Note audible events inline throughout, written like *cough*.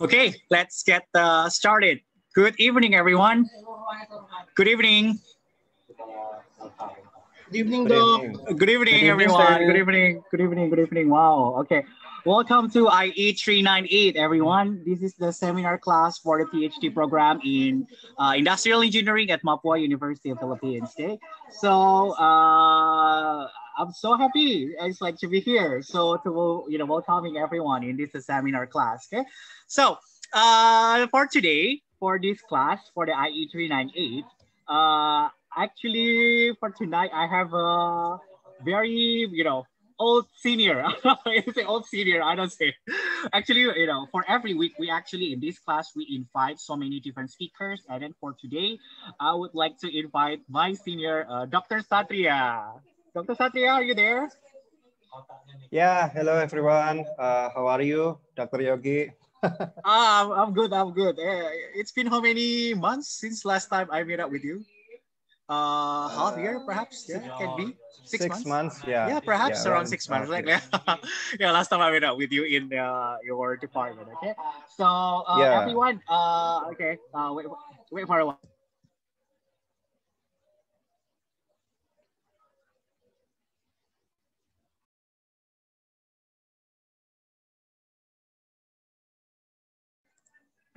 Okay, let's get uh, started. Good evening, everyone. Good evening. Good evening, good evening, good evening everyone. Good evening. Good evening. Good evening. Wow. Okay. Welcome to IE398, everyone. This is the seminar class for the PhD program in uh, Industrial Engineering at Mapua University of Philippines. Okay? So uh, I'm so happy. It's like to be here. So to you know, welcoming everyone in this seminar class. Okay. So uh, for today, for this class, for the IE 398, uh, actually for tonight, I have a very, you know, old senior. *laughs* I say old senior, I don't say. Actually, you know, for every week, we actually, in this class, we invite so many different speakers. And then for today, I would like to invite my senior, uh, Dr. Satria. Dr. Satria, are you there? Yeah, hello everyone. Uh, how are you, Dr. Yogi? *laughs* ah, I'm, I'm good, I'm good. Uh, it's been how many months since last time I met up with you? Uh, half year uh, perhaps, yeah, can be. Six, six months? months? yeah. Yeah, perhaps yeah, around, six months. Like, *laughs* yeah. yeah, last time I met up with you in uh, your department, okay? So, uh, yeah. everyone, uh, okay, wait, wait for a while.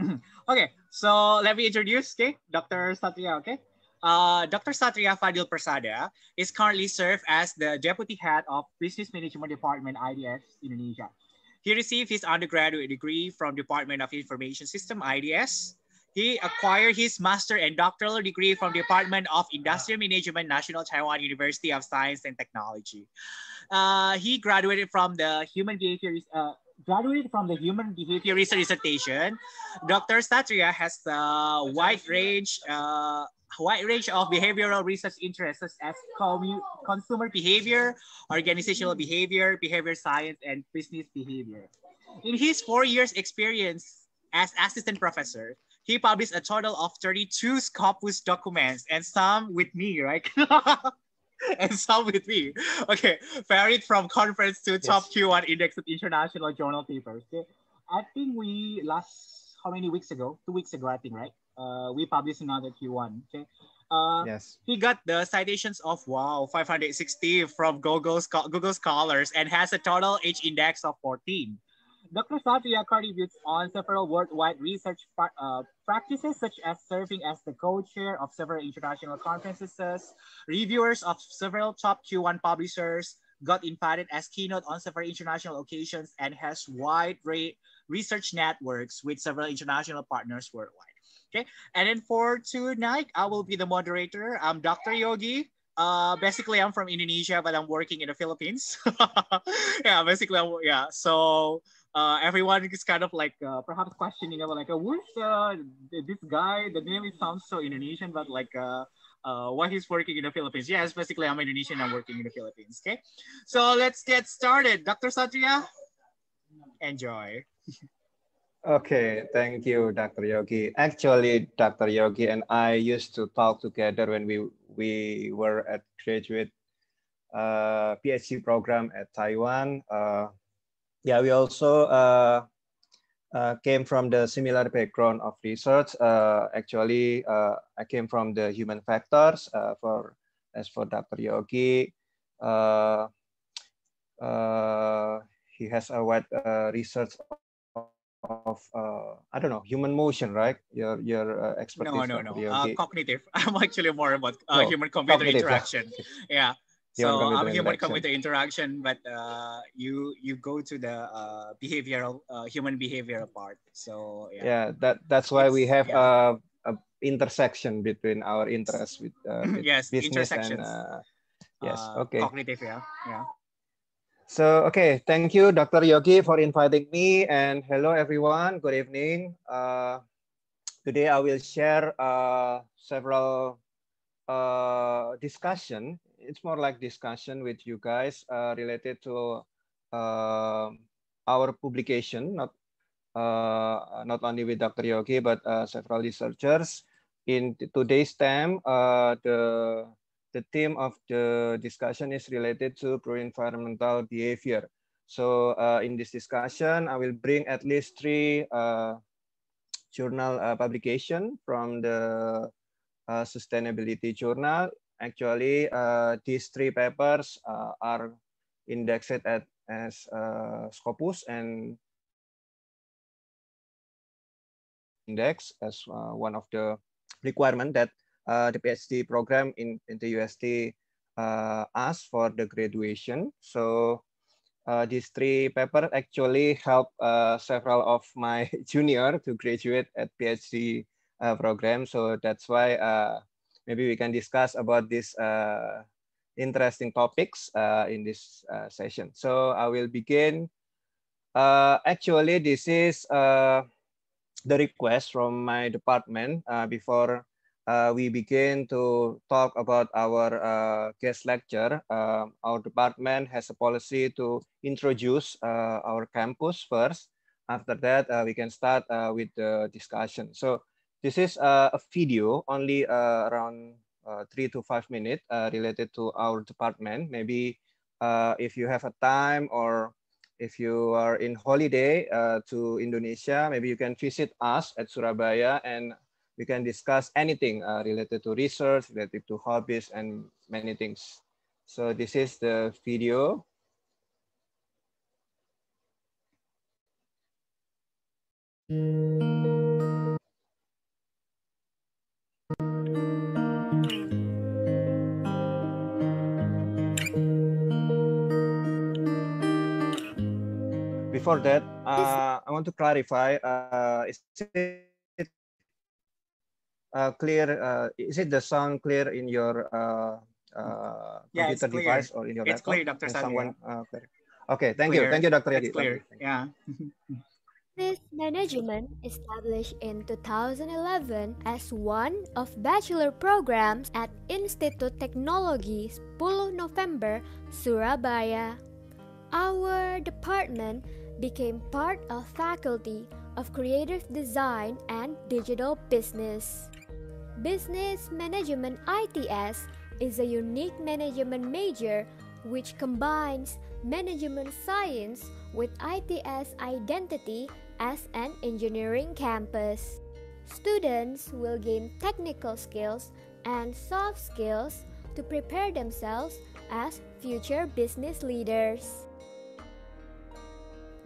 *clears throat* okay, so let me introduce okay, Dr. Satria. Okay, uh, Dr. Satria Fadil Persada is currently served as the deputy head of Business Management Department IDS Indonesia. He received his undergraduate degree from Department of Information System IDS. He acquired his master and doctoral degree from Department of Industrial Management, National Taiwan University of Science and Technology. Uh, he graduated from the Human Behavior uh, Graduate from the Human Behavior Research Dissertation, Dr. Satria has a wide range, uh, wide range of behavioral research interests as consumer behavior, organizational behavior, behavior science, and business behavior. In his four years experience as assistant professor, he published a total of 32 Scopus documents and some with me, right? *laughs* *laughs* and some with me. Okay, varied from conference to yes. top Q1 indexed international journal papers. Okay. I think we last how many weeks ago? Two weeks ago, I think, right? Uh, we published another Q1. Okay. Uh, yes. He got the citations of wow 560 from Google, Google Scholars and has a total H index of 14. Dr. Sati builds on several worldwide research uh, practices, such as serving as the co-chair of several international conferences, reviewers of several top Q1 publishers, got invited as keynote on several international occasions, and has wide re research networks with several international partners worldwide. Okay, and then for tonight, I will be the moderator. I'm Dr. Yogi. Uh, basically, I'm from Indonesia, but I'm working in the Philippines. *laughs* yeah, basically, I'm, yeah. So uh, everyone is kind of like uh, perhaps questioning about like, uh, who's uh, this guy? The name it sounds so Indonesian, but like, uh, uh, why he's working in the Philippines? Yes, basically I'm Indonesian. I'm working in the Philippines. Okay, so let's get started, Dr. Satria. Enjoy. okay, thank you, Dr. Yogi. Actually, Dr. Yogi and I used to talk together when we we were at graduate uh, PhD program at Taiwan. Uh, yeah, we also uh, uh, came from the similar background of research. Uh, actually, uh, I came from the human factors uh, for as for Dr. Yogi. Uh, he has a wide research of uh, I don't know human motion, right? Your your uh, expertise. No, no, no. Uh, cognitive. *laughs* I'm actually more about uh, no, human computer interaction. yeah so I'm here human come with the interaction, but uh, you you go to the uh, behavioral uh, human behavioral part. So yeah. yeah that that's why it's, we have yeah. a, a, intersection between our interests with, uh, *clears throat* with yes business and uh, yes uh, okay cognitive yeah yeah. So okay, thank you, Dr. Yogi, for inviting me, and hello everyone. Good evening. today I will share several discussion it's more like discussion with you guys uh, related to uh, our publication, not uh, not only with Dr. Yogi but uh, several researchers. In today's time, uh, the the theme of the discussion is related to pro-environmental behavior. So uh, in this discussion, I will bring at least three journal publication from the sustainability journal Actually, uh, these three papers uh, are indexed at, as uh, Scopus and index as one of the requirement that the PhD program in, in the UST asks for the graduation. So uh, these three papers actually help uh, several of my *laughs* junior to graduate at PhD uh, program. So that's why maybe we can discuss about these uh, interesting topics uh, in this uh, session. So I will begin. Uh, actually, this is uh, the request from my department uh, before we begin to talk about our guest lecture. our department has a policy to introduce our campus first. After that, we can start with the discussion. So this is uh, a video, only uh, around uh, three to five minutes related to our department. Maybe if you have a time or if you are in holiday to Indonesia, maybe you can visit us at Surabaya and we can discuss anything uh, related to research, related to hobbies, and many things. So this is the video. Mm -hmm. before that, uh, I want to clarify. Uh, is it uh, clear? Uh, is it the sound clear in your uh, uh, computer device or in your it's laptop? It's clear, Dr. Sadia. okay. okay, thank clear. you. Thank you, Dr. Yadi. It's clear, yeah. This management established in 2011 as one of bachelor programs at Institut Teknologi 10 November, Surabaya. Our department became part of Faculty of Creative Design and Digital Business. Business Management ITS is a unique management major which combines management science with ITS identity as an engineering campus. Students will gain technical skills and soft skills to prepare themselves as future business leaders.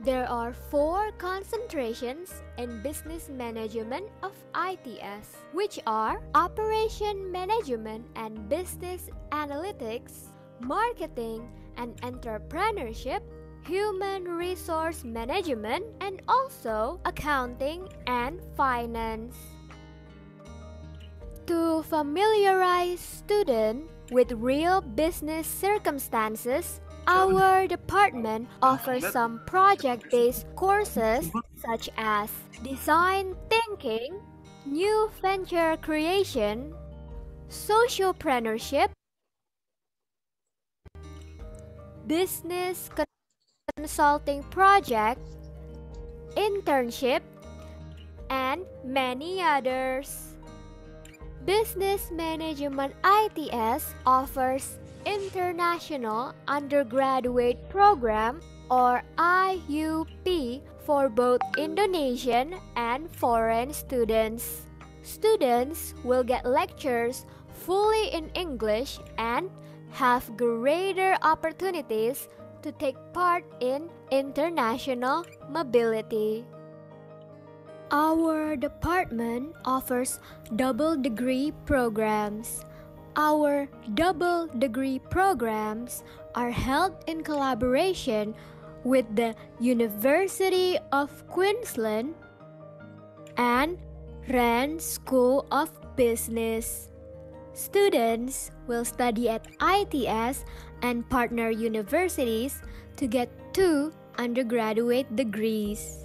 There are four concentrations in business management of ITS, which are operation management and business analytics, marketing and entrepreneurship, human resource management, and also accounting and finance. To familiarize students with real business circumstances our department offers some project-based courses such as design thinking, new venture creation, socialpreneurship, business consulting project, internship, and many others. Business Management ITS offers International Undergraduate Program or IUP for both Indonesian and foreign students. Students will get lectures fully in English and have greater opportunities to take part in international mobility. Our department offers double degree programs our double degree programs are held in collaboration with the University of Queensland and Rand School of Business. Students will study at ITS and partner universities to get two undergraduate degrees.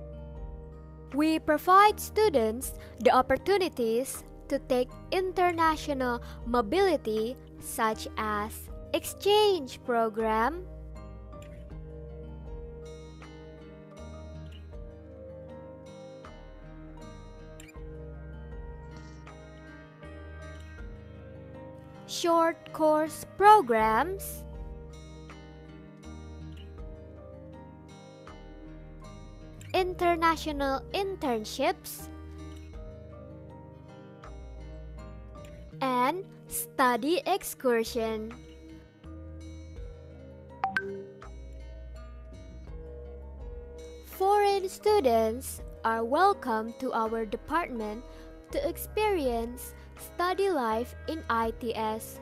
We provide students the opportunities to take international mobility such as exchange program, short course programs, international internships, and study excursion. Foreign students are welcome to our department to experience study life in ITS.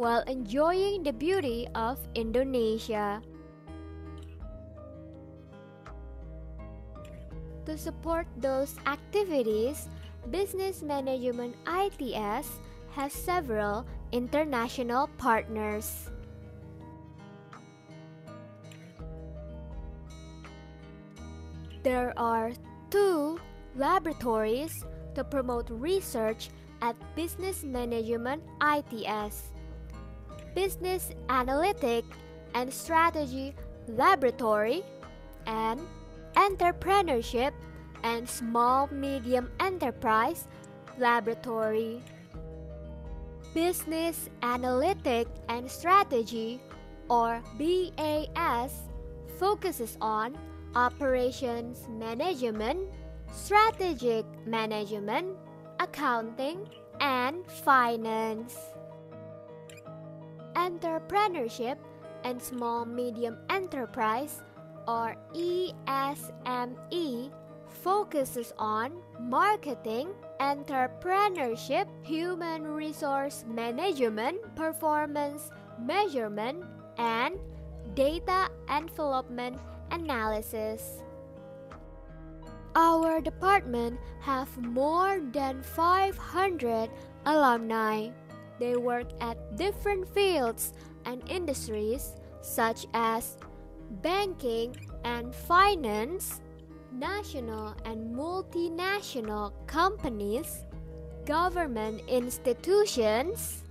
while enjoying the beauty of Indonesia. to support those activities, Business Management ITS has several international partners. There are two laboratories to promote research at Business Management ITS Business Analytic and Strategy Laboratory and entrepreneurship, and small medium enterprise, laboratory, business analytic and strategy, or BAS, focuses on operations management, strategic management, accounting, and finance. Entrepreneurship and small medium enterprise or ESME, focuses on marketing, entrepreneurship, human resource management, performance measurement, and data envelopment analysis. Our department have more than 500 alumni. They work at different fields and industries such as banking and finance, national and multinational companies, government institutions,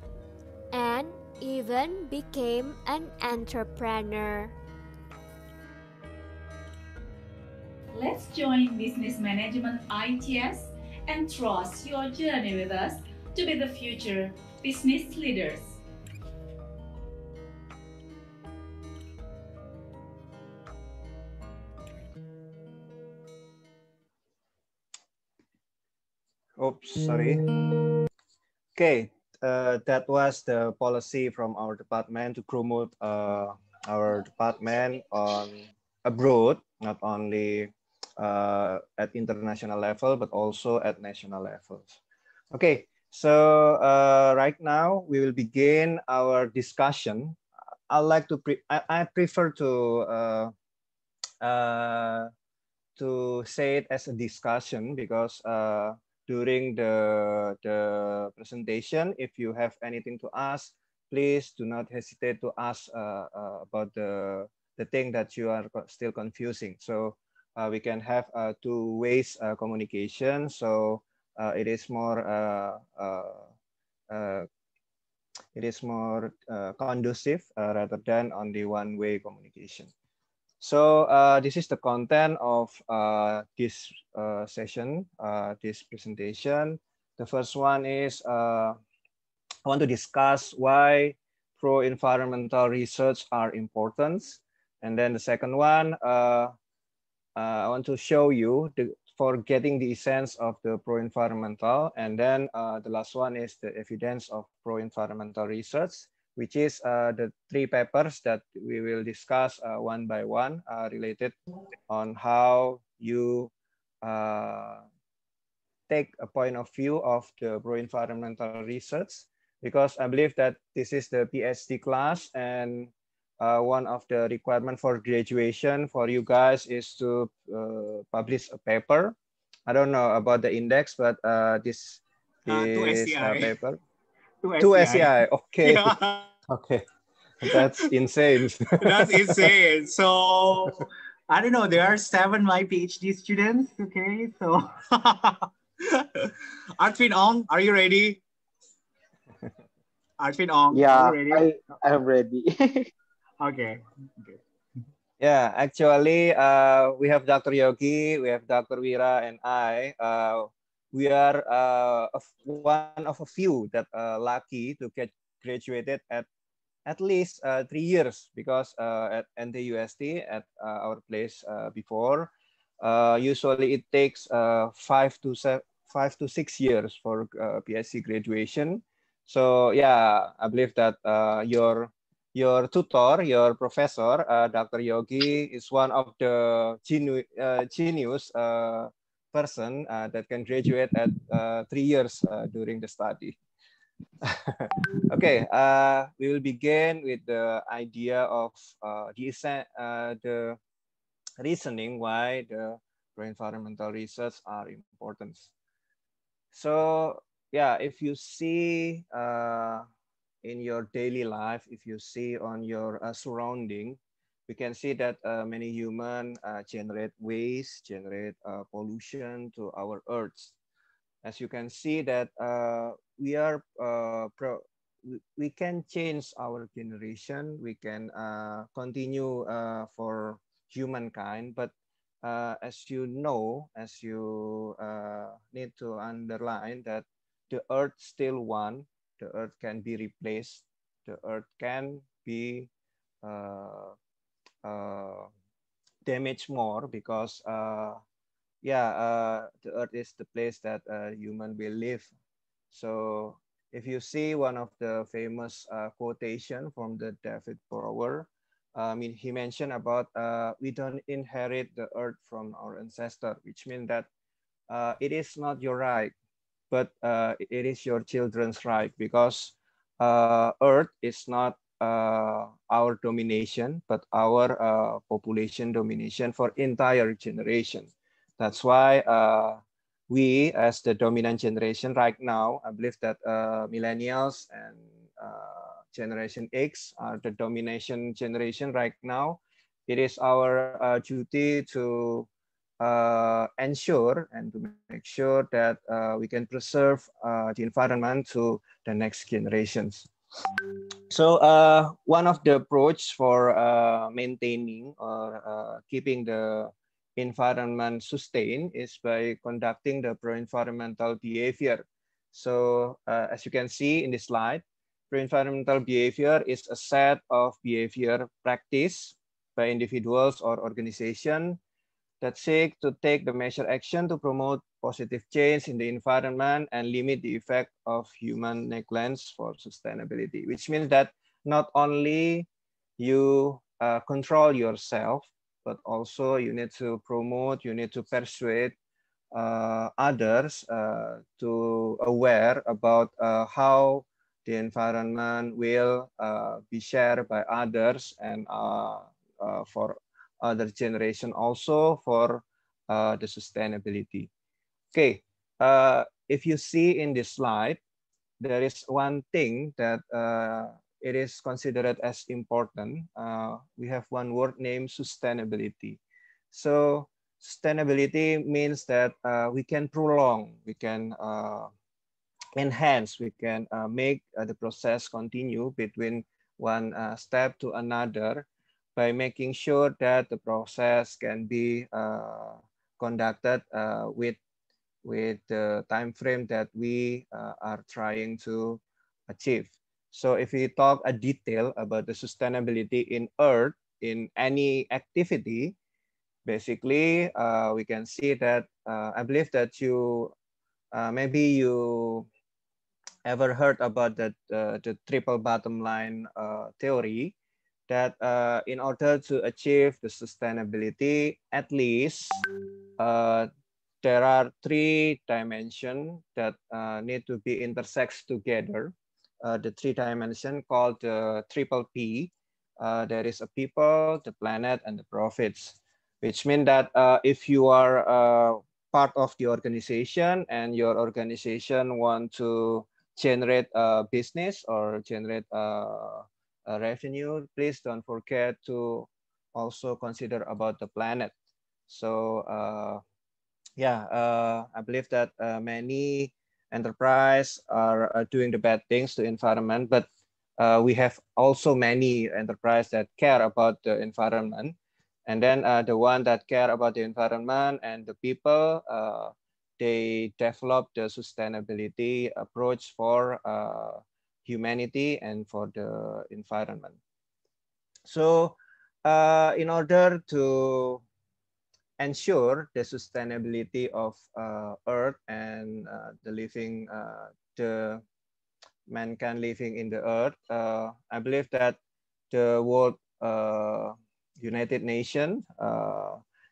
and even became an entrepreneur. Let's join Business Management ITS and trust your journey with us to be the future business leaders. Oops, sorry. Okay, uh, that was the policy from our department to promote uh, our department on abroad, not only uh, at international level, but also at national levels. Okay, so uh, right now we will begin our discussion. I like to pre I, I prefer to uh, uh, to say it as a discussion because uh, during the, the presentation. If you have anything to ask, please do not hesitate to ask uh, uh, about the, the thing that you are still confusing. So uh, we can have uh, two ways uh, communication. So uh, it is more it is more conducive rather than only one way communication. So uh, this is the content of uh, this uh, session, uh, this presentation. The first one is uh, I want to discuss why pro-environmental research are important. And then the second one, uh, I want to show you the, for getting the essence of the pro-environmental. And then the last one is the evidence of pro-environmental research which is uh, the three papers that we will discuss uh, one by one uh, related on how you uh, take a point of view of the pro-environmental research, because I believe that this is the PhD class and uh, one of the requirement for graduation for you guys is to uh, publish a paper. I don't know about the index, but this is a paper. Two SEI. Two SEI. Okay. *laughs* Yeah. Okay. That's insane. *laughs* That's insane. So I don't know. There are seven my PhD students. Okay. So *laughs* Artvin Ong, are you ready? Artvin Ong. Yeah. I, I am ready. okay. okay. Yeah, actually, uh, we have Dr. Yogi, we have Dr. Wira, and I. Uh, we are uh, one of a few that are uh, lucky to get graduated at at least uh, three years because uh, at NTUST at uh, our place uh, before, usually it takes five to five to six years for PSC graduation. So yeah, I believe that your your tutor, your professor, Dr. Yogi, is one of the genu- genius person uh, that can graduate at uh, three years uh, during the study. *laughs* okay, we will begin with the idea of the, the reasoning why the environmental research are important. So yeah, if you see uh, in your daily life, if you see on your uh, surrounding, we can see that uh, many human uh, generate waste, generate uh, pollution to our earth. As you can see that uh, we are uh, pro we can change our generation, we can uh, continue for humankind, but as you know, as you need to underline that the earth still one, the earth can be replaced, the earth can be uh, uh, damage more because uh, yeah uh, the earth is the place that human will live so if you see one of the famous quotation from the david brower I mean, he mentioned about uh, we don't inherit the earth from our ancestor, which means that uh, it is not your right, but uh, it is your children's right because earth is not uh, our domination, but our uh, population domination for entire generation. That's why uh, we as the dominant generation right now, I believe that millennials and Generation X are the domination generation right now. It is our uh, duty to uh, ensure and to make sure that uh, we can preserve the environment to the next generations. So uh, one of the approach for uh, maintaining or uh, keeping the environment sustained is by conducting the pro-environmental behavior. So uh, as you can see in this slide, pro-environmental behavior is a set of behavior practice by individuals or organization that seek to take the measure action to promote positive change in the environment and limit the effect of human negligence for sustainability, which means that not only you uh, control yourself, but also you need to promote, you need to persuade uh, others uh, to aware about uh, how the environment will uh, be shared by others and uh, for other generation also for the sustainability. Okay, uh, if you see in this slide, there is one thing that uh, it is considered as important. Uh, we have one word named sustainability. So sustainability means that uh, we can prolong, we can uh, enhance, we can uh, make the process continue between one step to another by making sure that the process can be conducted uh, with with the time frame that we uh, are trying to achieve. So if we talk a detail about the sustainability in Earth in any activity, basically uh, we can see that uh, I believe that you uh, maybe you ever heard about that uh, the triple bottom line uh, theory that in order to achieve the sustainability, at least there are three dimensions that uh, need to be intersected together. Uh, the three dimension called the triple P. Uh, there is a people, the planet, and the profits, which mean that uh, if you are uh, part of the organization and your organization want to generate a business or generate a, a revenue, please don't forget to also consider about the planet. So uh, yeah, uh, I believe that uh, many enterprise are, are, doing the bad things to environment, but uh, we have also many enterprise that care about the environment. And then uh, the one that care about the environment and the people, uh, they develop the sustainability approach for uh, humanity and for the environment. So in order to ensure the sustainability of uh, Earth and uh, the living, uh, the mankind living in the Earth. Uh, I believe that the World uh, United Nations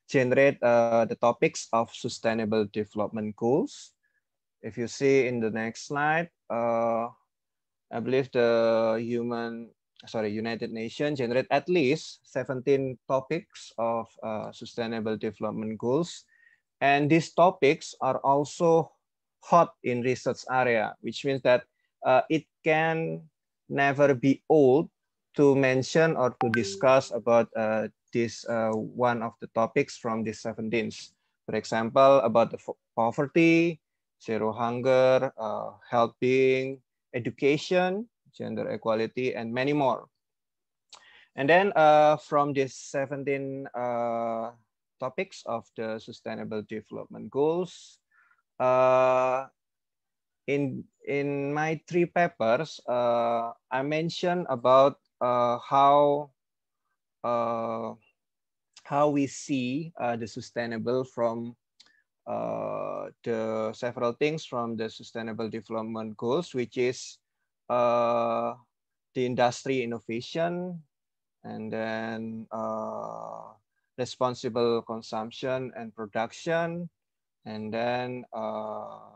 generate the topics of sustainable development goals. If you see in the next slide, I believe the human sorry, United Nations generate at least 17 topics of uh, sustainable development goals. And these topics are also hot in research area, which means that uh, it can never be old to mention or to discuss about uh, this uh, one of the topics from the 17s. For example, about the poverty, zero hunger, uh, helping, education, gender equality, and many more. And then uh, from these 17 uh, topics of the Sustainable Development Goals, uh, in, in my three papers, uh, I mentioned about uh, how, uh, how we see the sustainable from the several things from the Sustainable Development Goals, which is uh, the industry innovation, and then uh, responsible consumption and production, and then uh,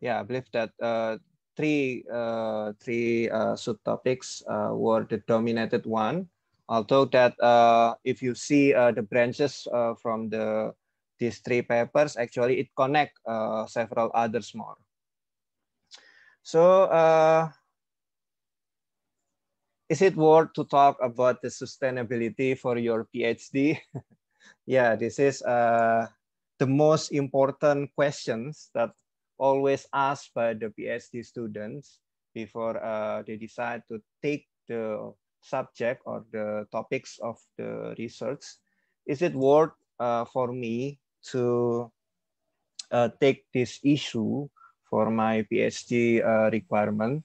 yeah, I believe that uh, three uh, three uh, subtopics uh, were the dominated one. Although that uh, if you see uh, the branches uh, from the these three papers, actually it connect several others more. So uh, is it worth to talk about the sustainability for your PhD? *laughs* yeah, this is uh, the most important questions that always asked by the PhD students before uh, they decide to take the subject or the topics of the research. Is it worth uh, for me to uh, take this issue for my PhD uh, requirement.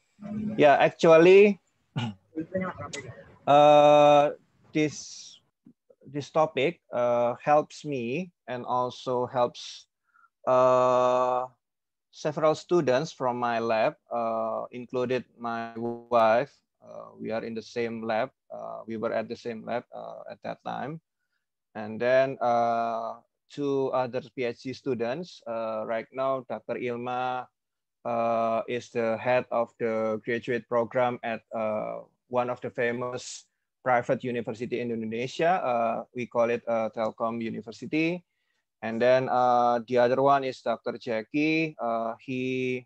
Yeah, actually, *clears throat* uh, this this topic uh, helps me and also helps uh, several students from my lab, uh, included my wife. Uh, we are in the same lab. Uh, we were at the same lab uh, at that time. And then uh, two other PhD students. Uh, right now, Dr. Ilma uh, is the head of the graduate program at uh, one of the famous private university in Indonesia. Uh, we call it uh, Telkom University. And then uh, the other one is Dr. Jackie. Uh, he,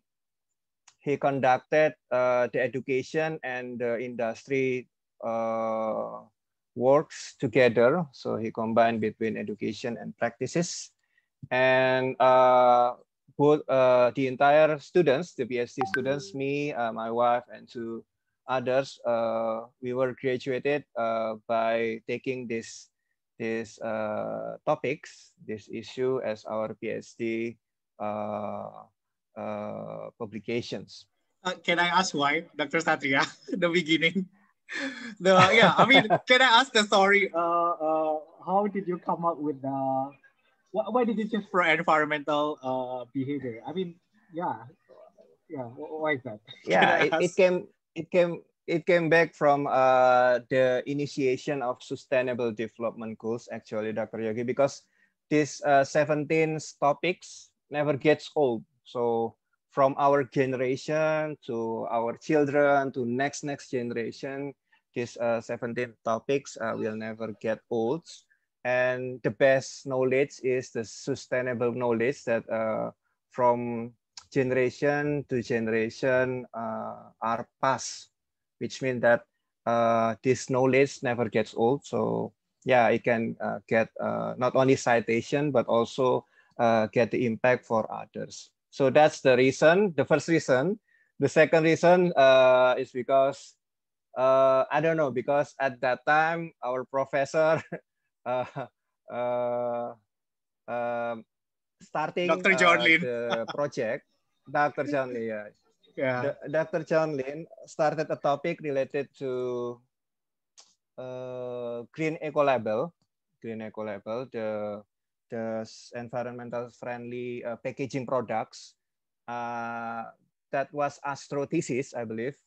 he conducted the education and the industry works together. So he combined between education and practices. And both uh, the entire students, the PhD students, me, uh, my wife, and two others, uh, we were graduated uh, by taking this these uh, topics, this issue as our PhD uh, publications. can I ask why, Dr. Satria, *laughs* the beginning? the yeah, I mean, can I ask the story? how did you come up with the why did you choose for environmental uh, behavior? I mean, yeah, yeah. Why is that? Yeah, it, it came, it came, it came back from uh, the initiation of Sustainable Development Goals, actually, Dr. Yogi, because these uh, 17 topics never gets old. So from our generation to our children to next next generation, these uh, 17 topics uh, will never get old and the best knowledge is the sustainable knowledge that uh, from generation to generation uh, are passed, which means that uh, this knowledge never gets old. So yeah, it can uh, get uh, not only citation, but also uh, get the impact for others. So that's the reason, the first reason. The second reason is because uh, I don't know because at that time our professor *laughs* uh, uh, starting Dr. John Lin. the project. Dr. John Lin, yeah. yeah. Dr. John Lin started a topic related to uh, green eco label, green eco label, the the environmental friendly uh, packaging products. Uh, that was astrothesis, I believe.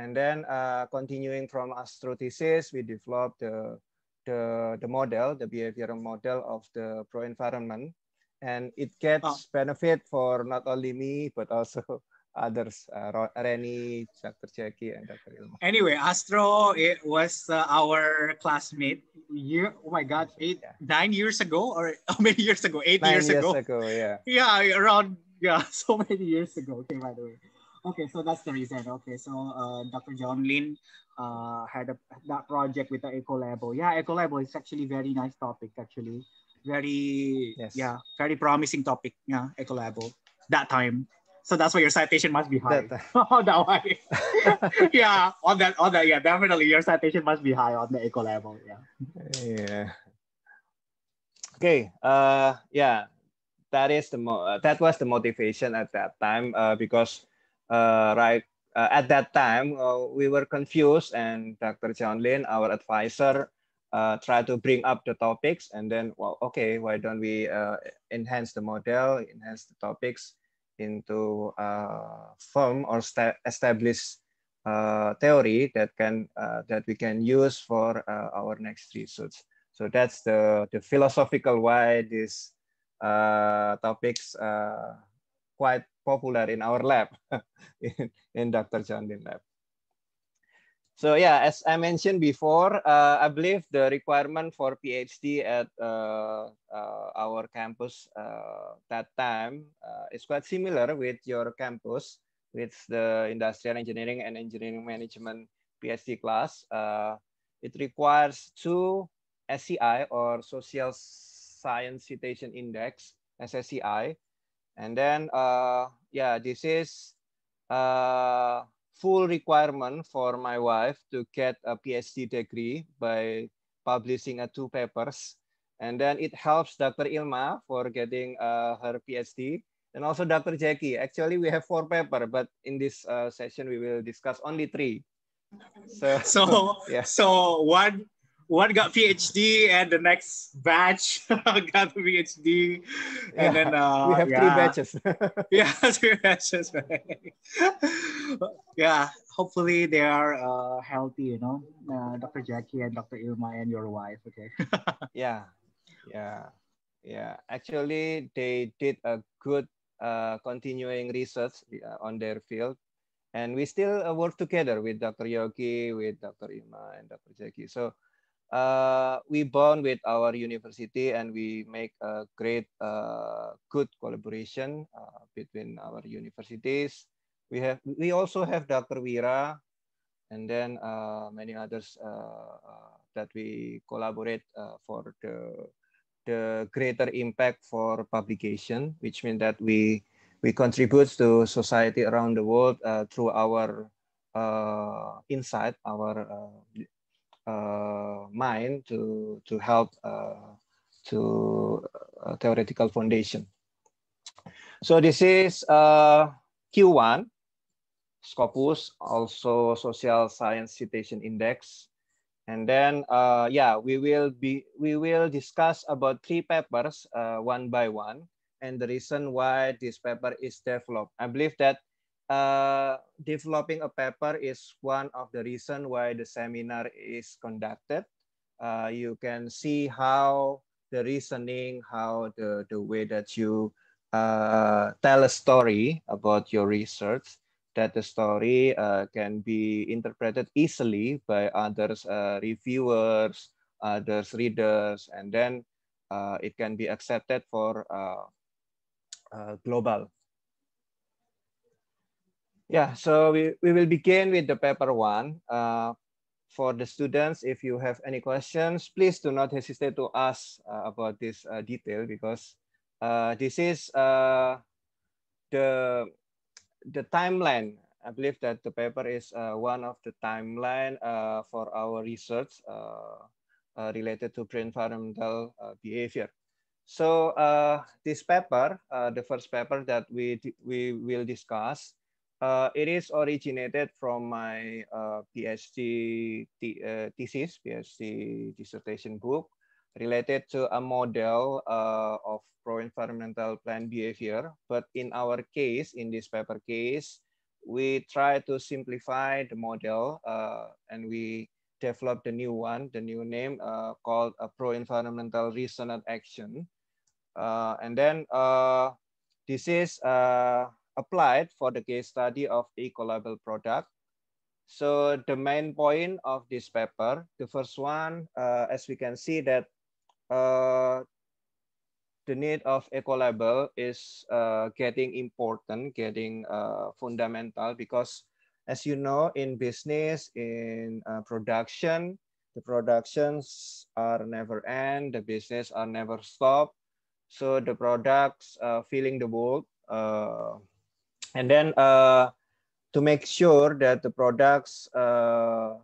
And then uh, continuing from astrothesis, we developed the the, the model, the behavioral model of the pro environment, and it gets oh. benefit for not only me but also *laughs* others, uh, Reni, Dr. Jackie, and Dr. Ilma. Anyway, Astro it was uh, our classmate. You, oh my God, eight, yeah. nine years ago, or *laughs* how many years ago? Eight nine years, years ago. ago. Yeah. *laughs* Yeah, around yeah, so many years ago. Okay, by the way. Okay, so that's the reason. Okay, so uh, Dr. John Lin uh, had a, that project with the eco label. Yeah, eco label is actually very nice topic actually. Very, yes. yeah, very promising topic. Yeah, eco label that time. So that's why your citation must be high. That, uh, *laughs* *laughs* that way. yeah, on that, on that, yeah, definitely your citation must be high on the eco level. Yeah. Yeah. Okay. Uh, yeah, that is the mo- uh, that was the motivation at that time. Uh, because uh, right uh, at that time, uh, we were confused, and Dr. John Lin, our advisor, tried to bring up the topics, and then, well, okay, why don't we enhance the model, enhance the topics into firm or establish uh, theory that can uh, that we can use for uh, our next research. So that's the the philosophical why these topics quite popular in our lab, *laughs* in, in Dr. Chandin lab. So yeah, as I mentioned before, uh, I believe the requirement for PhD at uh, uh, our campus uh, that time uh, is quite similar with your campus, with the industrial engineering and engineering management PhD class. Uh, it requires two SCI or social science citation index, SSCI, and then, uh, yeah, this is a uh, full requirement for my wife to get a PhD degree by publishing a two papers. And then it helps Dr. Ilma for getting uh, her PhD and also Dr. Jackie. Actually, we have four paper, but in this uh, session, we will discuss only three. So, so, *laughs* yeah. so what one got PhD and the next batch *laughs* got PhD, and then uh, we have yeah. three batches. *laughs* yeah, *laughs* three batches. Right? yeah, hopefully they are uh, healthy. You know, uh, Dr. Jackie and Dr. Ilma and your wife. Okay. yeah, yeah, yeah. Actually, they did a good uh, continuing research uh, on their field. And we still uh, work together with Dr. Yogi, with Dr. Ima, and Dr. Jackie. So uh, we bond with our university and we make a great uh, good collaboration uh, between our universities. We have we also have Dr. Wira and then uh, many others uh, uh, that we collaborate for the the greater impact for publication, which means that we we contribute to society around the world through our insight, our uh, mind to to help uh, to uh, theoretical foundation. So this is Q1 Scopus, also Social Science Citation Index. And then, uh, yeah, we will be we will discuss about three papers uh, one by one, and the reason why this paper is developed. I believe that uh, developing a paper is one of the reason why the seminar is conducted. Uh, you can see how the reasoning, how the, the way that you uh, tell a story about your research, that the story uh, can be interpreted easily by others, uh, reviewers, others, readers, and then it can be accepted for global yeah, so we, we will begin with the paper one. Uh, for the students, if you have any questions, please do not hesitate to ask uh, about this uh, detail because uh, this is uh, the, the timeline. I believe that the paper is uh, one of the timeline for our research related to pre-environmental behavior. So this paper, the first paper that we, we will discuss, uh, it is originated from my uh, PhD th uh, thesis, PhD dissertation book related to a model uh, of pro-environmental plant behavior. But in our case, in this paper case, we try to simplify the model uh, and we developed a new one, the new name uh, called a pro-environmental reasoned action. and then this is applied for the case study of eco-label product. So the main point of this paper, the first one, uh, as we can see that uh, the need of ecolabel is uh, getting important, getting uh, fundamental because as you know, in business, in uh, production, the productions are never end, the business are never stop. So the products uh, filling the world uh, and then uh, to make sure that the products uh,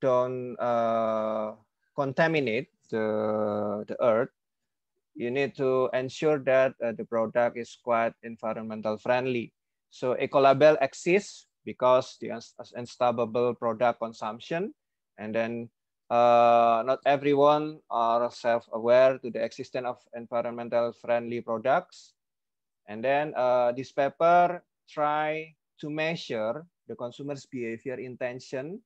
don't uh, contaminate the, the earth, you need to ensure that uh, the product is quite environmental friendly. So Ecolabel exists because the unstoppable product consumption and then uh, not everyone are self-aware to the existence of environmental friendly products. And then uh, this paper try to measure the consumer's behavior intention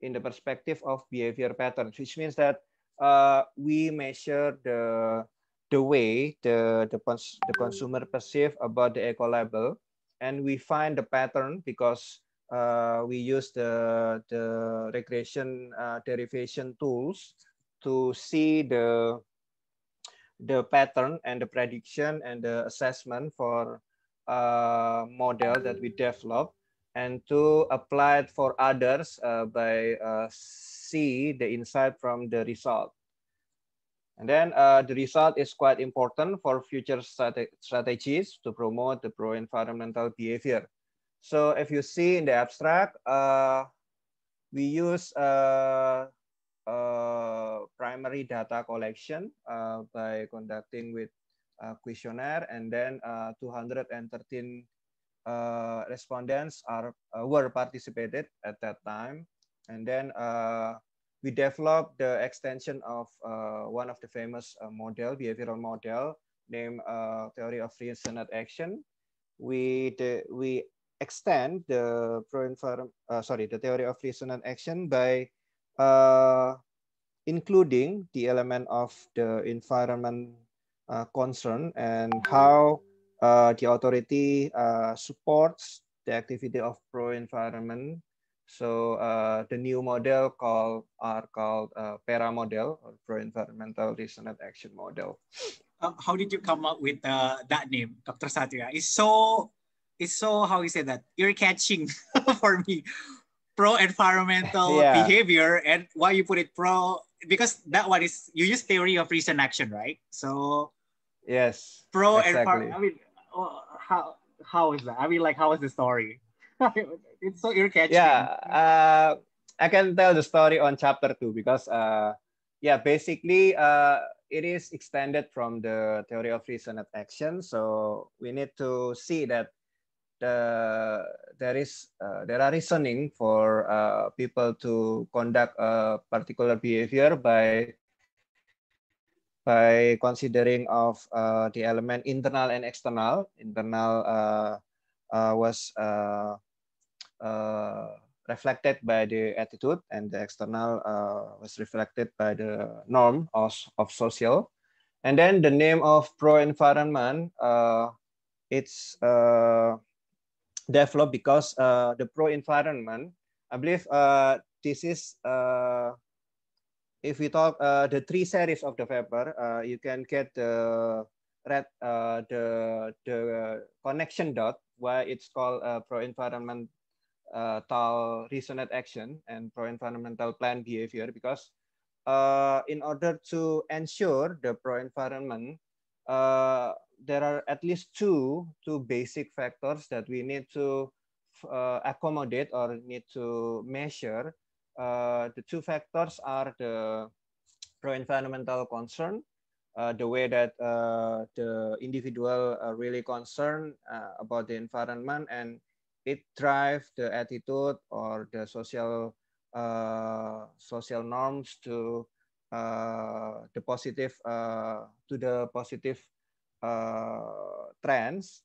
in the perspective of behavior patterns, which means that uh, we measure the the way the the, cons the consumer perceive about the eco label, and we find the pattern because uh, we use the the regression uh, derivation tools to see the the pattern and the prediction and the assessment for uh, model that we develop, and to apply it for others uh, by uh, see the insight from the result. And then uh, the result is quite important for future strate strategies to promote the pro-environmental behavior. So if you see in the abstract, we use primary data collection uh, by conducting with questionnaire, uh, and then uh, 213 uh, respondents are were participated at that time, and then we developed the extension of one of the famous model, behavioral model named theory of reasoned action. We the, we extend the pro uh, sorry the theory of reasoned action by uh, including the element of the environment uh, concern and how uh, the authority uh, supports the activity of pro-environment. So the new model called are called PERA model or pro-environmental reasoned action model. Um, how did you come up with that name, Dr. Satya? It's so it's so how you say that you're catching *laughs* for me pro environmental *laughs* yeah. behavior and why you put it pro because that one is you use theory of reason action right so Yes. Pro exactly. and part. I mean, oh, how how is that? I mean, like, how is the story? *laughs* it's so irritating. Yeah, uh, I can tell the story on chapter two because, uh, yeah, basically, uh, it is extended from the theory of reason and action. So we need to see that the there is uh, there are reasoning for uh, people to conduct a particular behavior by by considering of uh, the element internal and external. Internal uh, uh, was uh, uh, reflected by the attitude and the external uh, was reflected by the norm of, of social. And then the name of pro-environment, it's developed because the pro-environment, I believe this is if we talk uh, the three series of the paper, uh, you can get the red uh, the the connection dot where it's called uh, pro-environmental uh, resonant action and pro-environmental plan behavior because uh, in order to ensure the pro-environment, there are at least two two basic factors that we need to accommodate or need to measure uh, the two factors are the pro-environmental concern, uh, the way that uh, the individual are uh, really concerned uh, about the environment and it drives the attitude or the social uh, social norms to the positive to the positive trends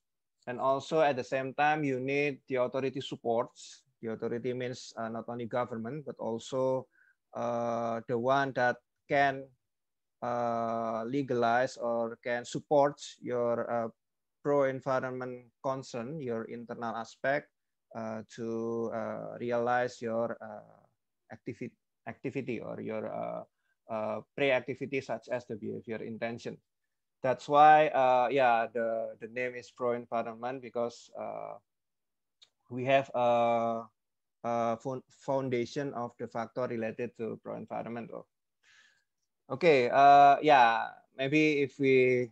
and also at the same time you need the authority supports the authority means uh, not only government, but also uh, the one that can uh, legalize or can support your uh, pro-environment concern, your internal aspect, uh, to uh, realize your activity, activity or your pre-activity such as the behavior intention. That's why, yeah, the, the name is pro-environment because we have a, a foundation of the factor related to pro-environmental. Okay, uh, yeah, maybe if we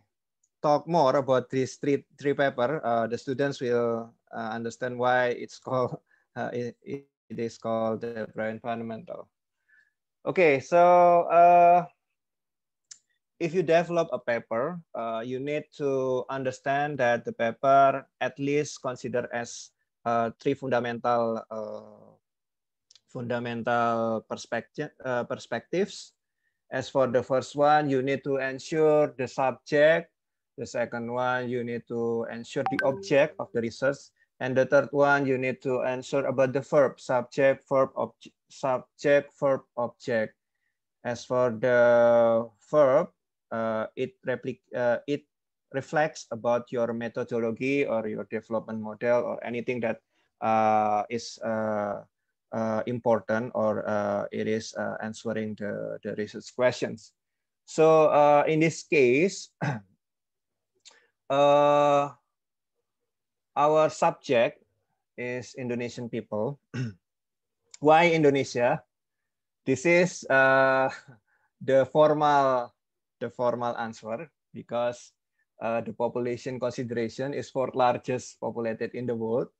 talk more about this three, three paper, uh, the students will uh, understand why it's called, *laughs* uh, it, it is called the pro-environmental. Okay, so uh, if you develop a paper, uh, you need to understand that the paper at least considered as uh, eh, three fundamental uh, fundamental perspective uh, perspectives. As for the first one, you need to ensure the subject. The second one, you need to ensure the object of the research. And the third one, you need to ensure about the verb, subject, verb, object, subject, verb, object. As for the verb, uh, it uh, it reflects about your methodology or your development model or anything that uh, is uh, uh, important or uh, it is uh, answering the, the research questions. So uh, in this case, *clears throat* our subject is Indonesian people. *clears throat* Why Indonesia? This is *laughs* the formal the formal answer because uh, the population consideration is fourth largest populated in the world.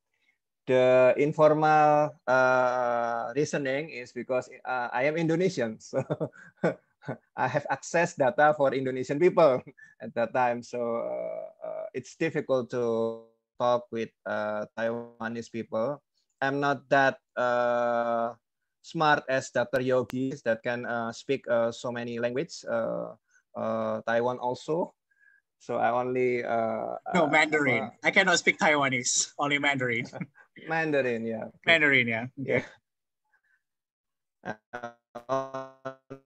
The informal uh, reasoning is because uh, I am Indonesian, *laughs* so I have access data for Indonesian people *laughs* at that time. So uh, uh, it's difficult to talk with Taiwanese people. I'm not that smart as Dr. Yogi that can speak so many languages. Taiwan also so I only uh, no uh, Mandarin. Uh, I cannot speak Taiwanese. *laughs* Only Mandarin. *laughs* Mandarin, yeah. Okay. *laughs* Mandarin, yeah. Yeah. Yeah. Uh,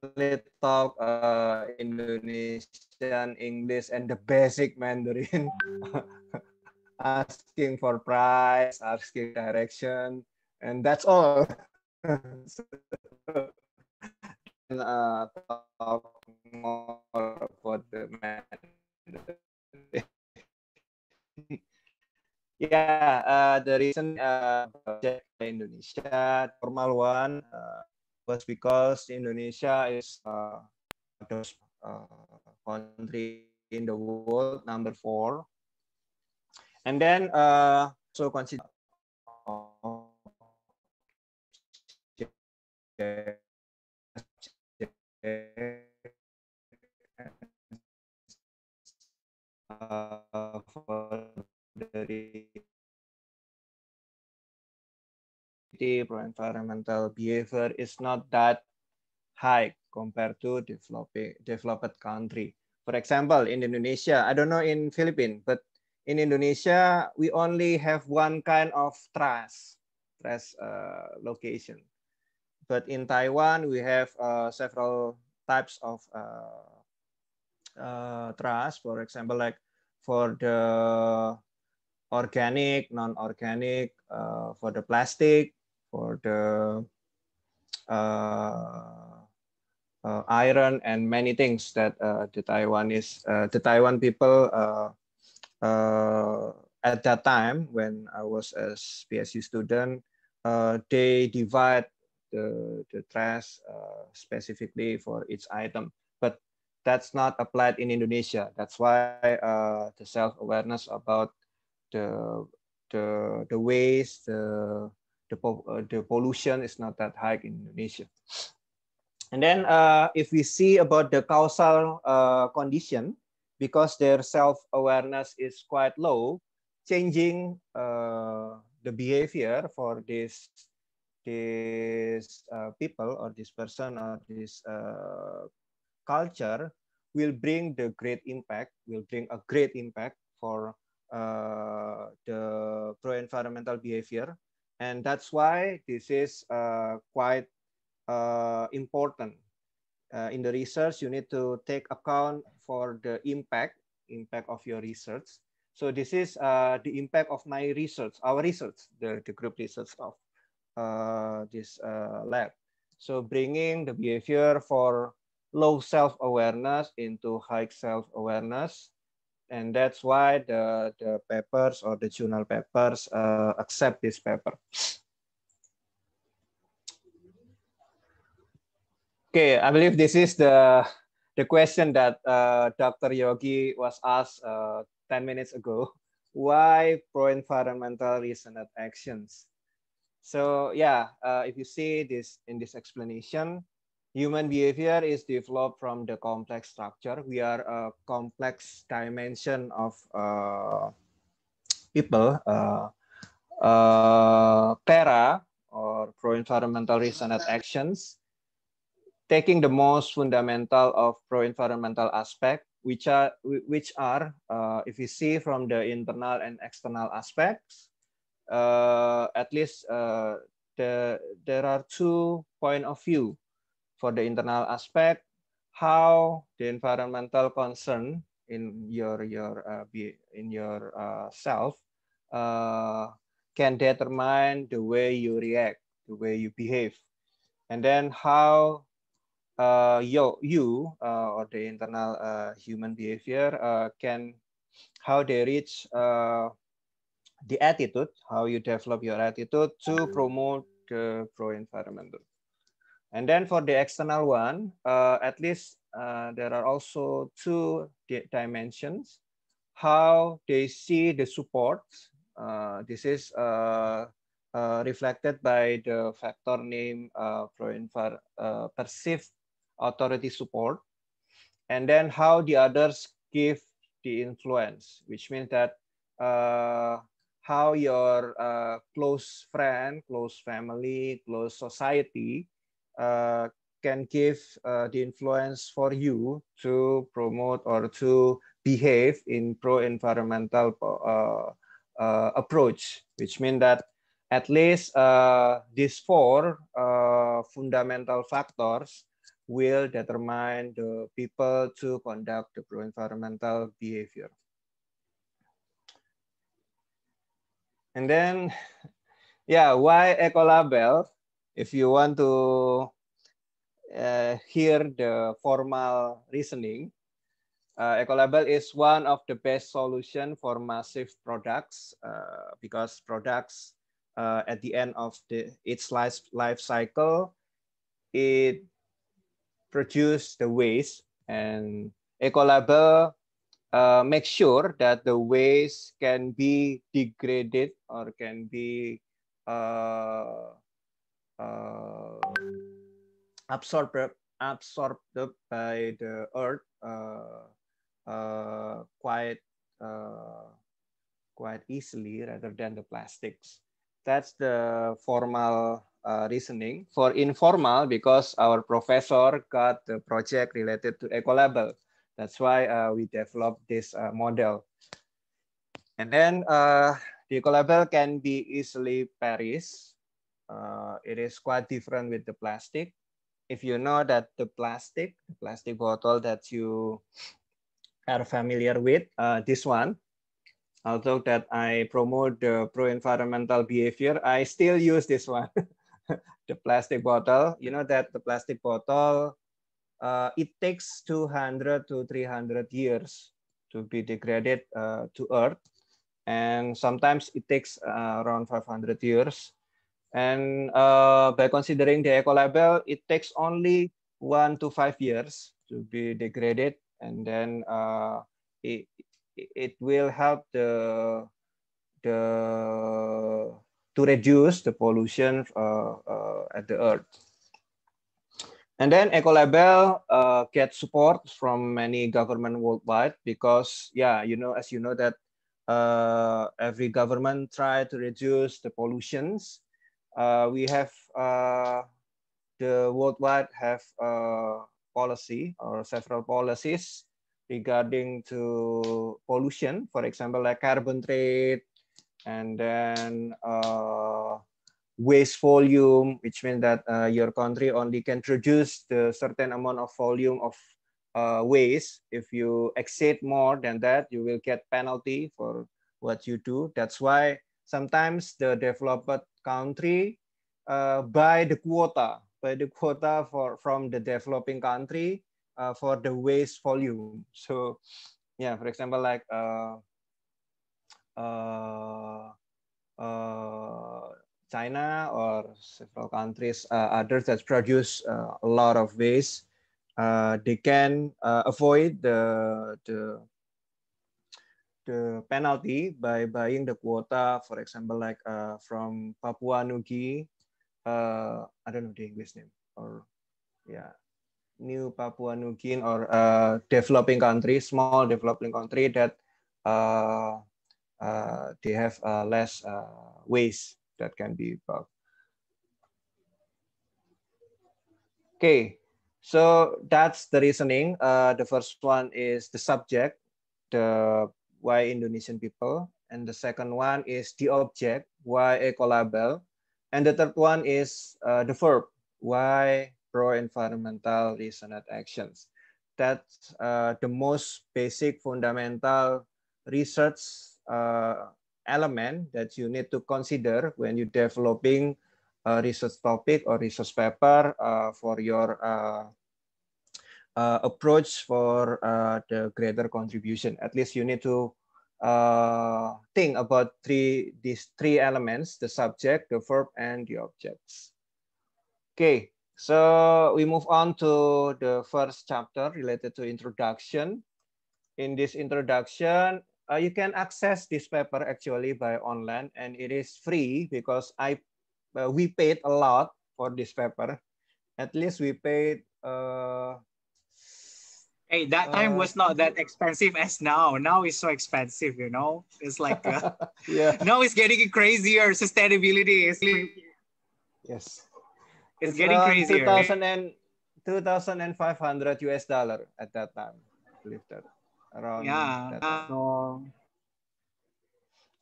only talk uh, Indonesian, English, and the basic Mandarin. asking for price, asking direction, and that's all. and uh, talk more about the Mandarin. *laughs* ya uh, the reason uh, Indonesia formal one uh, eh, was because Indonesia is uh, eh, the uh, eh, country in the world number four, and then uh, so consider. Uh, For the or environmental behavior is not that high compared to developing, developed country. For example, in Indonesia, I don't know in Philippines, but in Indonesia, we only have one kind of trash trash uh, location. But in Taiwan, we have uh, several types of uh, uh, for example, like for the organic, non-organic, uh, for the plastic, for the uh, uh iron, and many things that uh, the Taiwanese, uh, the Taiwan people at that time when I was a PSU student, they divide the, the trash specifically for each item that's not applied in Indonesia. That's why uh, the self-awareness about the the the waste, the the, uh, the pollution is not that high in Indonesia. And then uh, if we see about the causal uh, condition, because their self-awareness is quite low, changing uh, the behavior for this these uh, people or this person or this uh, culture will bring the great impact, will bring a great impact for uh, the pro-environmental behavior. And that's why this is uh, quite uh, important. Uh, in the research, you need to take account for the impact, impact of your research. So this is uh, the impact of my research, our research, the, the group research of uh, this lab. So bringing the behavior for low self-awareness into high self-awareness. And that's why the, the papers or the journal papers uh, accept this paper. Okay, I believe this is the, the question that uh, Dr. Yogi was asked uh, 10 minutes ago. *laughs* Why pro-environmental reasoned actions? So yeah, uh, if you see this in this explanation, human behavior is developed from the complex structure. We are a complex dimension of uh, people. Uh, uh, or pro-environmental and actions, taking the most fundamental of pro-environmental aspect, which are, which are uh, if you see from the internal and external aspects, uh, at least uh, the, there are two point of view for the internal aspect, how the environmental concern in your your uh, in your uh, self uh, can determine the way you react, the way you behave, and then how uh, you, you uh, or the internal uh, human behavior uh, can how they reach uh, the attitude, how you develop your attitude to mm-hmm. promote the pro environmental. And then for the external one, uh, at least uh, there are also two dimensions, how they see the support. Uh, this is uh, uh, reflected by the factor name uh, for infra perceived authority support. And then how the others give the influence, which means that how your close friend, close family, close society uh, can give uh, the influence for you to promote or to behave in pro-environmental uh, uh, approach, which means that at least these four fundamental factors will determine the people to conduct the pro-environmental behavior. And then, yeah, why Ecolabel? if you want to uh, hear the formal reasoning, uh, Ecolabel is one of the best solution for massive products uh, because products uh, at the end of the, its life, life cycle, it produce the waste and Ecolabel uh, make sure that the waste can be degraded or can be uh, uh, absorbed absorbed by the earth uh, uh, quite uh, quite easily rather than the plastics. That's the formal uh, reasoning. For informal, because our professor got the project related to Ecolabel. That's why uh, we developed this uh, model. And then the Ecolabel can be easily Paris uh, it is quite different with the plastic. If you know that the plastic, the plastic bottle that you are familiar with, uh, this one, although that I promote the pro-environmental behavior, I still use this one, *laughs* the plastic bottle. You know that the plastic bottle, uh, it takes 200 to 300 years to be degraded uh, to earth. And sometimes it takes uh, around 500 years. And uh, by considering the eco label, it takes only one to five years to be degraded. And then uh, it, it will help the, the, to reduce the pollution uh, uh at the earth. And then Ecolabel uh, gets support from many government worldwide because, yeah, you know, as you know that uh, every government try to reduce the pollutions uh, we have uh, the worldwide have a uh, policy or several policies regarding to pollution, for example, like carbon trade, and then uh, waste volume, which means that uh, your country only can produce the certain amount of volume of uh, waste. If you exceed more than that, you will get penalty for what you do. That's why sometimes the developed country uh, by the quota, by the quota for from the developing country uh, for the waste volume. So, yeah, for example, like uh, uh, uh China or several countries uh, others that produce a lot of waste, they can avoid the the the penalty by buying the quota, for example, like uh, from Papua New Guinea. Uh, I don't know the English name or yeah, New Papua New Guinea or uh, developing country, small developing country that uh, uh, they have uh, less waste that can be bought. Okay, so that's the reasoning. the first one is the subject the why Indonesian people. And the second one is the object, why ecolabel. And the third one is uh, the verb, why pro-environmental reasoned actions. That's uh, the most basic fundamental research uh, element that you need to consider when you're developing a research topic or research paper uh, for your uh, uh, approach for uh, the greater contribution. At least you need to uh, think about three these three elements: the subject, the verb, and the objects. Okay, so we move on to the first chapter related to introduction. In this introduction, uh, you can access this paper actually by online, and it is free because I uh, we paid a lot for this paper. At least we paid uh, Hey, that time uh, was not that uh, expensive as now. Now it's so expensive, you know. It's like uh, *laughs* yeah. Now it's getting crazier. Sustainability is yes. It's, it's getting crazier. Two thousand and two thousand and five hundred 2500 US dollar at that time. I believe that around yeah. That uh,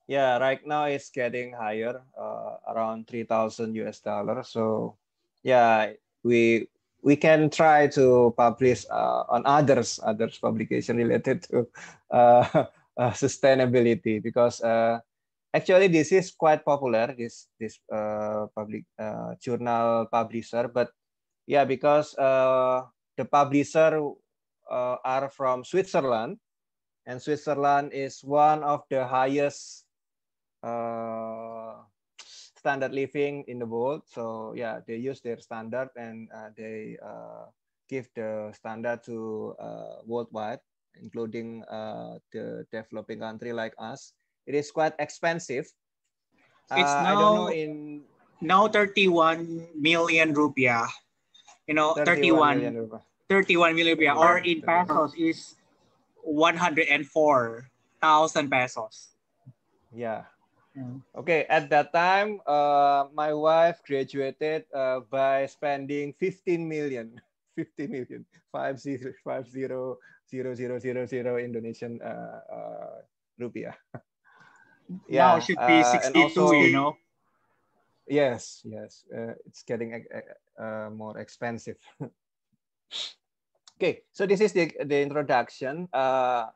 yeah, right now it's getting higher, uh, around 3000 US dollar. So yeah, we we can try to publish uh, on others others publication related to uh, *laughs* uh sustainability because uh, actually this is quite popular this this uh, public journal publisher but yeah because the publisher are from Switzerland and Switzerland is one of the highest uh, standard living in the world. So yeah, they use their standard and uh, they uh, give the standard to uh, worldwide, including uh, the developing country like us. It is quite expensive. It's uh, now, in now 31 million rupiah. You know, 31 31 million rupiah, 31 million rupiah or in pesos is 104,000 pesos. Yeah. Okay, at that time, uh, my wife graduated uh, by spending 15 million, *laughs* 50 million, five zero, five zero, zero, zero, zero, zero Indonesian uh, uh, rupiah. yeah, now it should be uh, 62, also, you know. Yes, yes, uh, it's getting uh, more expensive. *laughs* okay, so this is the, the introduction. Uh,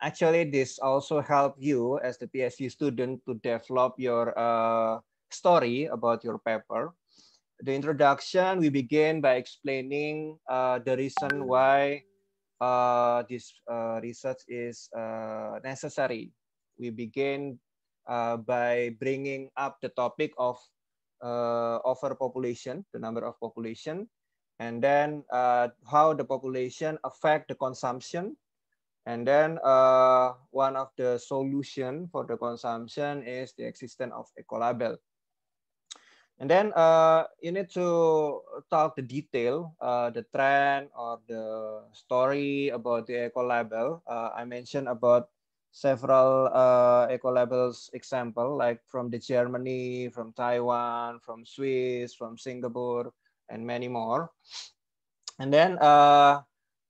actually this also help you as the PSU student to develop your uh, story about your paper. The introduction, we begin by explaining uh, the reason why uh, this uh, research is uh, necessary. We begin uh, by bringing up the topic of overpopulation, the number of population, and then how the population affect the consumption and then uh, one of the solution for the consumption is the existence of ecolabel. And then uh, you need to talk the detail, uh, the trend or the story about the ecolabel. Uh, I mentioned about several uh, ecolabels example, like from the Germany, from Taiwan, from Swiss, from Singapore, and many more. And then uh,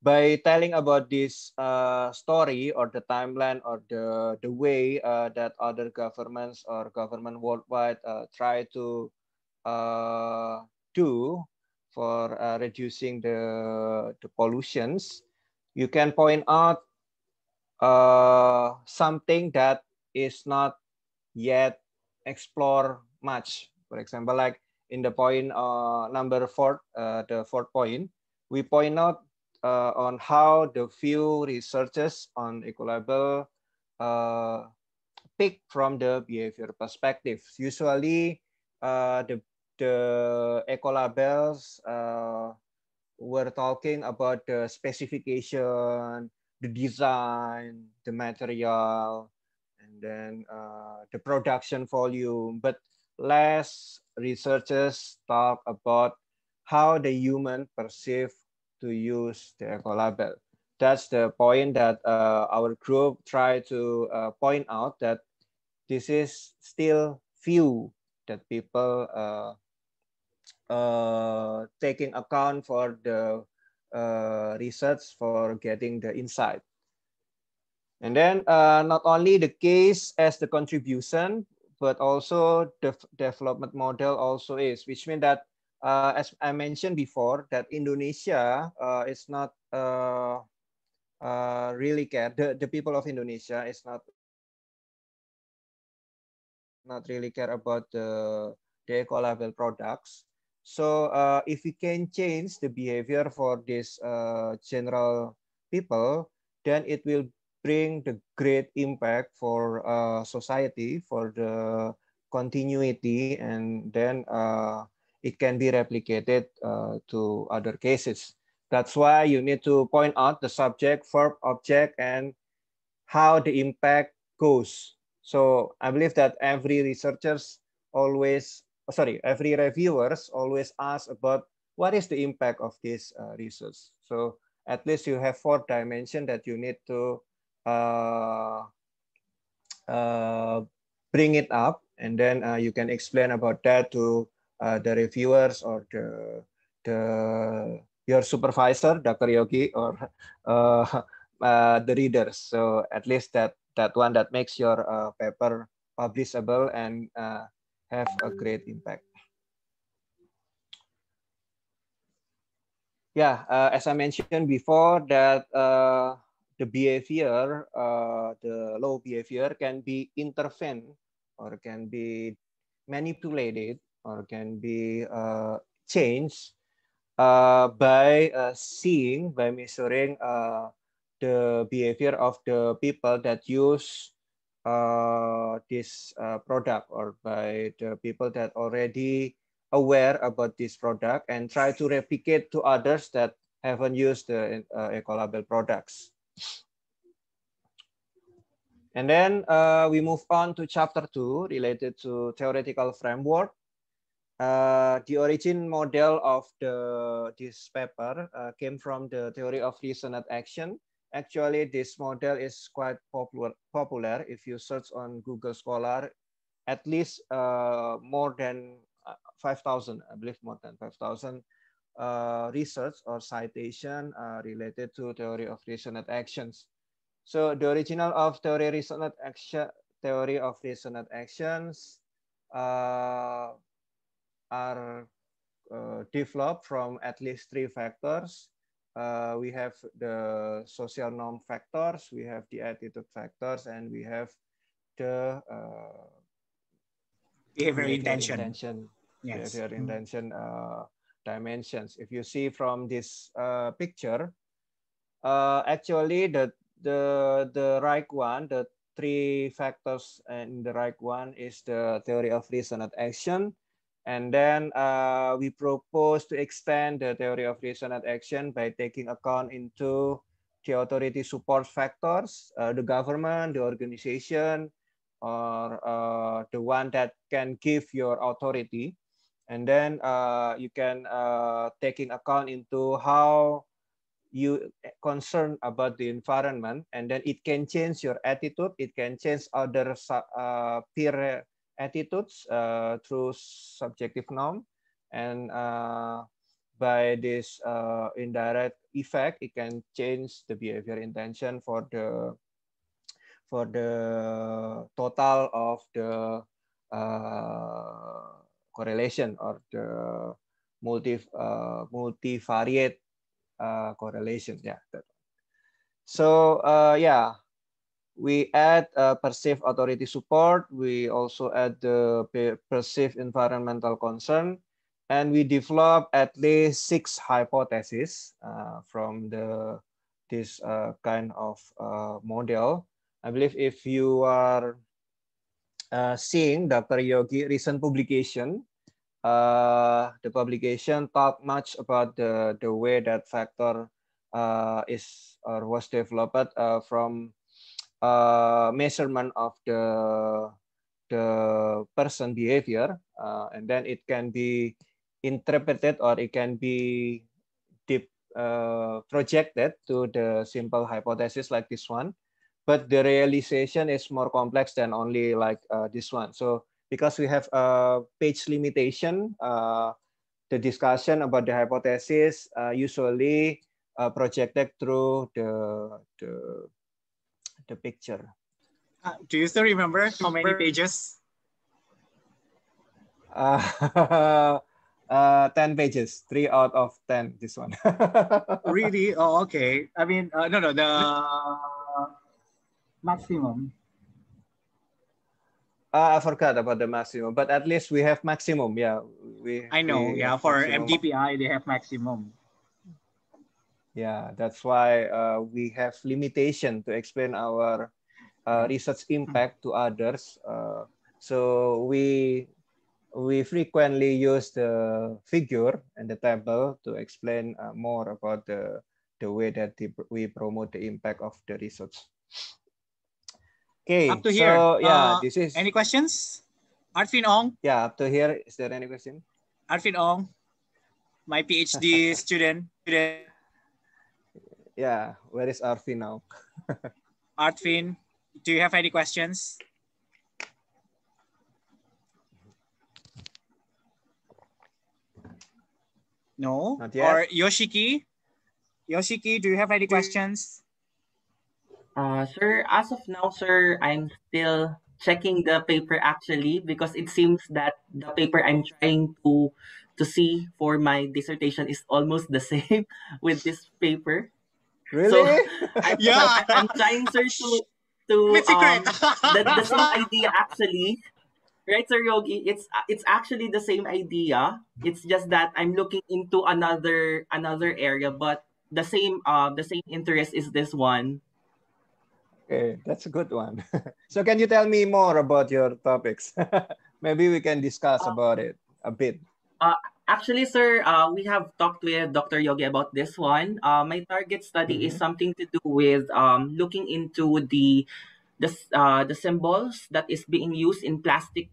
by telling about this uh, story or the timeline or the, the way uh, that other governments or government worldwide uh, try to uh, do for uh, reducing the, the pollutions, you can point out uh, something that is not yet explored much. For example, like in the point number four, the fourth point, we point out uh, on how the few researchers on Ecolabel uh, pick from the behavior perspective. Usually, uh, the, the Ecolabels uh, were talking about the specification, the design, the material, and then uh, the production volume, but less researchers talk about how the human perceive to use the eco That's the point that uh, our group tried to uh, point out that this is still few that people uh, uh, taking account for the uh, research for getting the insight. And then uh, not only the case as the contribution, but also the development model also is, which means that uh, as I mentioned before, that Indonesia uh, is not uh, uh, really care. The, the people of Indonesia is not not really care about the, the eco-label products. So uh, if we can change the behavior for these uh, general people, then it will bring the great impact for society, for the continuity, and then it can be replicated uh, to other cases. That's why you need to point out the subject, verb, object, and how the impact goes. So I believe that every researchers always, oh, sorry, every reviewers always ask about what is the impact of this uh, research. So at least you have four dimension that you need to uh, uh, bring it up and then uh, you can explain about that to uh, the reviewers or the, the your supervisor, Dr. Yogi, or uh, *laughs* uh, the readers. So at least that that one that makes your uh, paper publishable and uh, have a great impact. Yeah, uh, as I mentioned before, that uh, the behavior, the low behavior, can be intervened or can be manipulated or can be uh, changed uh, by uh, seeing, by measuring uh, the behavior of the people that use uh, this uh, product or by the people that already aware about this product and try to replicate to others that haven't used the Ecolabel products. And then uh, we move on to chapter two related to theoretical framework. Uh, the origin model of the, this paper uh, came from the theory of resonant action. Actually, this model is quite popular, popular if you search on Google Scholar, at least uh, more than uh, 5,000, I believe more than 5,000 uh, research or citation related to theory of resonant actions. So the original of theory resonant action, theory of resonant actions are uh, developed from at least three factors. Uh, we have the social norm factors, we have the attitude factors, and we have the uh, behavior intention. intention yes. Behavior mm -hmm. intention uh, dimensions. If you see from this uh, picture, uh, actually the the the right one, the three factors and the right one is the theory of reasoned action and then uh, we propose to extend the theory of reason and action by taking account into the authority support factors, uh, the government, the organization, or uh, the one that can give your authority. And then uh, you can uh, taking account into how you concern about the environment, and then it can change your attitude. It can change other uh, peer attitudes uh, through subjective norm and uh, by this uh, indirect effect it can change the behavior intention for the for the total of the uh, correlation or the multi uh, multivariate uh, correlation yeah so uh, yeah we add uh, perceived authority support. We also add the perceived environmental concern. And we develop at least six hypotheses uh, from the this uh, kind of uh, model. I believe if you are uh, seeing Dr. Yogi recent publication, uh, the publication talked much about the, the way that factor is or was developed from uh, measurement of the the person behavior uh, and then it can be interpreted or it can be deep, uh, projected to the simple hypothesis like this one but the realization is more complex than only like uh, this one so because we have a page limitation uh, the discussion about the hypothesis uh, usually uh, projected through the, the the picture. Uh, do you still remember how many pages? Uh, *laughs* uh, 10 pages, 3 out of 10, this one. *laughs* really? Oh, okay. I mean, uh, no, no, the maximum. Uh, I forgot about the maximum, but at least we have maximum. Yeah, we. I know. We yeah, for MDPI they have maximum. Yeah, that's why uh, we have limitation to explain our uh, mm-hmm. research mm-hmm. impact to others. Uh, so we we frequently use the figure and the table to explain uh, more about the the way that the, we promote the impact of the research. Okay, up to so, here. yeah, uh, this is any questions. Arfin Ong. Yeah, up to here. Is there any question? Arfin Ong, my PhD *laughs* student. student yeah, where is Arfi now? *laughs* Artvin, do you have any questions? No? Not yet. Or Yoshiki? Yoshiki, do you have any questions? Uh, sir, as of now, sir, I'm still checking the paper actually because it seems that the paper I'm trying to to see for my dissertation is almost the *laughs* same with this paper. Really? So, *laughs* I, yeah. I'm trying, sir, to to um, that the same idea actually. Right, Sir Yogi, it's it's actually the same idea. It's just that I'm looking into another another area, but the same uh the same interest is this one. Okay, that's a good one. *laughs* so can you tell me more about your topics? *laughs* Maybe we can discuss uh, about it a bit. Uh, Actually, sir, uh, we have talked with Dr. Yogi about this one. Uh, my target study mm-hmm. is something to do with um, looking into the the uh, the symbols that is being used in plastic,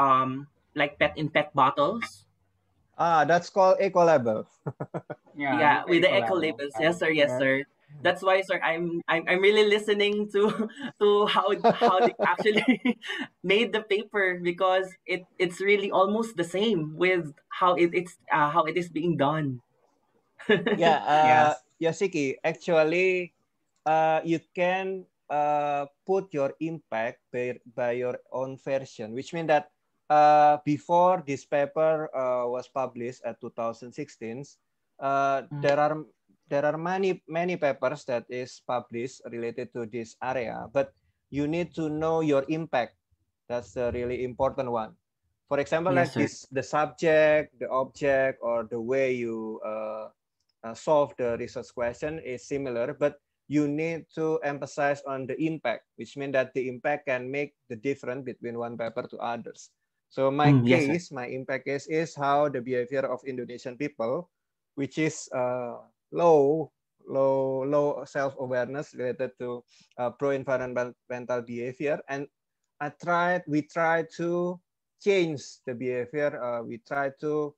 um, like pet in pet bottles. Ah, that's called eco label. *laughs* yeah, yeah, with the eco labels. Yes, sir. Yes, sir that's why sir i'm i'm, I'm really listening to *laughs* to how how they *laughs* actually *laughs* made the paper because it it's really almost the same with how it, it's uh, how it is being done yeah uh, yes. Yoshiki, actually uh, you can uh, put your impact by, by your own version which means that uh, before this paper uh, was published at 2016 uh, mm. there are there are many many papers that is published related to this area but you need to know your impact that's a really important one for example yes, like this the subject the object or the way you uh, uh, solve the research question is similar but you need to emphasize on the impact which means that the impact can make the difference between one paper to others so my mm, case yes, my impact case is how the behavior of indonesian people which is uh, low low low self awareness related to uh, pro environmental behavior and i tried we tried to change the behavior uh, we tried to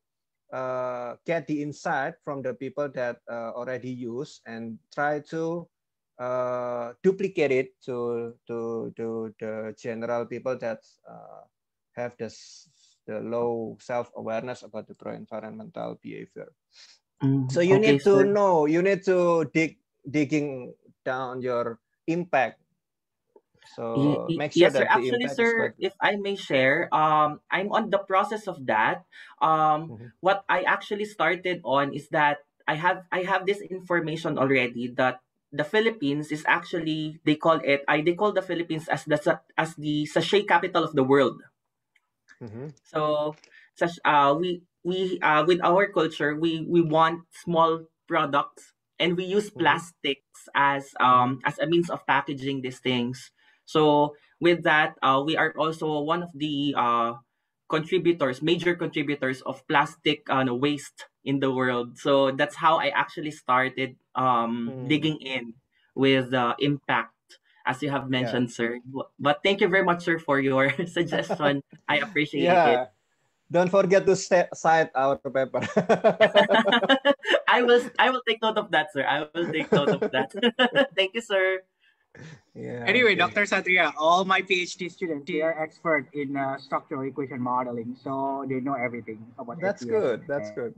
uh, get the insight from the people that uh, already use and try to uh, duplicate it to, to, to the general people that uh, have this, the low self-awareness about the pro-environmental behavior. Mm-hmm. so you okay, need to know, you need to dig digging down your impact. So make sure yes, that sir. Actually, sir, if I may share, um, I'm on the process of that. Um, mm-hmm. what I actually started on is that I have I have this information already that the Philippines is actually they call it I they call the Philippines as the as the sachet capital of the world. Mm-hmm. So such uh we we uh, with our culture we we want small products and we use mm-hmm. plastics as um as a means of packaging these things so with that uh, we are also one of the uh contributors major contributors of plastic uh, waste in the world so that's how i actually started um mm. digging in with the uh, impact as you have mentioned yeah. sir but thank you very much sir for your *laughs* suggestion i appreciate yeah. it don't forget to cite our paper. *laughs* I will. I will take note of that, sir. I will take note of that. *laughs* Thank you, sir. Yeah, anyway, okay. Dr. Satria, all my PhD students, they are expert in uh, structural equation modeling, so they know everything about That's good. That's good.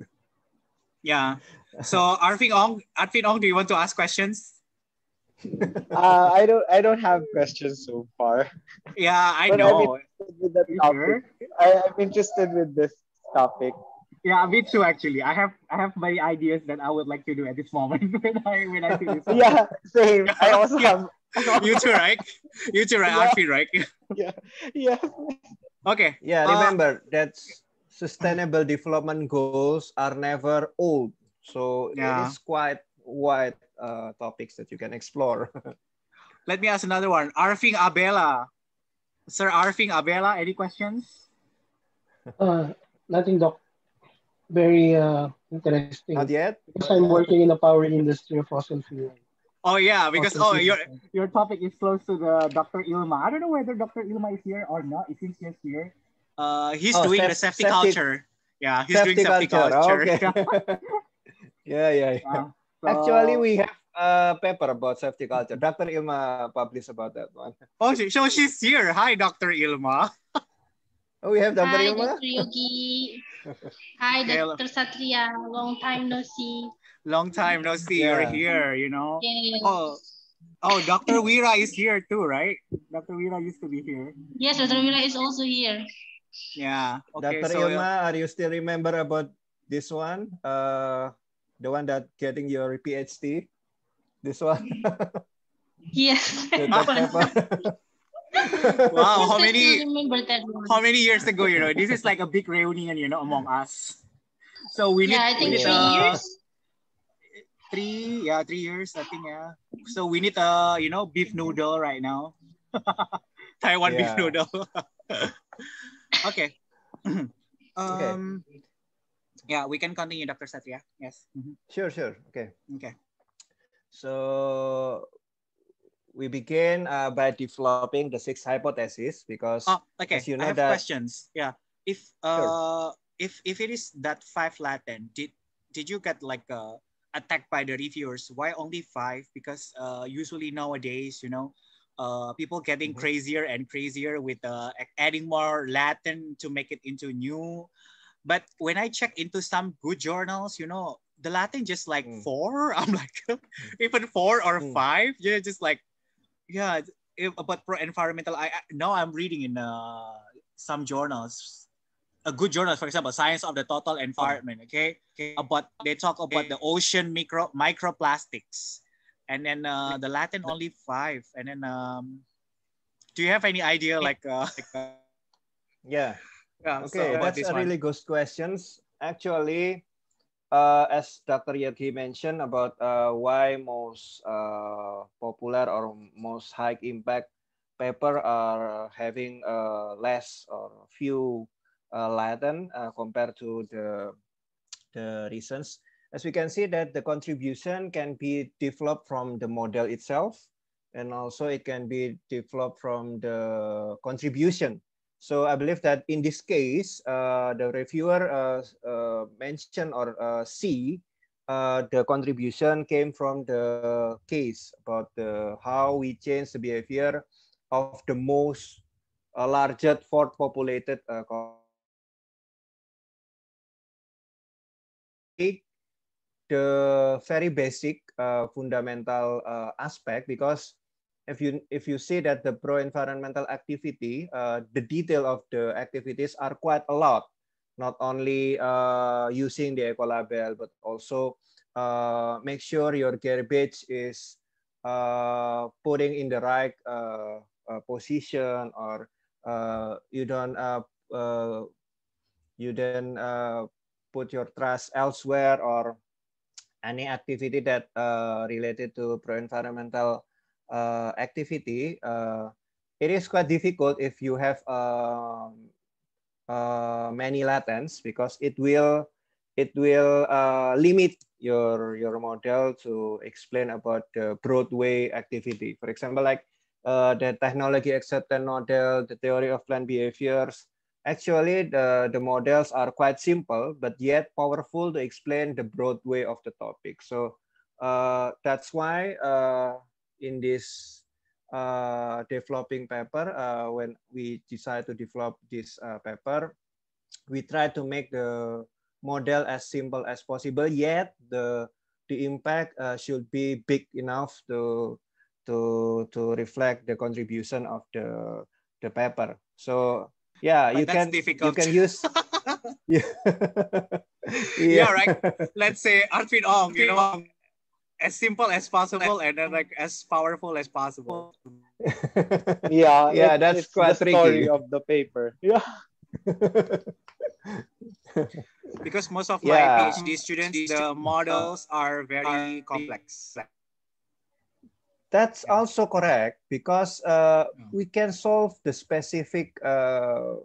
Yeah. So Arvin Ong, Arvin Ong, do you want to ask questions? *laughs* uh, I don't I don't have questions so far. Yeah, I but know. I'm I, I'm interested with this topic. Yeah, me too. Actually, I have I have my ideas that I would like to do at this moment *laughs* when I when I see this. yeah, same. I *laughs* also have. you too, right? You too, right? Yeah. right? yeah, yeah. Okay. Yeah, uh, remember uh, that sustainable development goals are never old, so yeah. it is quite wide uh, topics that you can explore. *laughs* Let me ask another one. Arfing Abela. Sir Arfing Abela, any questions? Uh, nothing, Doc. Very uh, interesting. Not yet? Because I'm working in the power industry of fossil fuel. Oh yeah, because oh your your topic is close to the Dr. Ilma. I don't know whether Dr. Ilma is here or not. It seems he's here. Uh, he's oh, doing the safety culture. Yeah, he's doing safety culture. Oh, okay. *laughs* *laughs* yeah, yeah. yeah. Uh, so, Actually, we have a paper about safety culture. Dr. Ilma published about that one. *laughs* Oh, so she's here. Hi, Dr. Ilma. Oh, we have Dr. Hi, Ilma. Dr. Yogi. Hi, *laughs* Dr. Satria. Long time no see. Long time no see. Yeah. You're here, you know. Yes. Oh, oh, Dr. Wira is here too, right? Dr. Wira used to be here. Yes, Dr. Wira is also here. Yeah. Okay, Dr. So Ilma, are you still remember about this one? Uh, the one that getting your PhD. This one. *laughs* yes. *laughs* *laughs* wow, how many how many years ago, you know, this is like a big reunion, you know, among us. So we need, yeah, I think we three years. Three, yeah, three years, I think, yeah. So we need a uh, you know beef noodle right now. Taiwan beef noodle. *clears throat* okay. um, okay yeah we can continue dr satya yes mm -hmm. sure sure okay okay so we begin uh, by developing the six hypotheses because oh, okay you know I have that... questions yeah if uh sure. if if it is that five latin did did you get like uh, attacked by the reviewers why only five because uh, usually nowadays you know uh, people getting mm -hmm. crazier and crazier with uh, adding more Latin to make it into new but when I check into some good journals, you know, the Latin just like mm. four. *laughs* I'm like, hmm. even four or mm. five. You know, just like, yeah. If, but pro environmental, I, I now I'm reading in uh, some journals, a good journal, for example, Science of the Total Environment. Hmm. Okay? okay, about they talk about the ocean micro microplastics, and then uh, the Latin only five, and then um, do you have any idea like uh, *laughs* yeah yeah, okay, so that's a one. really good questions. Actually, uh, as Dr. Yagi mentioned about uh, why most uh, popular or most high impact paper are having uh, less or few uh, Latin uh, compared to the, the reasons. As we can see that the contribution can be developed from the model itself, and also it can be developed from the contribution so I believe that in this case, uh, the reviewer uh, uh mentioned or uh, see uh, the contribution came from the case about the, how we change the behavior of the most uh, largest fourth populated the very basic uh, fundamental uh, aspect because if you if you see that the pro environmental activity uh, the detail of the activities are quite a lot not only uh, using the eco label but also uh, make sure your garbage is uh, putting in the right uh, uh, position or you don't you then put your trash elsewhere or any activity that related to pro environmental uh, activity, uh, it is quite difficult if you have um, uh, many latents because it will it will uh, limit your your model to explain about the Broadway activity. For example, like uh, the technology acceptance model, the theory of plant behaviors. Actually, the, the models are quite simple, but yet powerful to explain the Broadway of the topic. So uh, that's why uh, in this uh, developing paper, uh, when we decide to develop this uh, paper, we try to make the model as simple as possible. Yet the the impact uh, should be big enough to to to reflect the contribution of the the paper. So yeah, but you can difficult. you can use. *laughs* *laughs* yeah. yeah. right. Let's say Artvin Ong, you know, as simple as possible and then like as powerful as possible. *laughs* yeah, yeah, it, that's quite the story of the paper. Yeah. *laughs* because most of yeah. my PhD students, the models are very complex. That's yeah. also correct because uh, we can solve the specific uh,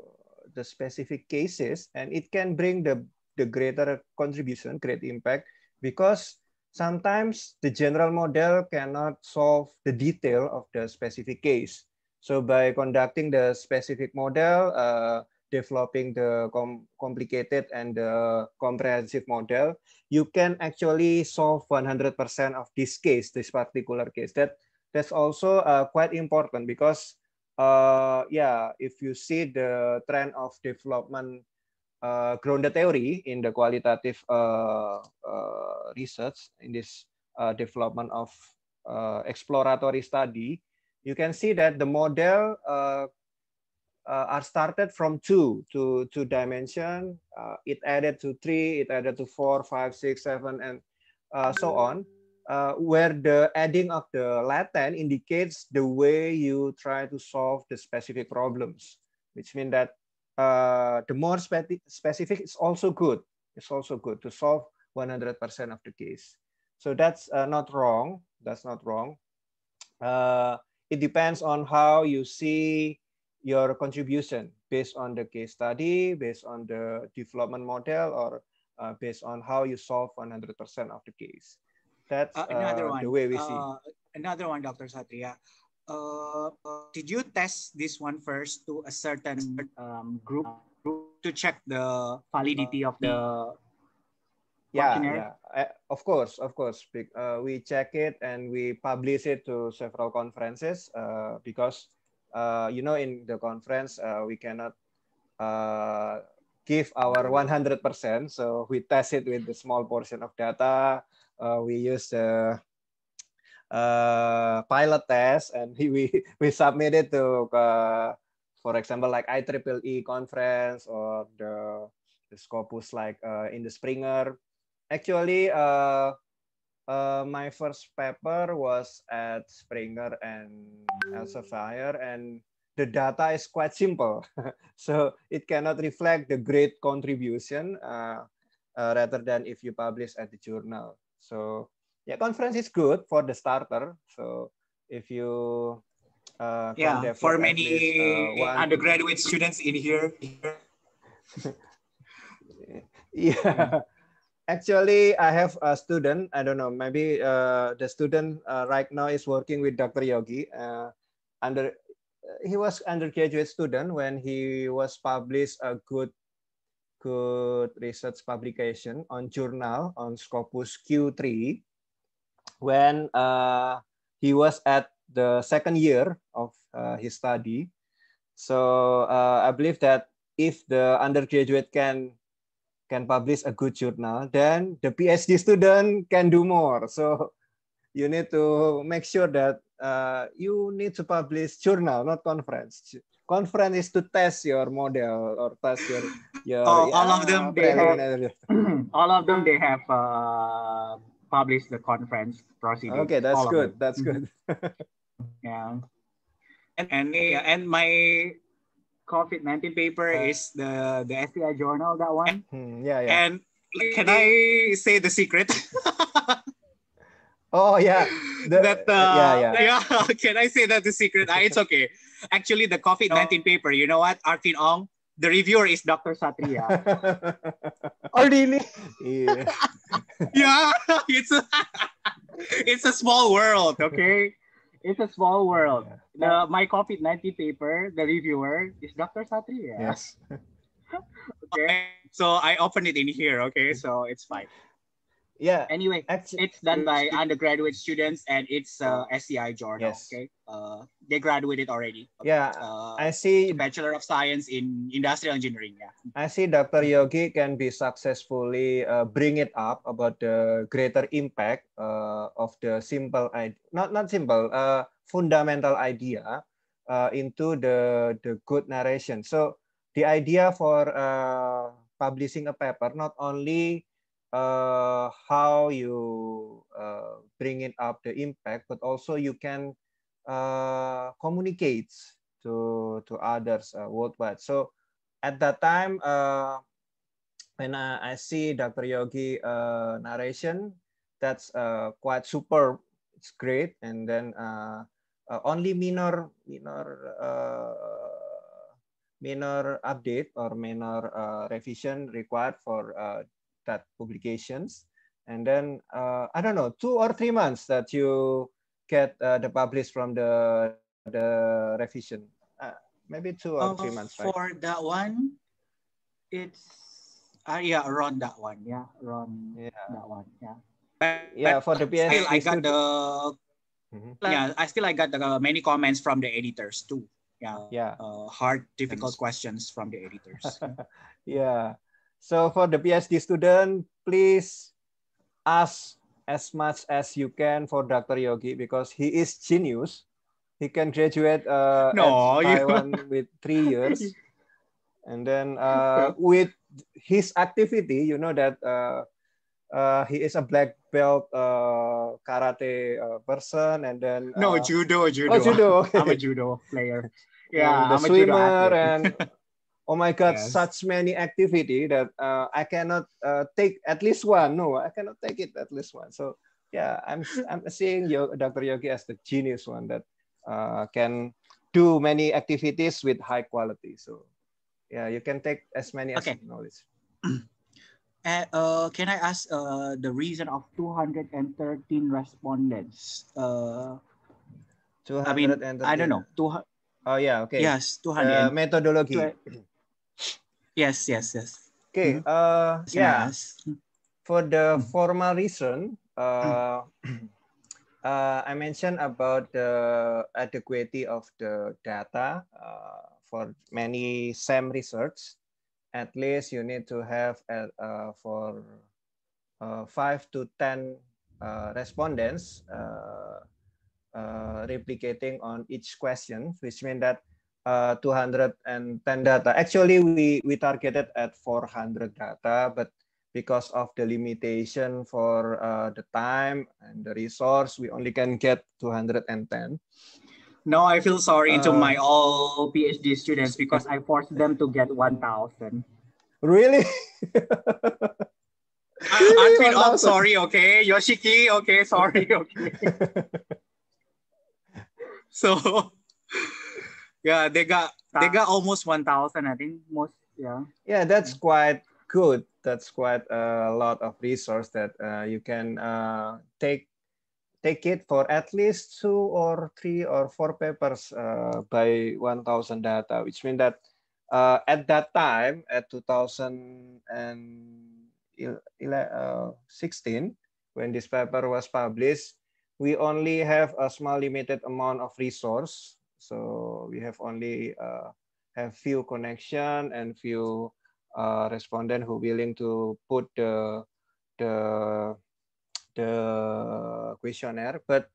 the specific cases and it can bring the the greater contribution, great impact because sometimes the general model cannot solve the detail of the specific case. So by conducting the specific model, uh, developing the com complicated and the uh, comprehensive model, you can actually solve 100% of this case, this particular case. That That's also uh, quite important because, uh, yeah, if you see the trend of development uh, grounded theory in the qualitative uh, uh, research in this uh, development of uh, exploratory study, you can see that the model uh, are started from two to two dimension. it added to three, it added to four, five, six, seven, and so on. where the adding of the latent indicates the way you try to solve the specific problems, which means that uh, the more spe specific, it's also good. It's also good to solve 100% of the case. So that's uh, not wrong. That's not wrong. Uh, it depends on how you see your contribution based on the case study, based on the development model, or uh, based on how you solve 100% of the case. That's uh, another uh, one. the way we see. Uh, another one, Dr. Satria uh, did you test this one first to a certain um, group, group to check the validity of the yeah, yeah. I, of course of course uh, we check it and we publish it to several conferences uh, because uh, you know in the conference uh, we cannot uh, give our 100% so we test it with a small portion of data uh, we use the uh, pilot test and he, *laughs* we we submitted to uh, for example like IEEE conference or the, the Scopus like uh, in the Springer. Actually, uh, uh, my first paper was at Springer and Elsevier, and the data is quite simple, *laughs* so it cannot reflect the great contribution uh, uh, rather than if you publish at the journal. So yeah, conference is good for the starter. So if you uh, yeah, for many least, uh, undergraduate students in here. *laughs* yeah, actually, I have a student. I don't know. Maybe uh, the student uh, right now is working with Dr. Yogi. Uh, under he was undergraduate student when he was published a good good research publication on journal on Scopus Q3 when uh, he was at the second year of uh, his study. So uh, I believe that if the undergraduate can can publish a good journal, then the PhD student can do more. So you need to make sure that uh, you need to publish journal, not conference. Conference is to test your model or test your. your *laughs* oh, all yeah, of them they have, *clears throat* all of them they have uh, publish the conference proceedings. Okay, that's good. That's good. Mm-hmm. yeah. And, and, and my COVID 19 paper uh, is the, the SCI journal, that one. Hmm, yeah, yeah. And can I say the secret? *laughs* oh, yeah. The, that, uh, yeah, yeah. *laughs* yeah. Can I say that the secret? Ah, it's okay. Actually, the COVID 19 paper, you know what? Artin Ong, the reviewer is Dr. Satria. *laughs* oh, really? Yeah. *laughs* yeah, it's a, it's a small world, okay? It's a small world. Yeah. The, my COVID-19 paper, the reviewer, is Dr. Satria. Yes. *laughs* okay, so I open it in here, okay? So it's fine. Yeah. Anyway, actually, it's done by undergraduate students and it's uh, SCI journal, yes. okay? Uh, they graduated already. Yeah, uh, I see Bachelor of Science in Industrial Engineering. Yeah, I see Dr. Yogi can be successfully uh, bring it up about the greater impact uh, of the simple not not simple uh, fundamental idea uh, into the the good narration. So the idea for uh, publishing a paper not only uh, how you uh, bring it up the impact, but also you can uh, communicates to to others uh, worldwide. So at that time, uh, when I, I, see Dr. Yogi uh, narration, that's uh, quite superb. It's great, and then only minor minor minor update or minor revision required for that publications. And then I don't know, two or three months that you get uh, the publish from the the revision? Uh, maybe two or three uh, months. For right? that one, it's uh, yeah around that one. Yeah, around yeah. that one. Yeah. But, yeah, but for the PS. Still, I got the. Mm -hmm. Yeah, I still I got the, uh, many comments from the editors too. Yeah. Yeah. Uh, hard, difficult questions from the editors. *laughs* yeah. So for the PhD student, please ask as much as you can for Dr. Yogi because he is genius. He can graduate uh, no, at Taiwan with three years, *laughs* and then uh, with his activity, you know that uh, uh, he is a black belt uh, karate uh, person, and then no judo, uh, judo. Oh, judo. *laughs* Okay. I'm a judo player. Yeah, and the I'm swimmer a judo and oh my god yes. such many activity that uh, i cannot uh, take at least one no i cannot take it at least one so yeah i'm i'm seeing Yo- dr yogi as the genius one that uh, can do many activities with high quality so yeah you can take as many okay. as you knowledge *clears throat* uh, can I ask uh, the reason of 213 respondents? Uh, 213. I mean, I don't know. Two, oh, yeah, okay. Yes, 200. Uh, methodology. Yes, yes, yes. Okay. Mm-hmm. Uh, yeah. For the mm. formal reason, uh, mm. *clears throat* uh, I mentioned about the adequacy of the data uh, for many SAM research. At least you need to have uh, uh, for uh, five to 10 uh, respondents uh, uh, replicating on each question, which means that uh, 210 data. Actually, we, we targeted at 400 data, but because of the limitation for uh, the time and the resource, we only can get 210. No, I feel sorry uh, to my all PhD students because I forced them to get 1,000. Really? I, I feel I'm sorry, okay? Yoshiki, okay, sorry, okay. *laughs* so yeah, they got they got almost 1,000, I think most. Yeah. Yeah, that's quite good. That's quite a lot of resource that uh, you can uh, take take it for at least two or three or four papers uh, by 1,000 data, which means that uh, at that time, at 2016, uh, when this paper was published, we only have a small limited amount of resource so we have only uh, have few connection and few uh, respondent who willing to put the the the questionnaire. But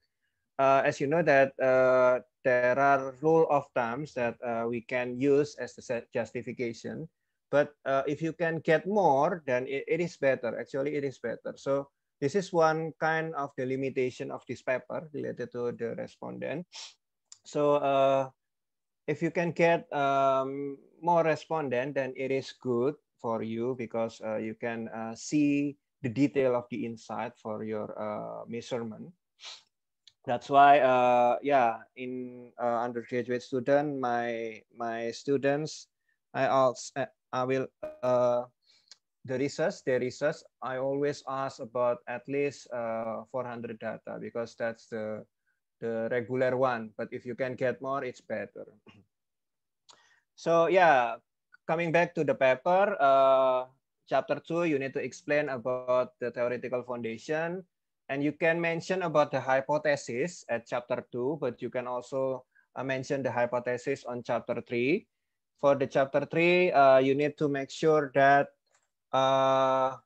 uh, as you know that uh, there are rule of thumbs that uh, we can use as the justification. But uh, if you can get more, then it, it is better. Actually, it is better. So this is one kind of the limitation of this paper related to the respondent. So uh, if you can get um, more respondent, then it is good for you because uh, you can uh, see the detail of the insight for your uh, measurement. That's why, uh, yeah, in uh, undergraduate student, my my students, I also I will the research, the research, I always ask about at least 400 data because that's the the regular one. But if you can get more, it's better. *clears throat* So yeah, coming back to the paper, uh, chapter two, you need to explain about the theoretical foundation. And you can mention about the hypothesis at chapter two, but you can also uh, mention the hypothesis on chapter three. For the chapter three, uh, you need to make sure that uh,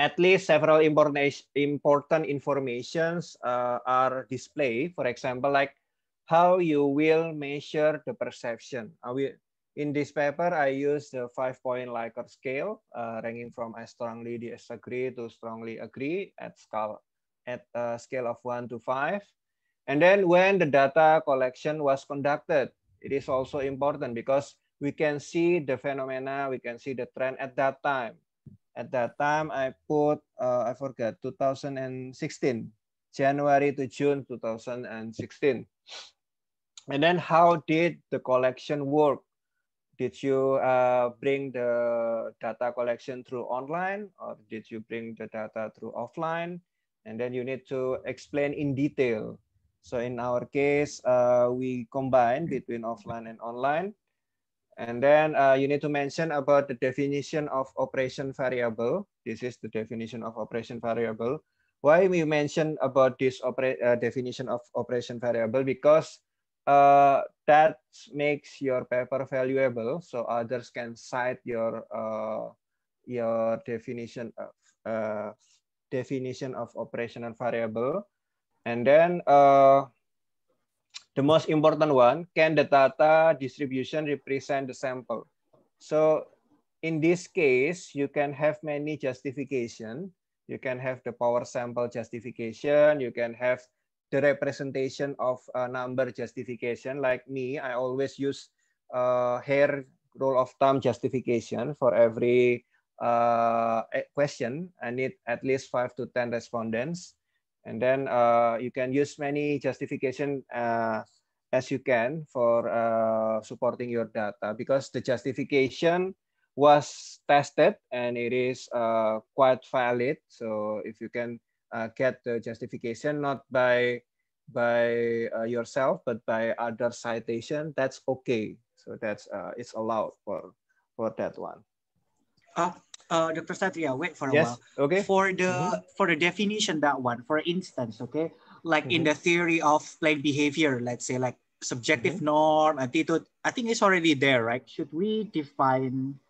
at least several important informations uh, are displayed. For example, like how you will measure the perception. Uh, in this paper, I use the five-point Likert scale, uh, ranging from I strongly disagree to strongly agree at scale at a uh, scale of one to five. And then when the data collection was conducted, it is also important because we can see the phenomena, we can see the trend at that time. At that time, I put, uh, I thousand 2016, January to June 2016. And then how did the collection work? Did you uh, bring the data collection through online or did you bring the data through offline? And then you need to explain in detail. So in our case, uh, we combine between offline and online and then uh, you need to mention about the definition of operation variable. This is the definition of operation variable. Why we mention about this uh, definition of operation variable? Because uh, that makes your paper valuable so others can cite your uh, your definition of uh, definition of operational variable and then uh, the most important one, can the data distribution represent the sample? So in this case, you can have many justification. You can have the power sample justification. You can have the representation of a number justification. Like me, I always use uh, hair rule of thumb justification for every uh, question. I need at least five to 10 respondents. And then uh, you can use many justification uh, as you can for uh, supporting your data because the justification was tested and it is quite valid. So if you can get the justification not by by uh, yourself but by other citation that's okay so that's uh, it's allowed for for that one uh, uh, Dr. Satria, wait for a yes. while. Okay. For the mm-hmm. for the definition that one, for instance, okay, like mm-hmm. in the mm-hmm. theory of like behavior, let's say like subjective mm-hmm. norm, attitude, I think it's already there, right? Should we define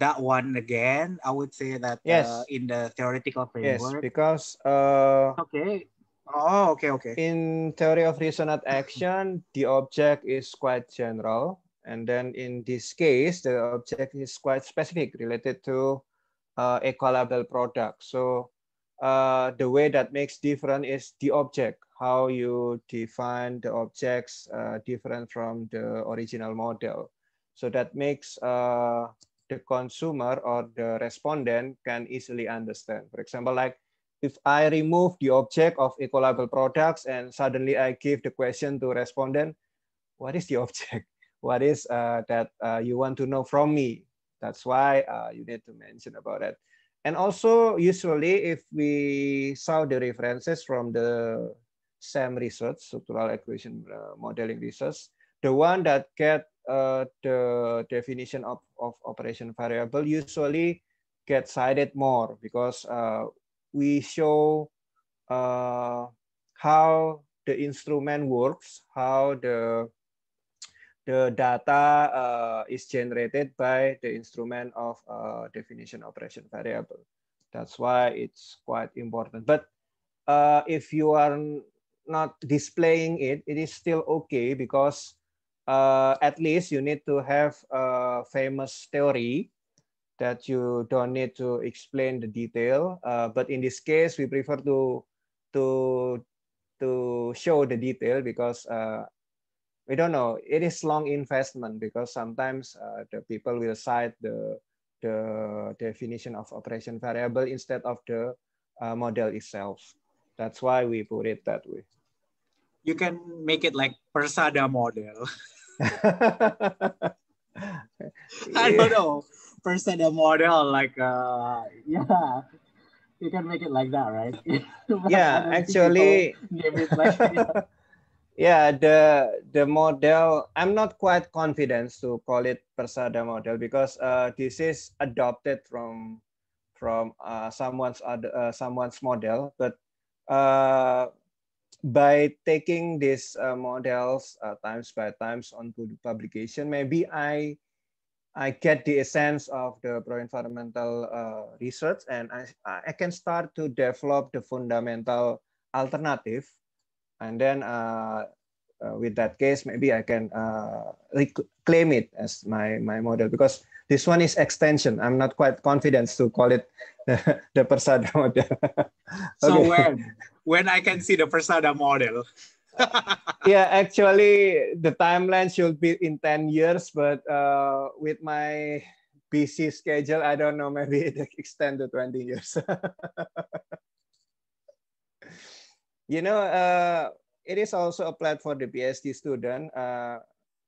that one again? I would say that uh, yes. Uh, in the theoretical framework. Yes, because uh, okay. Oh, okay, okay. In theory of reason action, the object is quite general, and then in this case, the object is quite specific related to uh, equalable product. So uh, the way that makes different is the object, how you define the objects uh, different from the original model. So that makes uh, the consumer or the respondent can easily understand. For example, like if I remove the object of equalable products and suddenly I give the question to respondent, what is the *laughs* object? What is uh, that uh, you want to know from me? That's why uh, you need to mention about it. And also, usually, if we saw the references from the same research, structural equation uh, modeling research, the one that get uh, the definition of, of operation variable usually get cited more because uh, we show uh, how the instrument works, how the the data uh, is generated by the instrument of uh, definition operation variable. That's why it's quite important. But uh, if you are not displaying it, it is still okay because uh, at least you need to have a famous theory that you don't need to explain the detail. Uh, but in this case, we prefer to to to show the detail because uh, we don't know. It is long investment because sometimes uh, the people will cite the the definition of operation variable instead of the uh, model itself. That's why we put it that way. You can make it like Persada model. *laughs* *laughs* I don't know Persada model like uh, yeah. You can make it like that, right? *laughs* yeah, actually. Like, yeah yeah the the model i'm not quite confident to call it persada model because uh, this is adopted from from uh, someone's other, uh, someone's model but uh, by taking these uh, models uh, times by times onto the publication maybe i i get the essence of the pro-environmental research and I, I can start to develop the fundamental alternative and then uh, uh, with that case, maybe I can uh, reclaim it as my, my model because this one is extension. I'm not quite confident to call it the, *laughs* the Persada model. *laughs* okay. So when, when I can see the Persada model? *laughs* yeah, actually, the timeline should be in 10 years, but uh, with my busy schedule, I don't know, maybe it extend to 20 years. You know, uh, it is also applied for the PhD student. Uh,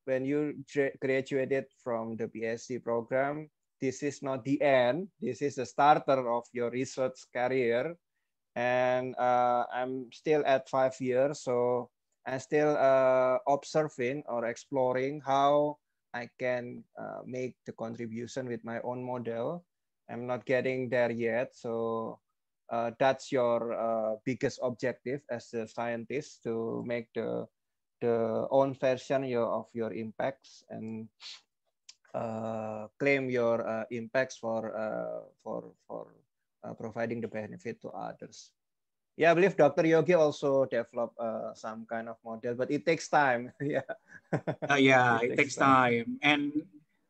when you graduated from the PhD program, this is not the end. This is the starter of your research career. And uh, I'm still at five years, so I'm still uh, observing or exploring how I can uh, make the contribution with my own model. I'm not getting there yet, so uh, that's your uh, biggest objective as a scientist to make the the own version your, of your impacts and uh, claim your uh, impacts for uh, for for uh, providing the benefit to others. Yeah, I believe Dr. Yogi also developed some kind of model, but it takes time. *laughs* yeah. yeah, *laughs* it, it, takes, takes time. time. And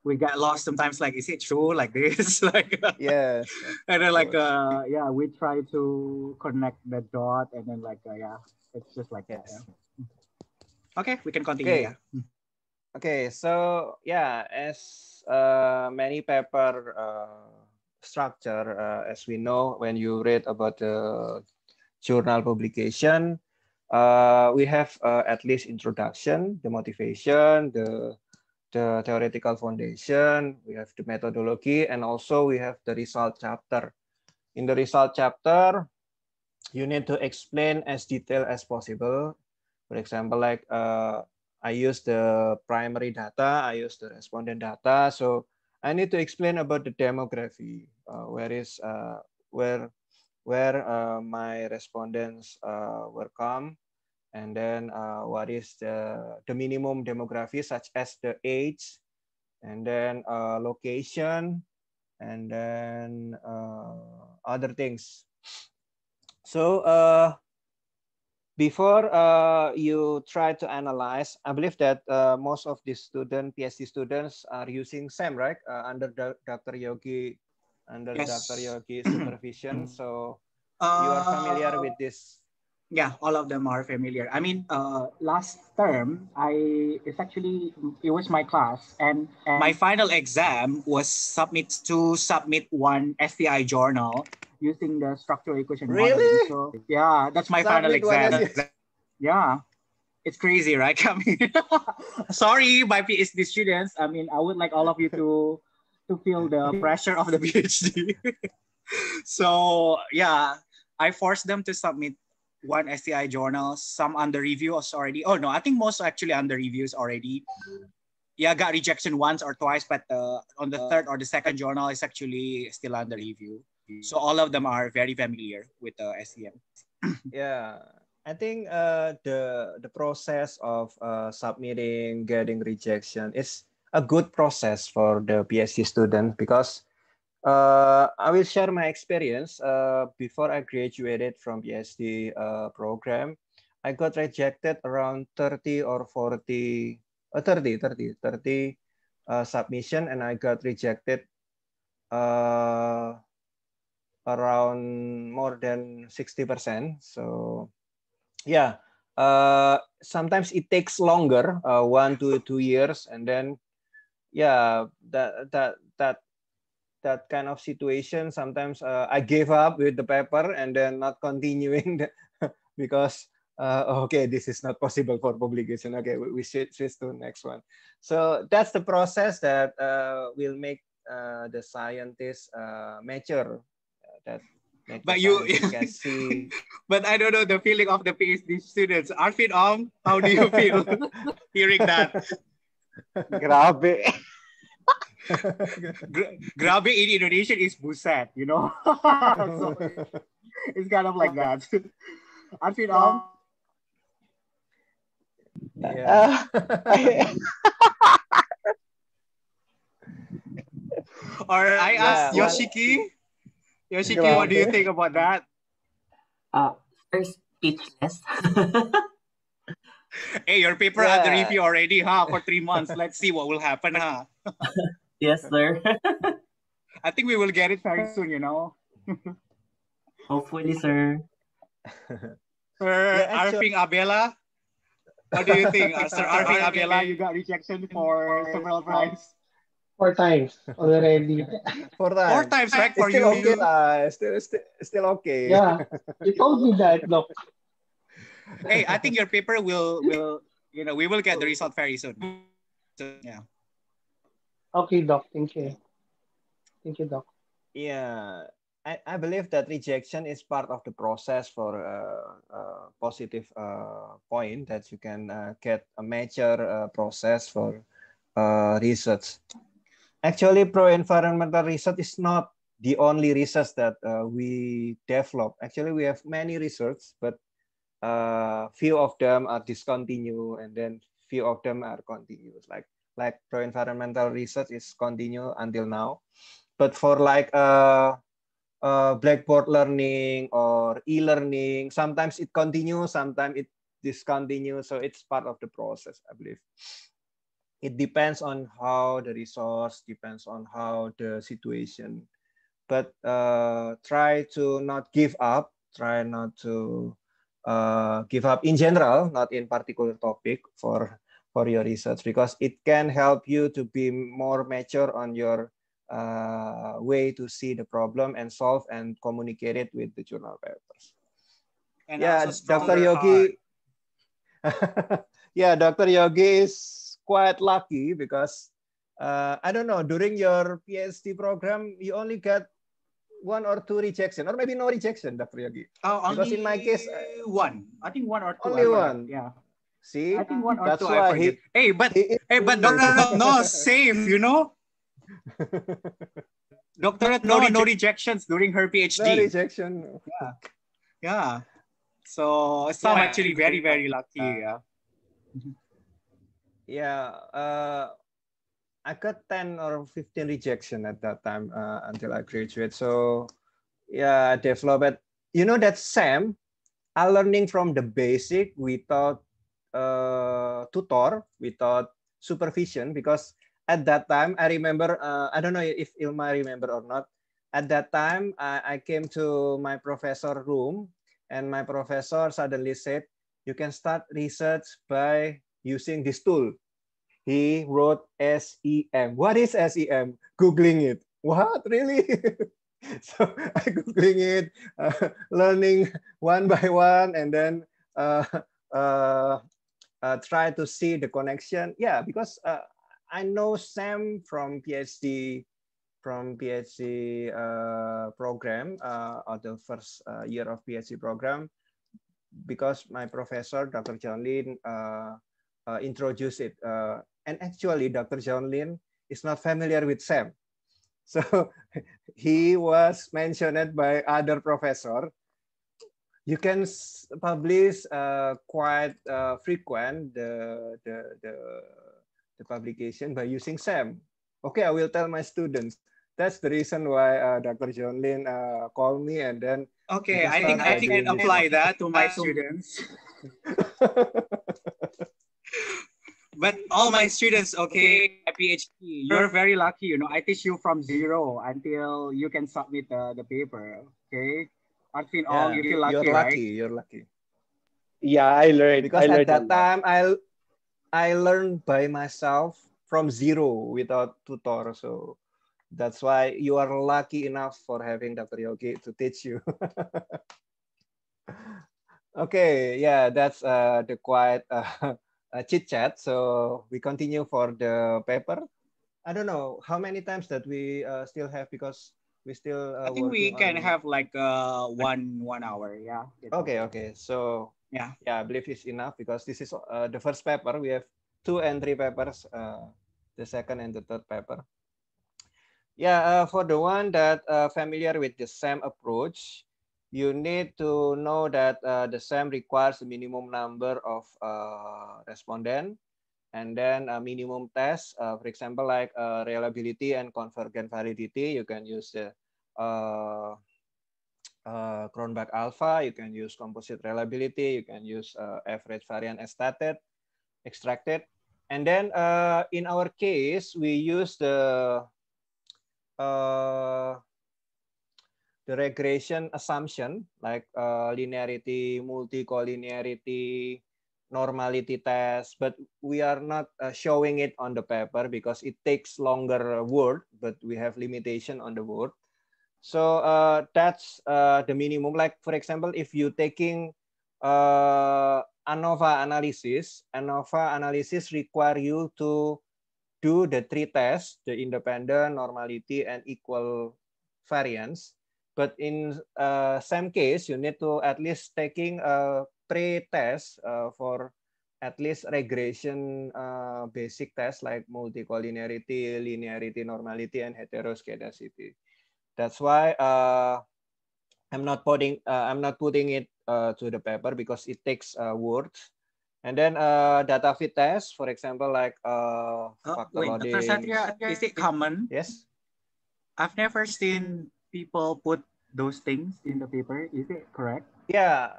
we get lost sometimes like is it true like this *laughs* like yeah *laughs* and then like uh yeah we try to connect the dot and then like uh, yeah it's just like yes. that yeah. okay we can continue okay. Yeah. okay so yeah as uh many paper uh structure uh, as we know when you read about the journal publication uh we have uh, at least introduction the motivation the the theoretical foundation, we have the methodology, and also we have the result chapter. In the result chapter, you need to explain as detailed as possible. For example, like uh, I use the primary data, I use the respondent data. So I need to explain about the demography, uh, where is uh, where where uh, my respondents uh, were come, and then uh, what is the, the minimum demography such as the age and then uh, location and then uh, other things so uh, before uh, you try to analyze i believe that uh, most of the student phd students are using sam right under dr yogi under yes. dr yogi *clears throat* supervision so you are familiar with this yeah, all of them are familiar. I mean, uh, last term, I it's actually it was my class and, and my final exam was submit to submit one STI journal using the structural equation. Really? Model. So yeah, that's my submit final exam. Yeah, it's crazy, right? *laughs* Coming. Sorry, my PhD students. I mean, I would like all of you to to feel the pressure of the PhD. *laughs* so yeah, I forced them to submit one STI journal, some under review already. Oh no, I think most actually under reviews already. Yeah, got rejection once or twice, but uh, on the third or the second journal is actually still under review. So all of them are very familiar with the uh, SEM. *coughs* yeah, I think uh, the the process of uh, submitting, getting rejection is a good process for the PhD student because uh, I will share my experience. Uh, before I graduated from PhD uh, program, I got rejected around 30 or 40, uh, 30, 30, 30 uh, submission, and I got rejected uh, around more than 60%. So yeah, uh, sometimes it takes longer, one to two years, and then yeah, that, that, that that kind of situation sometimes uh, i gave up with the paper and then not continuing the, *laughs* because uh, okay this is not possible for publication okay we, we switch, switch to next one so that's the process that uh, will make uh, the scientists uh, mature that but you can *laughs* see but i don't know the feeling of the phd students arfin om how do you feel *laughs* hearing that grabe *laughs* Gra- grabe in Indonesian is buset, you know. *laughs* so, it's kind of like that. *laughs* Arfin, um, yeah. or I asked yeah, Yoshiki. Well, Yoshiki, well, what do you think about that? Uh, first, speechless. hey, your paper yeah. the review already, huh? For three months. Let's see what will happen, huh? Yes, sir. *laughs* I think we will get it very soon, you know. Hopefully, sir. *laughs* Sir yeah, Arping Abela, what do you think? Uh, sir Arvin Abela, you got rejection for several times. Four times already. *laughs* Four times. Four times, right? For still you. Okay, uh, still, still, still okay. Yeah, you told me that. Look. Hey, I think your paper will will you know we will get the result very soon. So, yeah. Okay, Doc. Thank you. Thank you, Doc. Yeah, I, I believe that rejection is part of the process for a, uh, a uh, positive uh, point that you can uh, get a major uh, process for uh, research. Actually, pro-environmental research is not the only research that we develop. Actually, we have many research, but few of them are discontinued and then few of them are continuous. Like like pro-environmental research is continue until now. But for like uh, uh, Blackboard learning or e-learning, sometimes it continues, sometimes it discontinues. So it's part of the process, I believe. It depends on how the resource, depends on how the situation. But uh, try to not give up, try not to uh, give up in general, not in particular topic for for your research because it can help you to be more mature on your uh, way to see the problem and solve and communicate it with the journal papers. And yeah, Dr. Yogi. *laughs* yeah, Dr. Yogi is quite lucky because uh, I don't know, during your PhD program, you only got one or two rejection, or maybe no rejection, Dr. Yogi. Oh, because in my case, one. I think one or two. Only one. Yeah. See, I think one or That's why. I He, hey, but he, hey, but no, no, no, no, safe. You know, *laughs* Doctor no, no, no rejections during her PhD. No rejection. Yeah, yeah. So, so I'm actually very, very lucky. Yeah. Yeah. Mm-hmm. Uh, I got ten or fifteen rejection at that time uh, until I graduate. So, yeah, Devlo. developed. You know that Sam, I learning from the basic without uh, tutor, without supervision, because at that time, I remember, uh, I don't know if Ilma remember or not, at that time, I, I came to my professor room and my professor suddenly said, you can start research by using this tool. He wrote SEM. What is SEM? Googling it. What? Really? *laughs* so I Googling it, uh, learning one by one, and then uh, uh, uh, try to see the connection. Yeah, because uh, I know Sam from PhD from PhD uh, program uh, or the first uh, year of PhD program because my professor Dr. John Lin uh, introduced it. and actually, Dr. John Lin is not familiar with Sam, *laughs* so he was mentioned by other professor you can publish uh, quite uh, frequent the, the, the, the, publication by using SAM. Okay, I will tell my students. That's the reason why uh, Dr. John Lin uh, called me and then. Okay, I think I think I'd apply that to my um, students. *laughs* but all my students, okay, PhD, you're very lucky. You know, I teach you from zero until you can submit the, uh, the paper. Okay i yeah. you're, lucky, you're lucky. Right? You're lucky. Yeah, I learned. Because I learned at that time, I I learned by myself from zero without tutor. So that's why you are lucky enough for having Dr. Yogi to teach you. *laughs* okay, yeah, that's uh, the quiet *laughs* uh, chit chat. So we continue for the paper. I don't know how many times that we uh, still have because we still uh, i think we can on... have like uh one one hour yeah okay okay so yeah yeah i believe it's enough because this is uh, the first paper we have two and three papers uh, the second and the third paper yeah uh, for the one that uh, familiar with the SAM approach you need to know that uh, the SAM requires a minimum number of uh, respondent and then a uh, minimum test. Uh, for example, like uh, reliability and convergent validity, you can use the uh, uh Cronbach alpha, you can use composite reliability, you can use uh, average variant extracted, extracted. And then uh, in our case, we use the uh, the regression assumption like uh, linearity, multicollinearity, normality test, but we are not uh, showing it on the paper because it takes longer word, but we have limitation on the word. So uh, that's uh, the minimum. Like for example, if you taking uh, ANOVA analysis, ANOVA analysis require you to do the three tests, the independent, normality, and equal variance. But in uh, same case, you need to at least taking a pre-test uh, for at least regression uh, basic test like multicollinearity, linearity, normality, and heteroscedasticity. That's why uh, I'm not putting uh, I'm not putting it uh, to the paper because it takes uh, words. And then uh, data fit test, for example, like uh, oh, wait, loading. is it common? Yes. I've never seen people put those things in the paper. Is it correct? Yeah,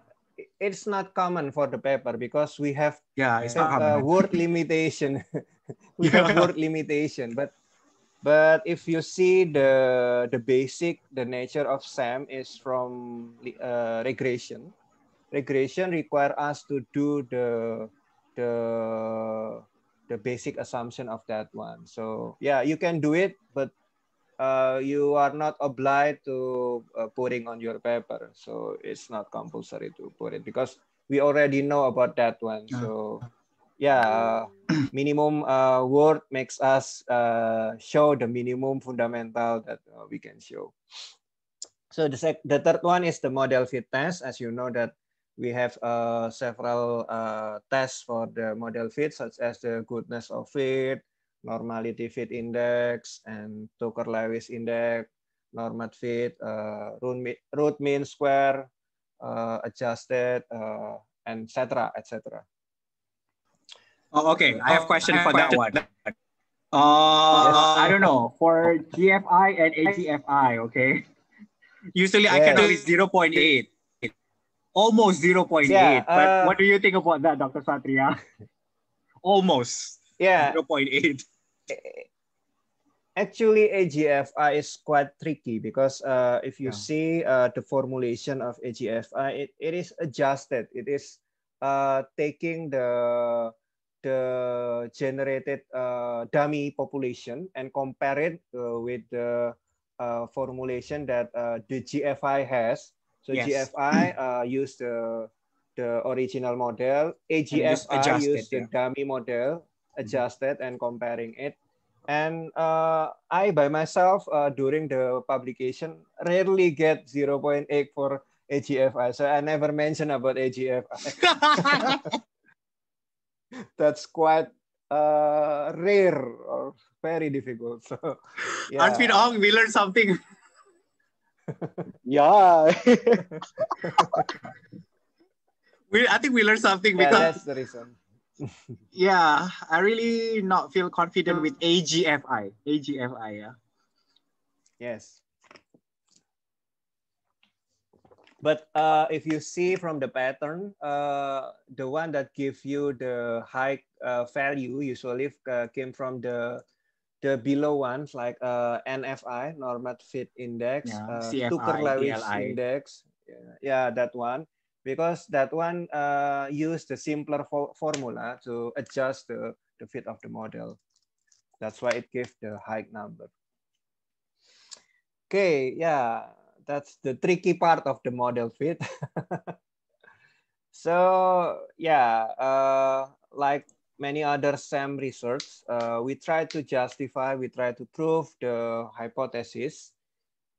it's not common for the paper because we have yeah it's uh, not common. word limitation *laughs* we yeah. have word limitation but but if you see the the basic the nature of sam is from uh, regression regression require us to do the the the basic assumption of that one so yeah you can do it but uh, you are not obliged to uh, putting on your paper so it's not compulsory to put it because we already know about that one so yeah *clears throat* minimum uh, word makes us uh, show the minimum fundamental that uh, we can show. So the, sec the third one is the model fit test. As you know that we have uh, several uh, tests for the model fit, such as the goodness of fit, normality fit index, and Tucker-Lewis index, normat fit, uh, root mean square, uh, adjusted, uh, and etc. etc. Oh, okay. I have uh, question for question. that one. Uh, yes. I don't know for GFI and AGFI. Okay. Usually, yes. I can do is zero point eight, almost zero point eight. yeah, Uh, but what do you think about that, Doctor Satria? *laughs* almost. Yeah. Zero point eight. Actually, AGFI is quite tricky because uh, if you yeah. see uh, the formulation of AGFI, it, it is adjusted. It is uh, taking the the generated uh, dummy population and compare it uh, with the uh, formulation that the GFI has. So yes. GFI used the the original model. AGFI used the yeah. dummy model, mm-hmm. adjusted mm -hmm. and comparing it. And uh, I by myself uh, during the publication rarely get 0.8 for AGFI. So I never mention about AGFI. *laughs* *laughs* that's quite uh, rare or very difficult. So, yeah. *laughs* aren't we wrong? We learned something. *laughs* yeah. *laughs* we, I think we learned something yeah, because that's the reason. yeah, I really not feel confident with AGFI. AGFI, yeah. Yes. But uh, if you see from the pattern, uh, the one that give you the high uh, value usually uh, came from the the below ones like uh, NFI, Normat Fit Index, yeah, uh, tucker Index, yeah, that one, because that one uh, use the simpler fo formula to adjust the, the fit of the model. That's why it gave the high number. Okay, yeah that's the tricky part of the model fit. *laughs* so yeah, uh, like many other SAM research, uh, we try to justify, we try to prove the hypothesis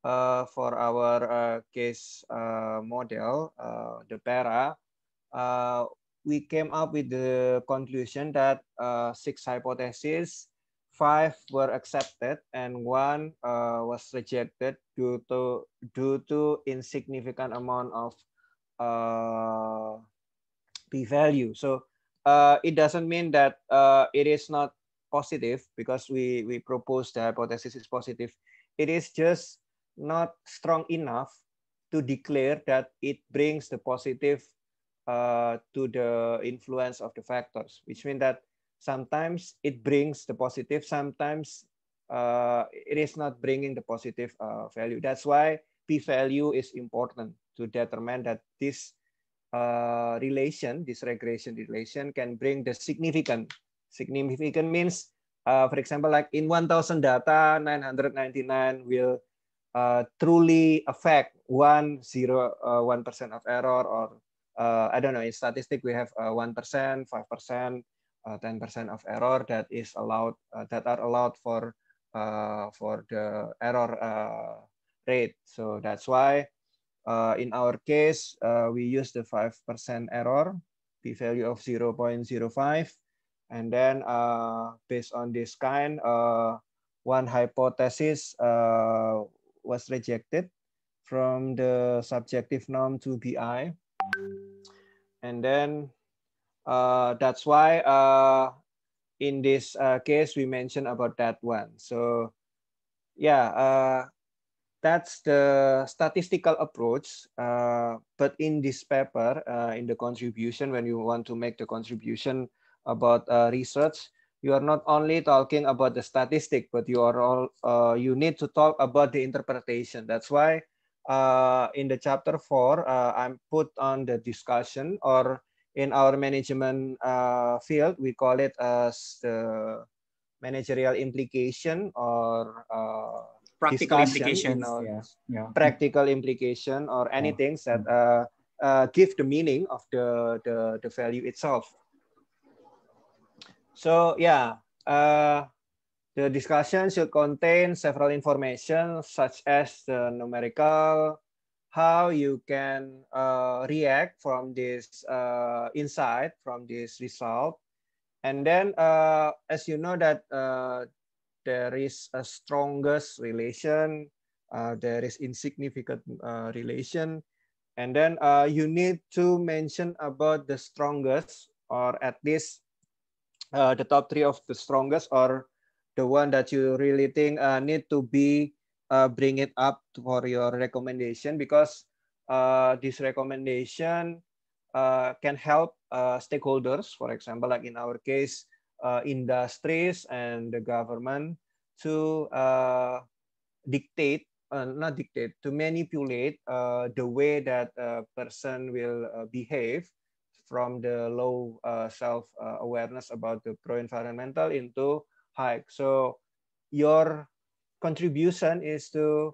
uh, for our uh, case uh, model, uh, the para. we came up with the conclusion that six hypotheses five were accepted and one uh, was rejected due to due to insignificant amount of uh, p value. So uh, it doesn't mean that uh, it is not positive because we we propose the hypothesis is positive. It is just not strong enough to declare that it brings the positive uh, to the influence of the factors, which means that sometimes it brings the positive, sometimes uh, it is not bringing the positive uh, value. That's why p value is important to determine that this uh, relation, this regression relation, can bring the significant. Significant means, uh, for example, like in 1,000 data, 999 will uh, truly affect one zero uh, one percent of error, or I don't know. In statistic, we have one percent, five percent, ten percent of error that is allowed that are allowed for uh, for the error uh, rate. So that's why uh, in our case, we use the 5% error, p-value of 0.05. And then based on this kind, one hypothesis was rejected from the subjective norm to BI. And then uh, that's why uh, in this uh, case, we mentioned about that one. So yeah, uh, that's the statistical approach. Uh, but in this paper, uh, in the contribution, when you want to make the contribution about uh, research, you are not only talking about the statistic, but you are all uh, you need to talk about the interpretation. That's why in the chapter four, I'm put on the discussion or in our management uh, field, we call it as the managerial implication or uh, practical implication, you know, yeah. Yeah. practical implication or anything yeah. that uh, uh, give the meaning of the, the, the value itself. So yeah, uh, the discussion should contain several information such as the numerical, how you can uh, react from this uh, insight, from this result. And then uh, as you know that uh, there is a strongest relation, uh, there is insignificant uh, relation, and then you need to mention about the strongest or at least the top three of the strongest or the one that you really think need to be uh, bring it up for your recommendation because uh, this recommendation uh, can help uh, stakeholders, for example, like in our case, uh, industries and the government to uh, dictate, not dictate, to manipulate the way that a person will behave from the low self-awareness about the pro-environmental into high. So your contribution is to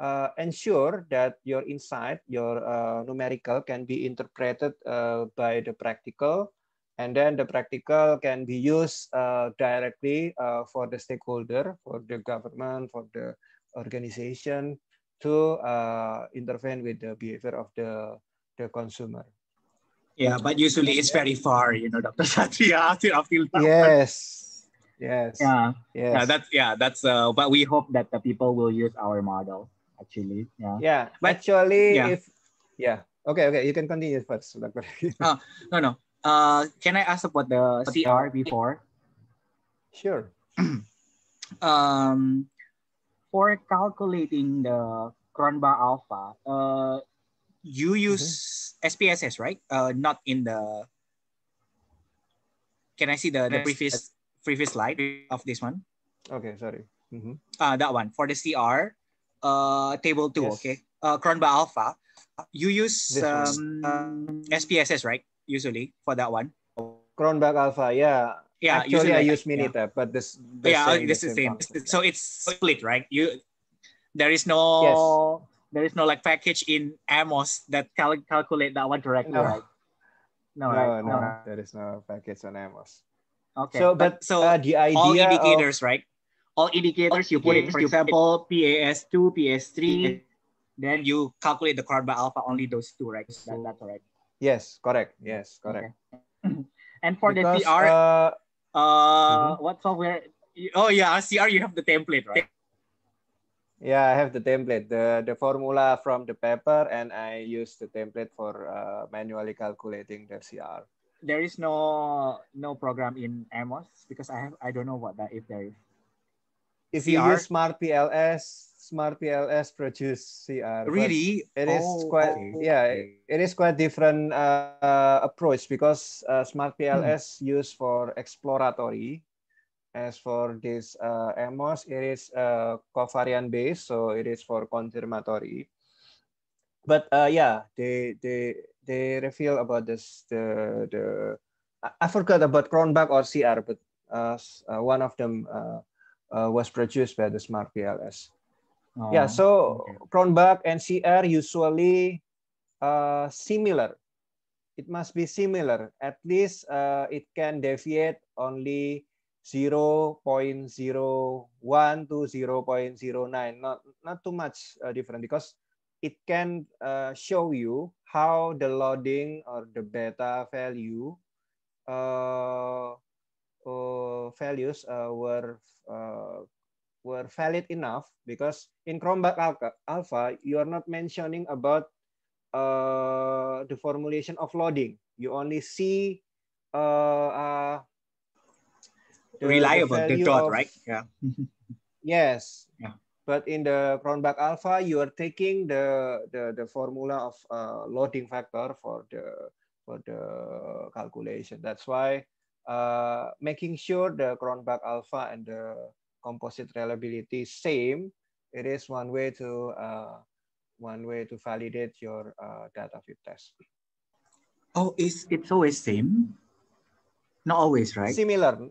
uh, ensure that your insight, your uh, numerical can be interpreted uh, by the practical, and then the practical can be used uh, directly uh, for the stakeholder, for the government, for the organization to uh, intervene with the behavior of the, the consumer. Yeah, but usually it's very far, you know, Dr. Satria. *laughs* Yes. Yes. Yeah. Yes. Yeah, that's yeah, that's uh but we hope that the people will use our model actually. Yeah. Yeah. But, actually yeah. if yeah. Okay, okay, you can continue first. uh, *laughs* no, no. Uh can I ask about the CR before? Sure. *clears throat* um for calculating the Cronba alpha, uh you mm-hmm. use mm-hmm. SPSS, right? Uh not in the Can I see the, the previous previous slide of this one. Okay, sorry. Mm-hmm. Uh, that one for the CR, uh, table two, yes. okay? Uh, Cronba Alpha, you use um, SPSS, right? Usually for that one. Cronbach Alpha, yeah. Yeah, actually I use Minitab, yeah. but this, yeah, same, this is same. same. So it's split, right? You there is no yes. there is no like package in Amos that cal- calculate that one directly, no. right? No, no, right? no, no, there is no package on Amos. Okay. So, but, but so uh, the idea all indicators, of... right? All indicators you put in, for example, PAS2, PAS3, then you calculate the by alpha only those two, right? That, that's correct. Yes, correct. Yes, correct. Okay. *clears throat* and for because, the CR, uh, uh mm-hmm. what software? Oh yeah, CR. Uh, you have the template, right? Yeah, I have the template, the the formula from the paper, and I use the template for uh, manually calculating the CR there is no no program in Amos because I have I don't know what that if there is. If you use Smart PLS, Smart PLS produce CR. Really? It is oh, quite okay. yeah. It is quite different uh, uh, approach because uh, Smart PLS hmm. used for exploratory. As for this uh, Amos, it is uh, covariant based, so it is for confirmatory. But uh, yeah, they they they reveal about this the the I forgot about Kronbach or CR, but uh, uh, one of them uh, uh was produced by the Smart PLS. Oh, yeah, so okay. Kronbach and CR usually uh, similar. It must be similar. At least uh, it can deviate only 0.01 to 0.09, not, not too much different because it can uh, show you how the loading or the beta value uh, uh, values uh, were uh, were valid enough because in Chromebook alpha, alpha you are not mentioning about uh, the formulation of loading. You only see the, reliable the, dot, right? Yeah. *laughs* yes. Yeah. But in the Cronbach alpha, you are taking the, the, the formula of uh, loading factor for the, for the calculation. That's why uh, making sure the Cronbach alpha and the composite reliability same, it is one way to, uh, one way to validate your uh, data fit test. Oh, is it's always same? Not always, right? Similar,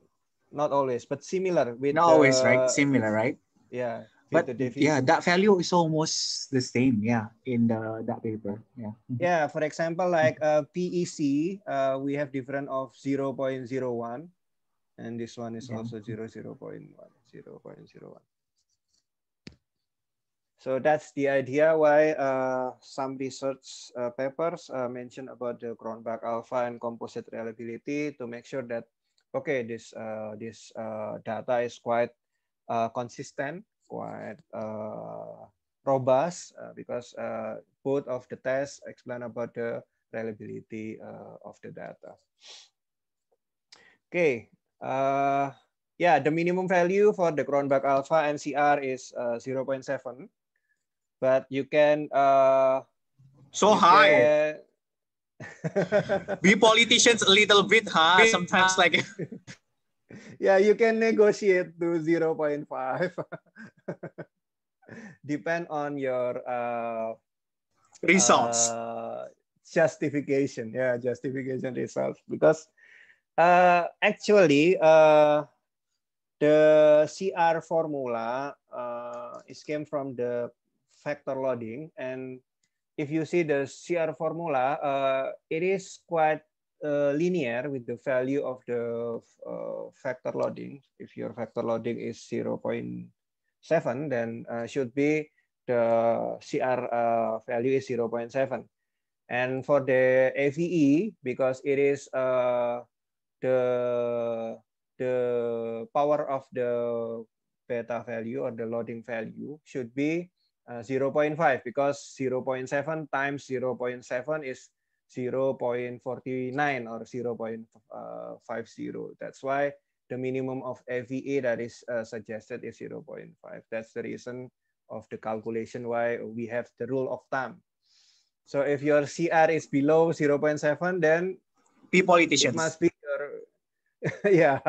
not always, but similar. With not always, right? Similar, right? Yeah, but yeah that value is almost the same yeah in the that paper yeah mm-hmm. yeah for example like uh, pec uh, we have different of 0.01 and this one is yeah. also 0, 0.01 so that's the idea why uh, some research uh, papers uh, mention about the Cronbach alpha and composite reliability to make sure that okay this uh, this data is quite consistent quite uh, robust uh, because uh, both of the tests explain about the reliability of the data. Okay, yeah, the minimum value for the Cronbach alpha MCR is 0.7, but you can so you high. Can, *laughs* *laughs* we politicians a little bit huh sometimes like *laughs* yeah, you can negotiate to 0.5. *laughs* Depend on your uh, results. Uh, justification. Yeah, justification results. Because uh, actually, uh, the CR formula uh, is came from the factor loading. And if you see the CR formula, uh, it is quite uh, linear with the value of the uh, vector loading. If your factor loading is 0.7, then uh, should be the CR uh, value is 0.7. And for the AVE, because it is uh, the, the power of the beta value or the loading value should be uh, 0.5 because 0.7 times 0.7 is 0.49 or 0.50. Uh, That's why the minimum of FVA that is uh, suggested is 0.5. That's the reason of the calculation why we have the rule of thumb. So if your CR is below 0.7, then be politicians. It must be your *laughs* yeah.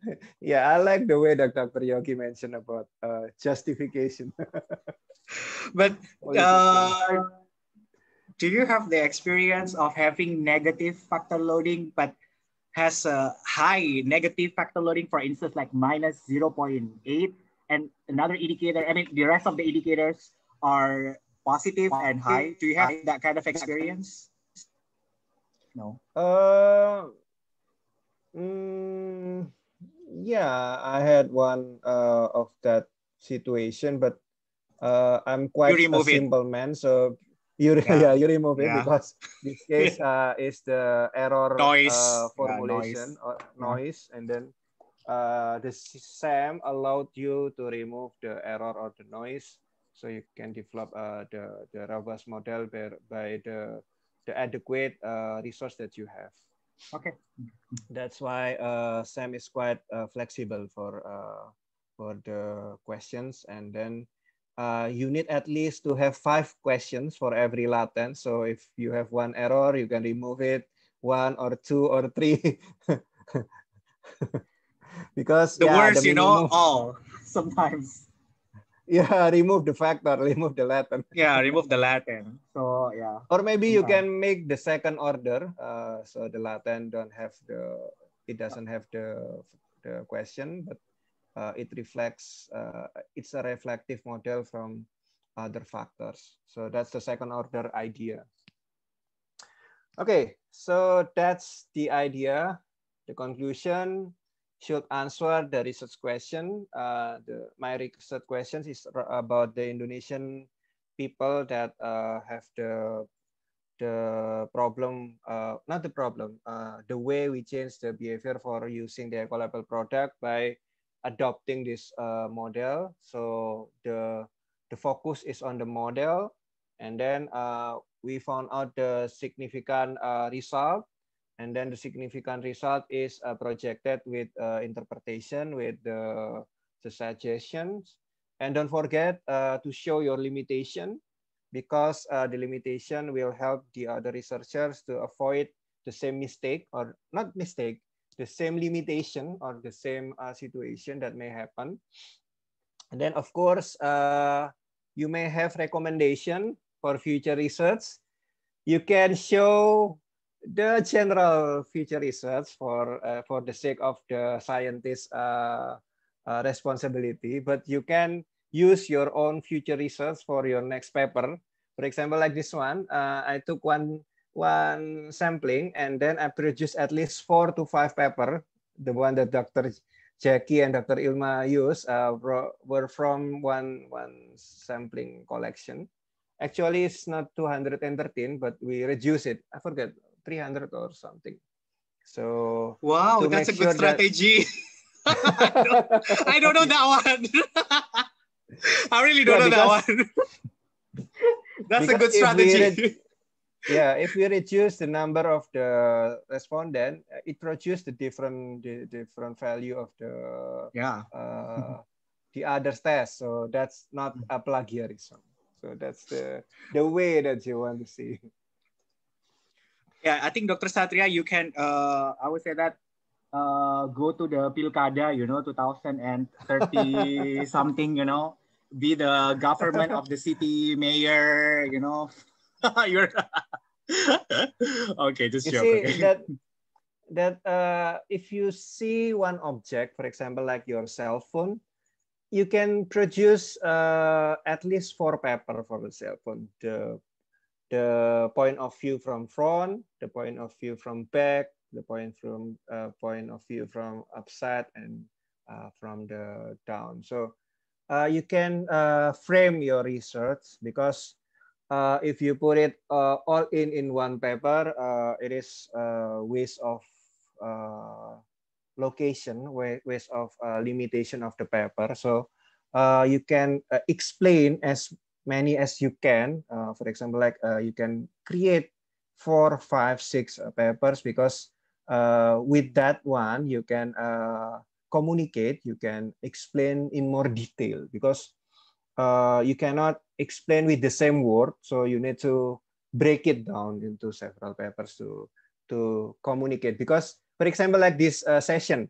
*laughs* yeah, I like the way Dr. Yogi mentioned about uh, justification. *laughs* but uh, do you have the experience of having negative factor loading but has a high negative factor loading, for instance, like minus 0.8 and another indicator, I mean, the rest of the indicators are positive and high. Do you have that kind of experience? No. Uh, mm, yeah, I had one uh, of that situation, but uh, I'm quite a simple it. man, so you *laughs* yeah. yeah you remove it yeah. because this *laughs* case uh, is the error uh, noise. Uh, formulation yeah, noise. Uh, noise and then uh, the SAM allowed you to remove the error or the noise so you can develop uh, the, the robust model by, by the, the adequate uh, resource that you have. Okay. That's why uh, SAM is quite uh, flexible for, uh, for the questions and then uh, you need at least to have five questions for every latent. So if you have one error, you can remove it, one or two or three. *laughs* because the yeah, words, you know, all *laughs* sometimes. Yeah, remove the factor, *laughs* remove the Latin. yeah, remove the Latin. So yeah. Or maybe you can make the second order. Uh, so the Latin don't have the, it doesn't have the the question, but uh, it reflects, uh, it's a reflective model from other factors. So that's the second order idea. Okay, so that's the idea. The conclusion should answer the research question. Uh, the, my research questions is about the Indonesian people that uh, have the the problem, uh, not the problem, uh, the way we change the behavior for using the eco product by adopting this uh, model. So the, the focus is on the model. And then uh, we found out the significant uh, result. And then the significant result is uh, projected with uh, interpretation with the, the suggestions. And don't forget uh, to show your limitation because the limitation will help the other researchers to avoid the same mistake or not mistake, the same limitation or the same uh, situation that may happen. And then of course, uh, you may have recommendation for future research. You can show the general future research for, uh, for the sake of the scientist uh, uh, responsibility, but you can use your own future research for your next paper. For example, like this one, uh, I took one one sampling and then I produce at least four to five paper. The one that Dr. Jackie and Dr. Ilma used uh, were from one one sampling collection. Actually, it's not 213, but we reduce it. I forget 300 or something. So wow, that's a good sure strategy. I, *laughs* don't, I, don't, know that one. *laughs* I really don't yeah, know because, that one. *laughs* that's a good strategy yeah, if we reduce the number of the respondent, uh, it produces the different the different value of the yeah uh, the other test. So that's not mm-hmm. a plagiarism. So that's the the way that you want to see. Yeah, I think Dr. Satria, you can uh, I would say that uh, go to the Pilkada, you know, 2030 something, you know, be the government of the city mayor, you know, *laughs* You're *laughs* okay. Just you See that *laughs* that uh, if you see one object, for example, like your cell phone, you can produce uh, at least four paper for the cell phone. The the point of view from front, the point of view from back, the point from uh, point of view from upside and uh, from the down. So uh, you can uh, frame your research because uh, if you put it uh, all in in one paper, uh, it is a uh, waste of uh, location, waste of uh, limitation of the paper. So you can explain as many as you can. for example, like you can create four, five, six papers because with that one, you can communicate, you can explain in more detail because uh, you cannot explain with the same word. So you need to break it down into several papers to to communicate. Because, for example, like this uh, session,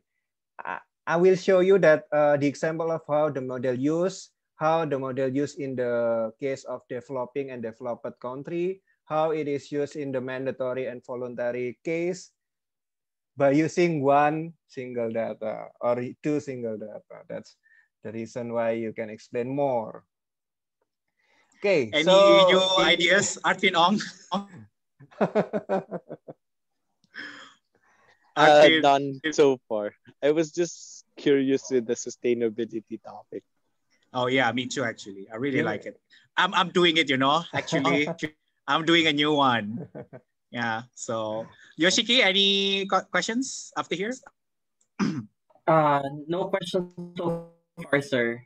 I, I, will show you that uh, the example of how the model used, how the model used in the case of developing and developed country, how it is used in the mandatory and voluntary case, by using one single data or two single data. That's the reason why you can explain more. Okay. Any so, new *laughs* ideas, Artvin Ong? *laughs* uh, none so far. I was just curious with the sustainability topic. Oh yeah, me too. Actually, I really yeah. like it. I'm I'm doing it. You know, actually, *laughs* I'm doing a new one. Yeah. So Yoshiki, any questions after here? uh, no questions so Arthur.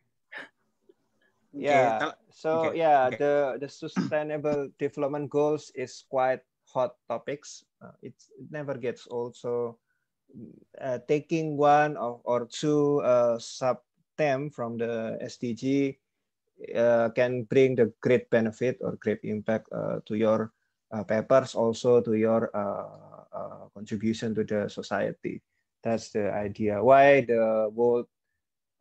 Yeah. Okay. So okay. yeah, okay. the the sustainable *clears throat* development goals is quite hot topics. Uh, it never gets old. So uh, taking one or, or two uh, sub theme from the SDG uh, can bring the great benefit or great impact uh, to your uh, papers, also to your uh, contribution to the society. That's the idea. Why the World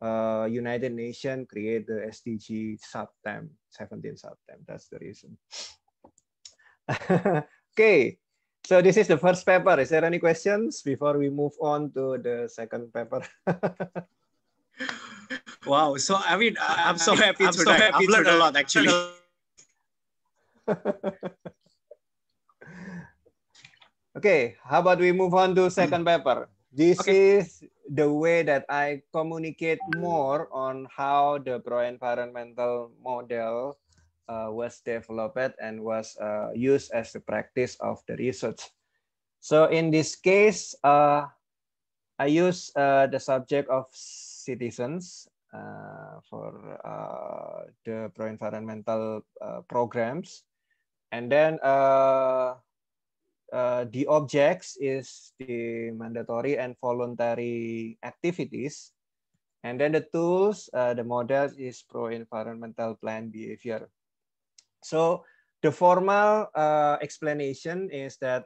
uh, United Nations create the SDG subtem, 17 subtem. That's the reason. *laughs* okay, so this is the first paper. Is there any questions before we move on to the second paper? *laughs* wow, so I mean, I'm so happy I'm today. So happy I've learned a lot actually. *laughs* okay, how about we move on to second paper? This okay. is the way that I communicate more on how the pro-environmental model uh, was developed and was uh, used as the practice of the research. So in this case, uh, I use uh, the subject of citizens uh, for uh, the pro-environmental programs. And then uh, the objects is the mandatory and voluntary activities. And then the tools, uh, the model is pro-environmental plan behavior. So the formal uh, explanation is that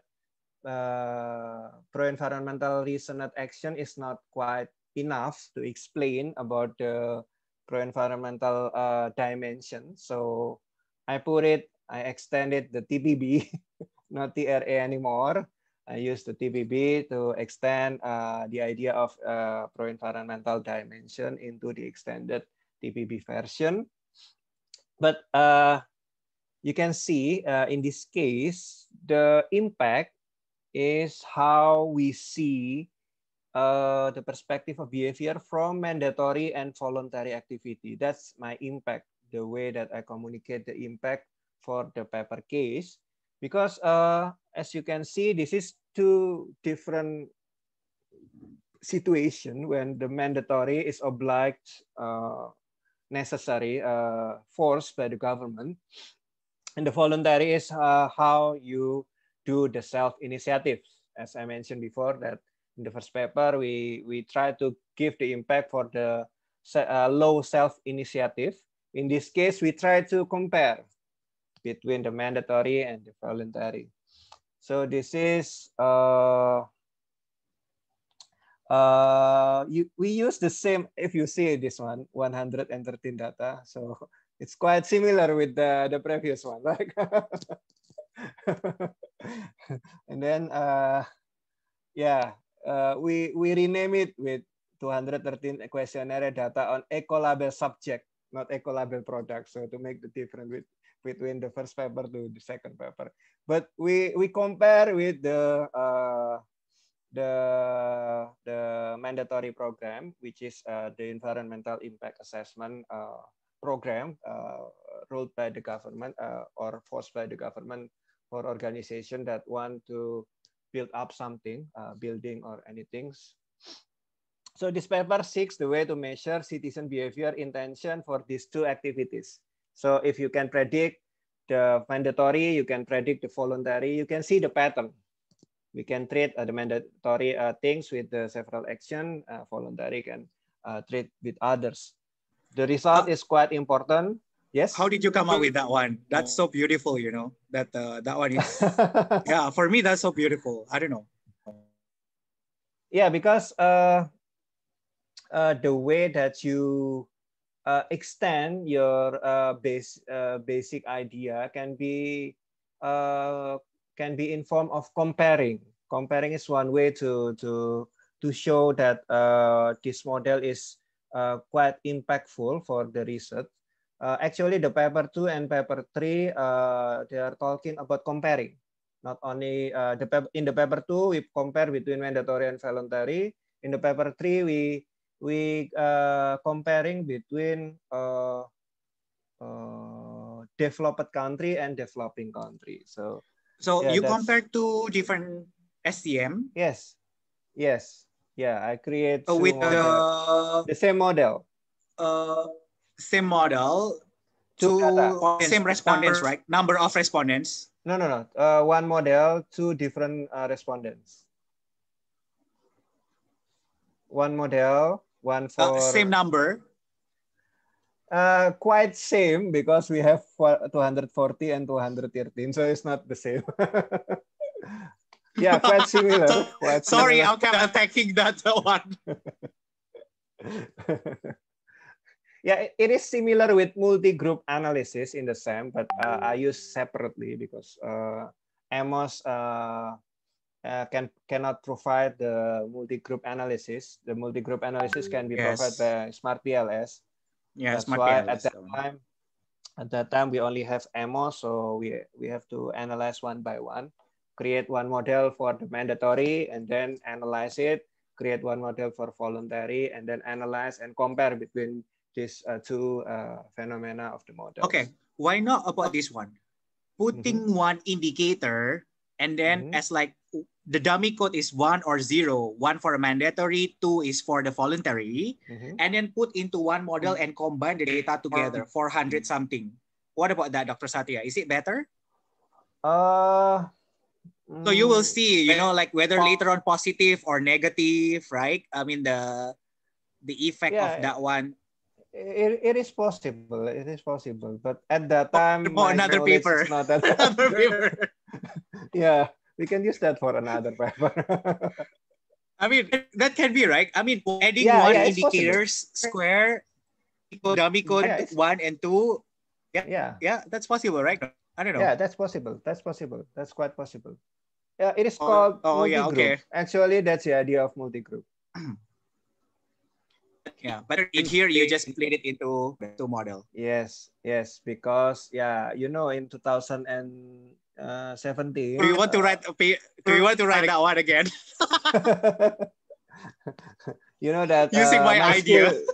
uh, pro-environmental reasoned action is not quite enough to explain about the pro-environmental uh, dimension. So I put it, I extended the TPB *laughs* not TRA anymore. I use the TBB to extend uh, the idea of uh, pro-environmental dimension into the extended TBB version. But uh, you can see uh, in this case, the impact is how we see uh, the perspective of behavior from mandatory and voluntary activity. That's my impact, the way that I communicate the impact for the paper case because uh, as you can see, this is two different situation when the mandatory is obliged uh, necessary uh, force by the government. And the voluntary is uh, how you do the self-initiative. As I mentioned before that in the first paper, we, we try to give the impact for the uh, low self-initiative. In this case, we try to compare between the mandatory and the voluntary. So this is, uh, uh, you, we use the same, if you see this one, 113 data. So *laughs* it's quite similar with the, the previous one. *laughs* Like and then, uh, yeah, uh, we, we rename it with 213 questionnaire data on eco-label subject, not eco-label product. So to make the difference with between the first paper to the second paper. But we we compare with the uh, the the mandatory program, which is uh, the environmental impact assessment uh, program uh, ruled by the government uh, or forced by the government for organization that want to build up something, uh, building or anything. So this paper seeks the way to measure citizen behavior intention for these two activities. So if you can predict the mandatory, you can predict the voluntary, you can see the pattern. We can treat uh, the mandatory uh, things with the several action, uh, voluntary can uh, treat with others. The result is quite important. Yes. How did you come up with that one? That's so oh. beautiful, you know, that uh, that one is, *laughs* yeah, for me, that's so beautiful. I don't know. Yeah, because uh, the way that you uh, extend your uh, base, uh, basic idea can be uh, can be in form of comparing. Comparing is one way to to to show that uh, this model is uh, quite impactful for the research. Uh, actually, the paper two and paper three uh, they are talking about comparing. Not only uh, the in the paper two we compare between mandatory and voluntary. In the paper three we we uh, comparing between uh, uh, developed country and developing country. So, so yeah, you compare two different SCM. Yes, yes, yeah. I create uh, with the the same model. Uh, same model two to same respondents, right? Number of respondents. No, no, no. Uh, one model, two different uh, respondents. One model, one oh, for uh, same number. Uh, quite same because we have 240 and 213, so it's not the same. *laughs* yeah, quite *laughs* similar. quite sorry, similar. I'm attacking that *laughs* one. yeah, it is similar with multi-group analysis in the same, but uh, I use separately because uh, AMOS uh, uh, can cannot provide the multi-group analysis. The multi-group analysis can be yes. provided by Smart PLS. Yeah, That's Smart why PLS, At that so. time, at that time we only have EMO, so we we have to analyze one by one, create one model for the mandatory, and then analyze it. Create one model for voluntary, and then analyze and compare between these uh, two uh, phenomena of the model. Okay, why not about this one? Putting mm -hmm. one indicator and then mm-hmm. as like the dummy code is one or zero, one for mandatory, two is for the voluntary, mm-hmm. and then put into one model and combine the data together, um, 400 something. What about that, Dr. Satya? Is it better? Uh, so you will mm. see, you know, like whether later on positive or negative, right? I mean the the effect yeah, of that one. It, it is possible. It is possible. But at that oh, time, oh, another paper. Not *laughs* that another paper yeah, we can use that for another paper. *laughs* I mean, that can be right. I mean, adding yeah, one yeah, indicators possible. square, dummy code yeah, one and two. Yeah, yeah, yeah, that's possible, right? I don't know. Yeah, that's possible. That's possible. That's quite possible. Yeah, it is oh, called. Oh, multi-group. yeah, okay. Actually, that's the idea of multi-group. *clears throat* yeah, but in here you just split it into two model. Yes, yes, because yeah, you know, in two thousand and uh, 17. Do you want to write do you want to write that one again? *laughs* you know that using uh, my, my, idea. Skill,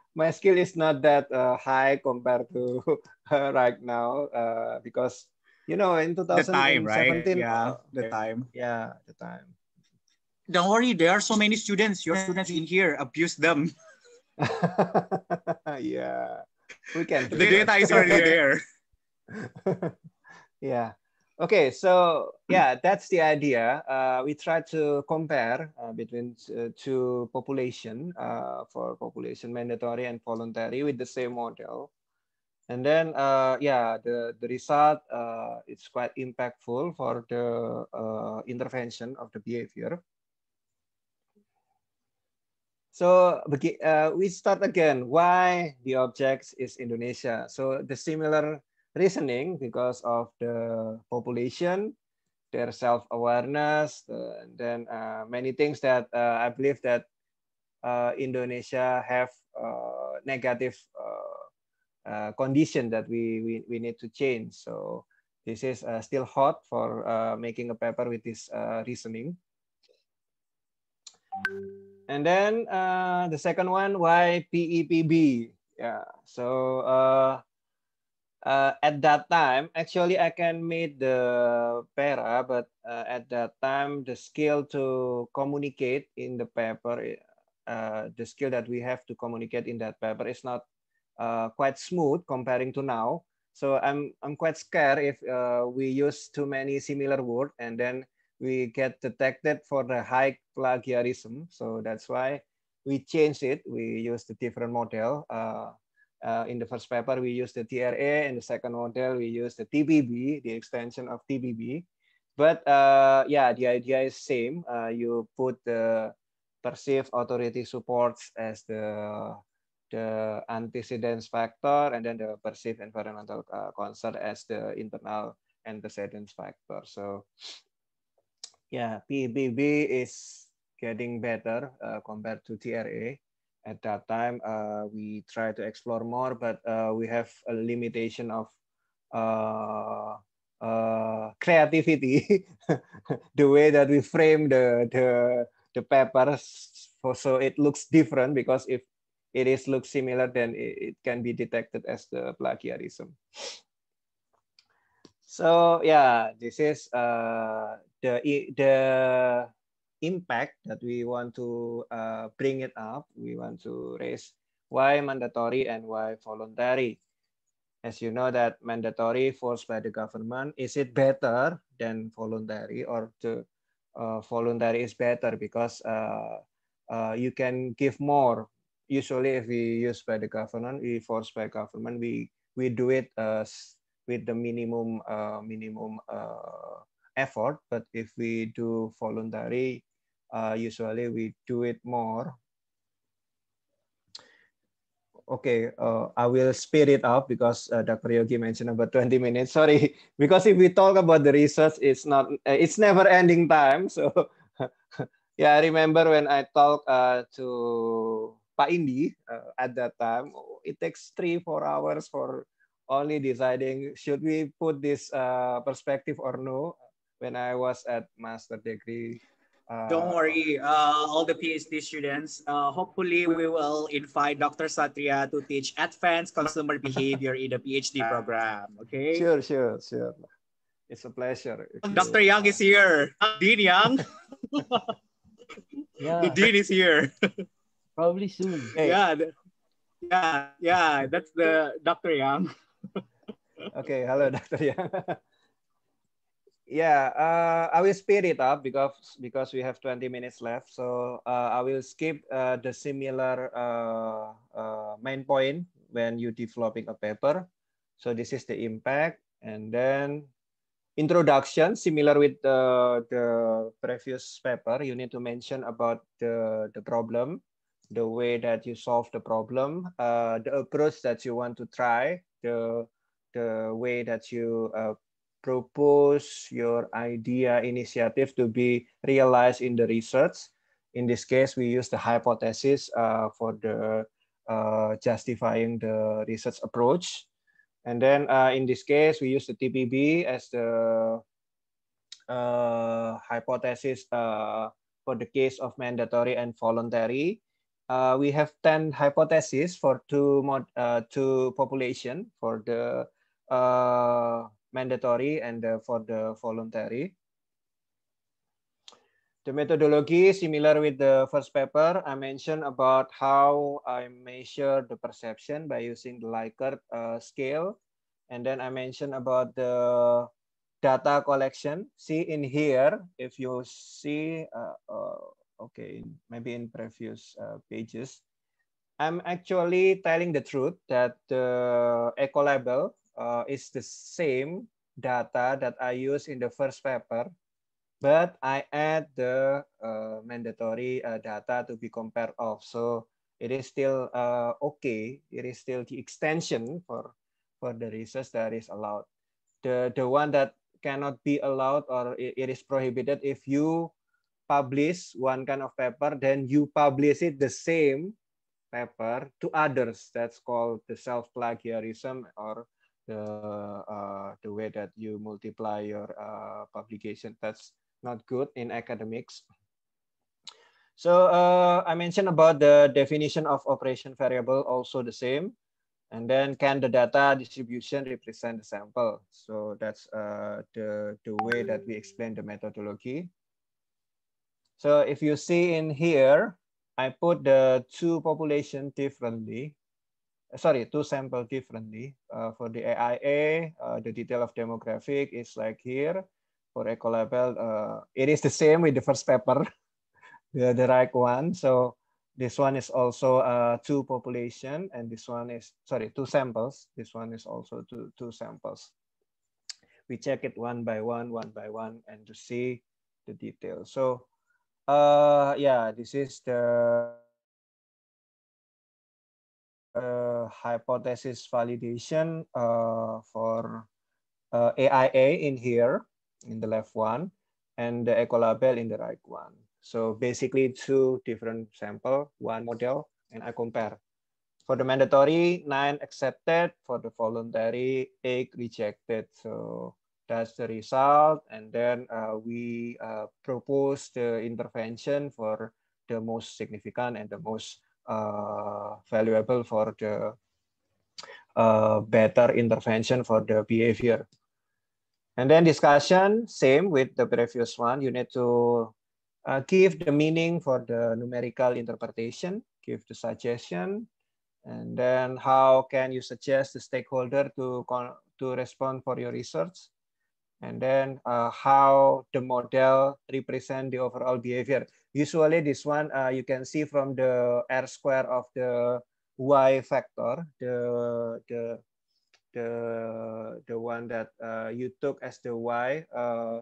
*laughs* my skill is not that uh, high compared to *laughs* right now uh, because you know in 2017 the time, right? yeah, uh, the time. Yeah, the time. Don't worry, there are so many students. Your students in here abuse them. yeah. We can. The data is already there. Yeah. Okay. So yeah, that's the idea. Uh, we try to compare uh, between uh, two population uh, for population mandatory and voluntary with the same model. And then, uh, yeah, the, the result uh, is quite impactful for the intervention of the behavior. So uh, we start again, why the objects is Indonesia. So the similar reasoning because of the population, their self-awareness, uh, and then uh, many things that uh, I believe that uh, Indonesia have uh, negative condition that we, we, we need to change. So this is still hot for making a paper with this reasoning. And then the second one, why PEPB? Yeah, so uh, at that time, actually, I can meet the para, uh, but uh, at that time, the skill to communicate in the paper, eh, uh, the skill that we have to communicate in that paper is not uh, quite smooth comparing to now. So I'm I'm quite scared if uh, we use too many similar words and then we get detected for the high plagiarism. So that's why we change it. We use the different model uh, in the first paper, we use the TRA, and the second model, we use the TBB, the extension of TBB. But uh, yeah, the idea is same. Uh, you put the perceived authority supports as the the antecedents factor, and then the perceived environmental uh, concern as the internal antecedents factor. So yeah, PBB is getting better uh, compared to TRA at that time uh, we try to explore more but uh, we have a limitation of uh, uh creativity *laughs* the way that we frame the the, the papers so it looks different because if it is looks similar then it, it can be detected as the plagiarism so yeah this is uh, the the impact that we want to uh, bring it up. We want to raise why mandatory and why voluntary. As you know that mandatory forced by the government, is it better than voluntary or to uh, voluntary is better because uh, uh you can give more. Usually if we use by the government, we force by government, we, we do it uh, with the minimum, uh, minimum effort but if we do voluntary uh, usually we do it more. Okay, uh, I will speed it up because uh, Dr. Yogi mentioned about 20 minutes. Sorry, *laughs* because if we talk about the research, it's not uh, it's never ending time. So *laughs* yeah, I remember when I talked uh, to Pak Indi uh, at that time, it takes three four hours for only deciding should we put this perspective or no when I was at master degree uh, Don't worry, uh, all the PhD students. Uh, hopefully, we will invite Dr. Satria to teach advanced consumer behavior in the PhD *laughs* program. Okay. Sure, sure, sure. It's a pleasure. Dr. You... is here. Dean Young. *laughs* yeah. The Dean is here. Probably soon. Hey. Yeah. Yeah. Yeah. That's the Dr. Yang. okay. Hello, Dr. Yang. *laughs* yeah uh, i will speed it up because because we have 20 minutes left so uh, i will skip uh, the similar uh, uh, main point when you developing a paper so this is the impact and then introduction similar with the, the previous paper you need to mention about the, the problem the way that you solve the problem uh, the approach that you want to try the the way that you uh, propose your idea initiative to be realized in the research. In this case, we use the hypothesis uh, for the uh, justifying the research approach. And then uh, in this case, we use the TPB as the uh, hypothesis uh, for the case of mandatory and voluntary. Uh, we have 10 hypotheses for two, mod, two population for the mandatory and uh, for the voluntary. The methodology similar with the first paper, I mentioned about how I measure the perception by using the Likert uh, scale. And then I mentioned about the data collection. See in here, if you see, uh, uh, okay, maybe in previous uh, pages, I'm actually telling the truth that the eco label uh, is the same data that I use in the first paper, but I add the uh, mandatory uh, data to be compared of. So it is still uh, okay. It is still the extension for, for the research that is allowed. The, the one that cannot be allowed or it is prohibited if you publish one kind of paper, then you publish it the same paper to others. That's called the self-plagiarism or the uh, the way that you multiply your uh, publication. That's not good in academics. So uh, I mentioned about the definition of operation variable, also the same. And then can the data distribution represent the sample? So that's uh, the, the way that we explain the methodology. So if you see in here, I put the two population differently sorry, two sample differently. Uh, for the AIA, uh, the detail of demographic is like here. For Ecolabel, uh, it is the same with the first paper, *laughs* the, the right one. So this one is also uh, two population and this one is, sorry, two samples. This one is also two, two samples. We check it one by one, one by one, and to see the detail. So uh, yeah, this is the uh, hypothesis validation uh, for uh, AIA in here, in the left one, and the Ecolabel in the right one. So basically two different sample, one model, and I compare. For the mandatory, nine accepted. For the voluntary, eight rejected. So that's the result. And then uh, we uh, propose the intervention for the most significant and the most uh, valuable for the uh, better intervention for the behavior. And then discussion, same with the previous one. You need to uh, give the meaning for the numerical interpretation, give the suggestion, and then how can you suggest the stakeholder to, to respond for your research? And then uh, how the model represent the overall behavior. Usually this one uh, you can see from the R square of the Y factor, the, the, the, the one that uh, you took as the Y. Uh,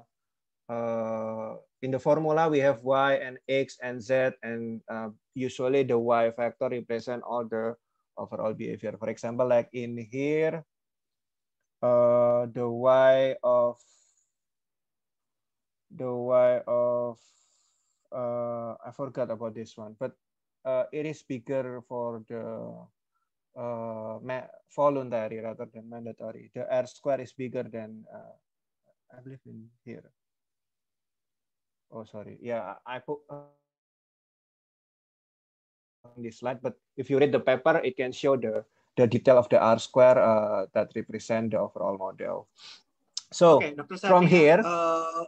uh, in the formula, we have Y and X and Z and uh, usually the Y factor represent all the overall behavior. For example, like in here, uh, the Y of the Y of uh, I forgot about this one, but uh, it is bigger for the uh, voluntary rather than mandatory. The R square is bigger than uh, I believe in here. Oh, sorry. Yeah, I put uh, on this slide, but if you read the paper, it can show the the detail of the R square uh, that represent the overall model. So okay, from here,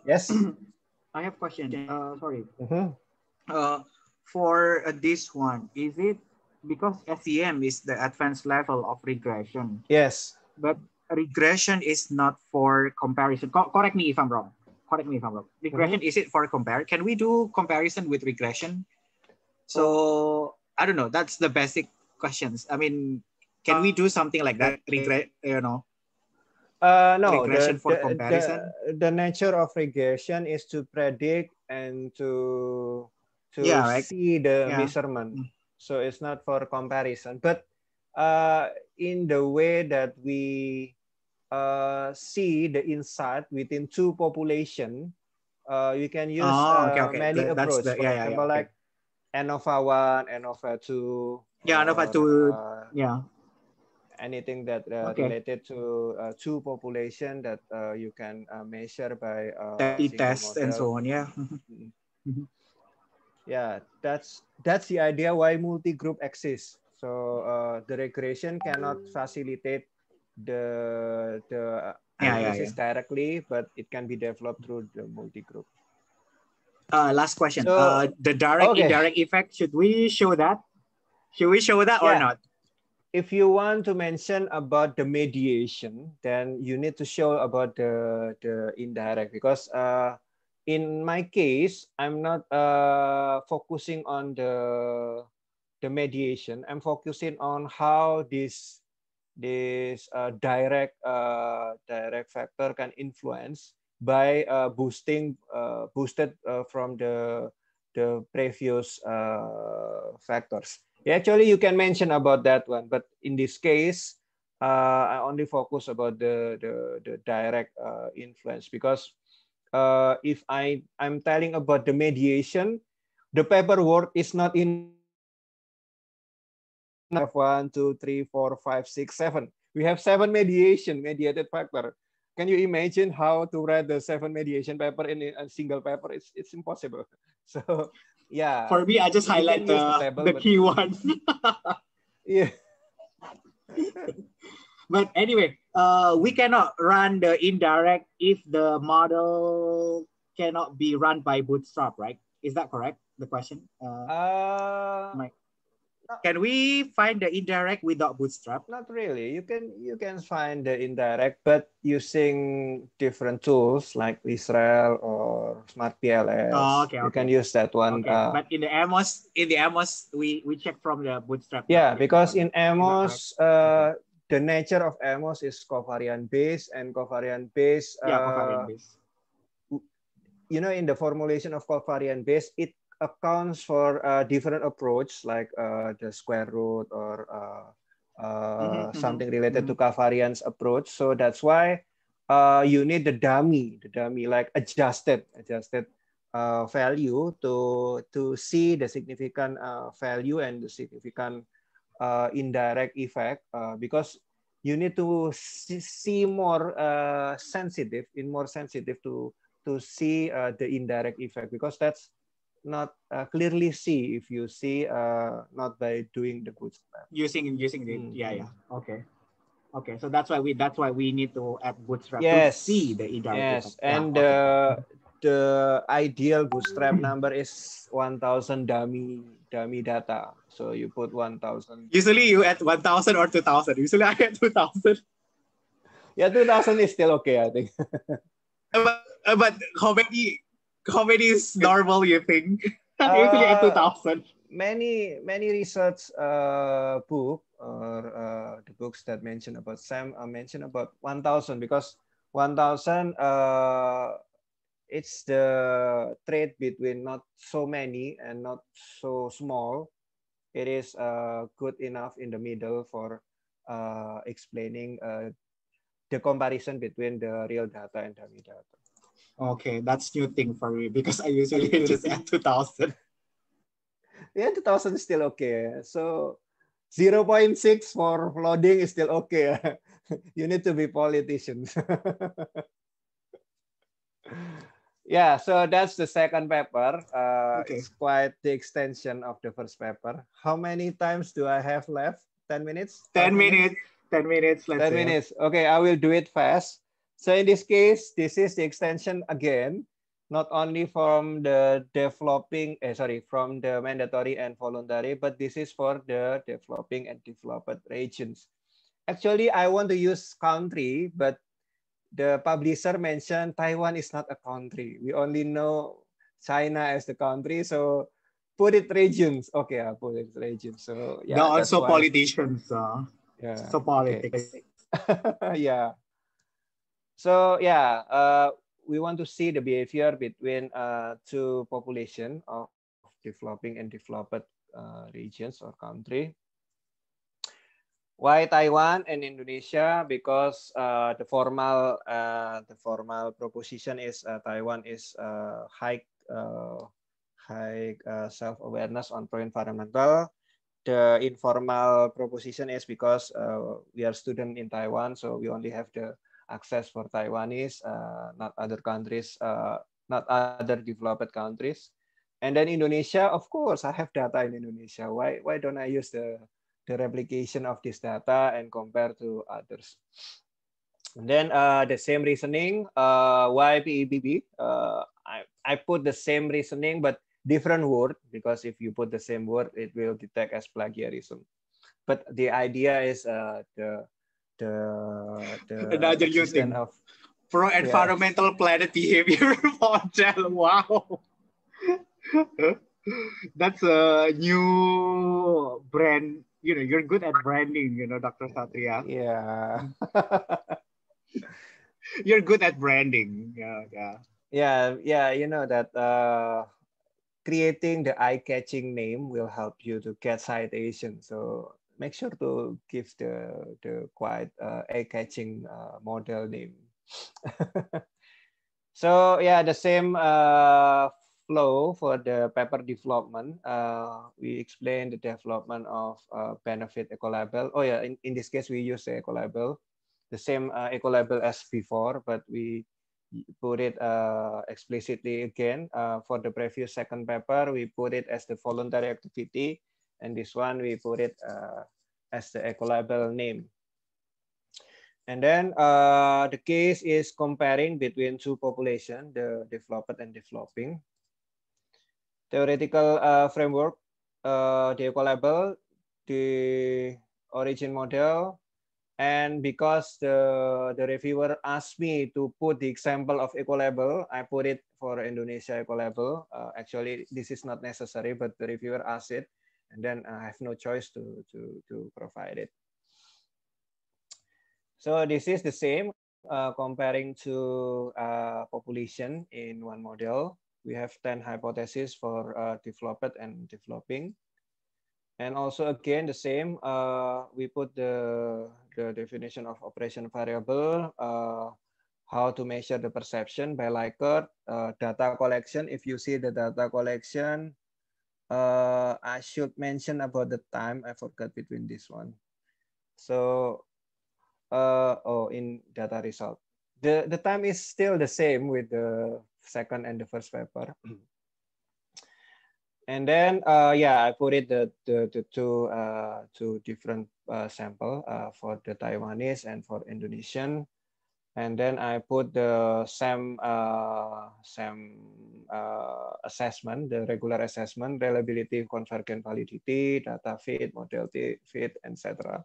yes. *clears throat* I have question. Uh, sorry. Mm-hmm. Uh, for uh, this one, is it because SEM is the advanced level of regression? Yes. But regression is not for comparison. Co correct me if I'm wrong. Correct me if I'm wrong. Mm-hmm. Regression mm -hmm. is it for compare? Can we do comparison with regression? So oh. I don't know. That's the basic questions. I mean, can uh, we do something like that? Regret, you know, uh, no, regression the, for the, comparison. The, the, nature of regression is to predict and to to yeah, like, see the yeah. measurement. Mm. So it's not for comparison, but uh, in the way that we uh, see the insight within two population, uh, you can use oh, okay, uh, okay. many the, approaches. Yeah, for yeah, example, like okay. ANOVA one, ANOVA two. Yeah, ANOVA uh, two. yeah anything that uh, okay. related to uh, two population that uh, you can uh, measure by uh, test and so on. Yeah. Mm-hmm. Mm-hmm. Mm-hmm. Yeah, that's that's the idea why multi-group exists. So the regression cannot facilitate the the yeah, analysis yeah, yeah. directly, but it can be developed through the multi-group. Uh, last question. So, uh, the direct okay. indirect effect. Should we show that? Should we show that or not? if you want to mention about the mediation, then you need to show about the, the indirect because uh, in my case, I'm not uh, focusing on the the mediation. I'm focusing on how this this uh, direct uh, direct factor can influence by uh, boosting uh, boosted from the the previous factors actually, you can mention about that one, but in this case, uh, I only focus about the the, the direct uh, influence because uh, if I I'm telling about the mediation, the paperwork is not in one, two, three, four, five, six, seven. We have seven mediation mediated factor. Can you imagine how to write the seven mediation paper in a single paper? It's it's impossible. *laughs* So yeah for me i just highlight the, the, the key ones *laughs* yeah but anyway uh, we cannot run the indirect if the model cannot be run by bootstrap right is that correct the question uh, uh Mike? can we find the indirect without bootstrap not really you can you can find the indirect but using different tools like israel or smart pls oh, okay, okay. you can use that one okay. uh, but in the amos in the amos we we check from the bootstrap yeah because in amos uh, the nature of amos is covariant based and covariant based uh, yeah, covariant uh, based you know in the formulation of covariant based it accounts for a uh, different approach like uh, the square root or uh, uh mm-hmm, mm-hmm. something related mm-hmm. to covariance approach. So that's why uh, you need the dummy, the dummy like adjusted, adjusted value to to see the significant value and the significant indirect effect because you need to see, more sensitive, in more sensitive to to see the indirect effect because that's not uh, clearly see if you see uh, not by doing the good using using the mm. yeah yeah okay okay so that's why we that's why we need to add bootstrap yes. to see the ideal yes and uh, okay. the ideal bootstrap number is 1000 dummy dummy data so you put 1000 usually you add 1000 or 2000 usually i add 2000 yeah 2000 is still okay i think *laughs* but, but how many Comedy is normal you think? Actually, uh, 2000. Many many research uh, book or uh, the books that mention about Sam uh, mention about 1000 because 1000 uh, it's the trade between not so many and not so small. It is uh, good enough in the middle for uh, explaining uh, the comparison between the real data and dummy data. Okay, that's new thing for me because I usually *laughs* use at 2000. Yeah, 2000 is still okay. So 0 0.6 for flooding is still okay. *laughs* you need to be politicians. *laughs* yeah, so that's the second paper. Uh, okay. It's quite the extension of the first paper. How many times do I have left? 10 minutes? 10 minutes. minutes. 10 minutes. Let's 10 say. minutes. Okay, I will do it fast. So in this case, this is the extension again, not only from the developing, eh, sorry, from the mandatory and voluntary, but this is for the developing and developed regions. Actually, I want to use country, but the publisher mentioned Taiwan is not a country. We only know China as the country. So put it regions. Okay, I put it regions. So yeah. No, also politicians. Uh, yeah. So politics. Okay. *laughs* yeah. So yeah, uh, we want to see the behavior between uh, two population of developing and developed uh, regions or country. Why Taiwan and Indonesia? Because uh, the formal uh, the formal proposition is uh, Taiwan is uh, high uh, high self awareness on pro environmental. The informal proposition is because we are student in Taiwan, so we only have the access for Taiwanese, uh, not other countries, uh, not other developed countries. And then Indonesia, of course, I have data in Indonesia. Why, why don't I use the, the replication of this data and compare to others? And then uh, the same reasoning, uh, why PEBB? Uh, I, I put the same reasoning, but different word, because if you put the same word, it will detect as plagiarism. But the idea is uh, the, the, the another thing of pro environmental yeah. planet behavior *laughs* model. Wow, that's a new brand. You know, you're good at branding. You know, Dr. Satria. Yeah. *laughs* you're good at branding. Yeah, yeah. Yeah, yeah. You know that. Uh, creating the eye-catching name will help you to get citation. So make sure to give the the quite uh, eye-catching uh, model name. *laughs* so yeah, the same uh, flow for the paper development. Uh, we explain the development of uh, benefit label. Oh yeah, in, in this case, we use the label, the same uh, label as before, but we put it uh, explicitly again. Uh, for the previous second paper, we put it as the voluntary activity and this one we put it uh, as the equilabel name. And then uh, the case is comparing between two population, the developed and developing. Theoretical uh, framework, uh, the equilabel, the origin model, and because the, the reviewer asked me to put the example of equilabel, I put it for Indonesia equilabel. Uh, actually, this is not necessary, but the reviewer asked it and then I have no choice to to to provide it. So this is the same uh, comparing to uh, population in one model. We have 10 hypotheses for uh, developed and developing. And also again, the same, uh, we put the, the definition of operation variable, uh, how to measure the perception by Likert, uh, data collection. If you see the data collection, uh, I should mention about the time. I forgot between this one. So, uh, oh, in data result, the, the time is still the same with the second and the first paper. *clears throat* and then, uh, yeah, I put it the, the, the two, uh, two different uh, sample uh, for the Taiwanese and for Indonesian and then I put the SAM uh, SAM uh, assessment, the regular assessment, reliability, convergent validity, data fit, model fit, etc.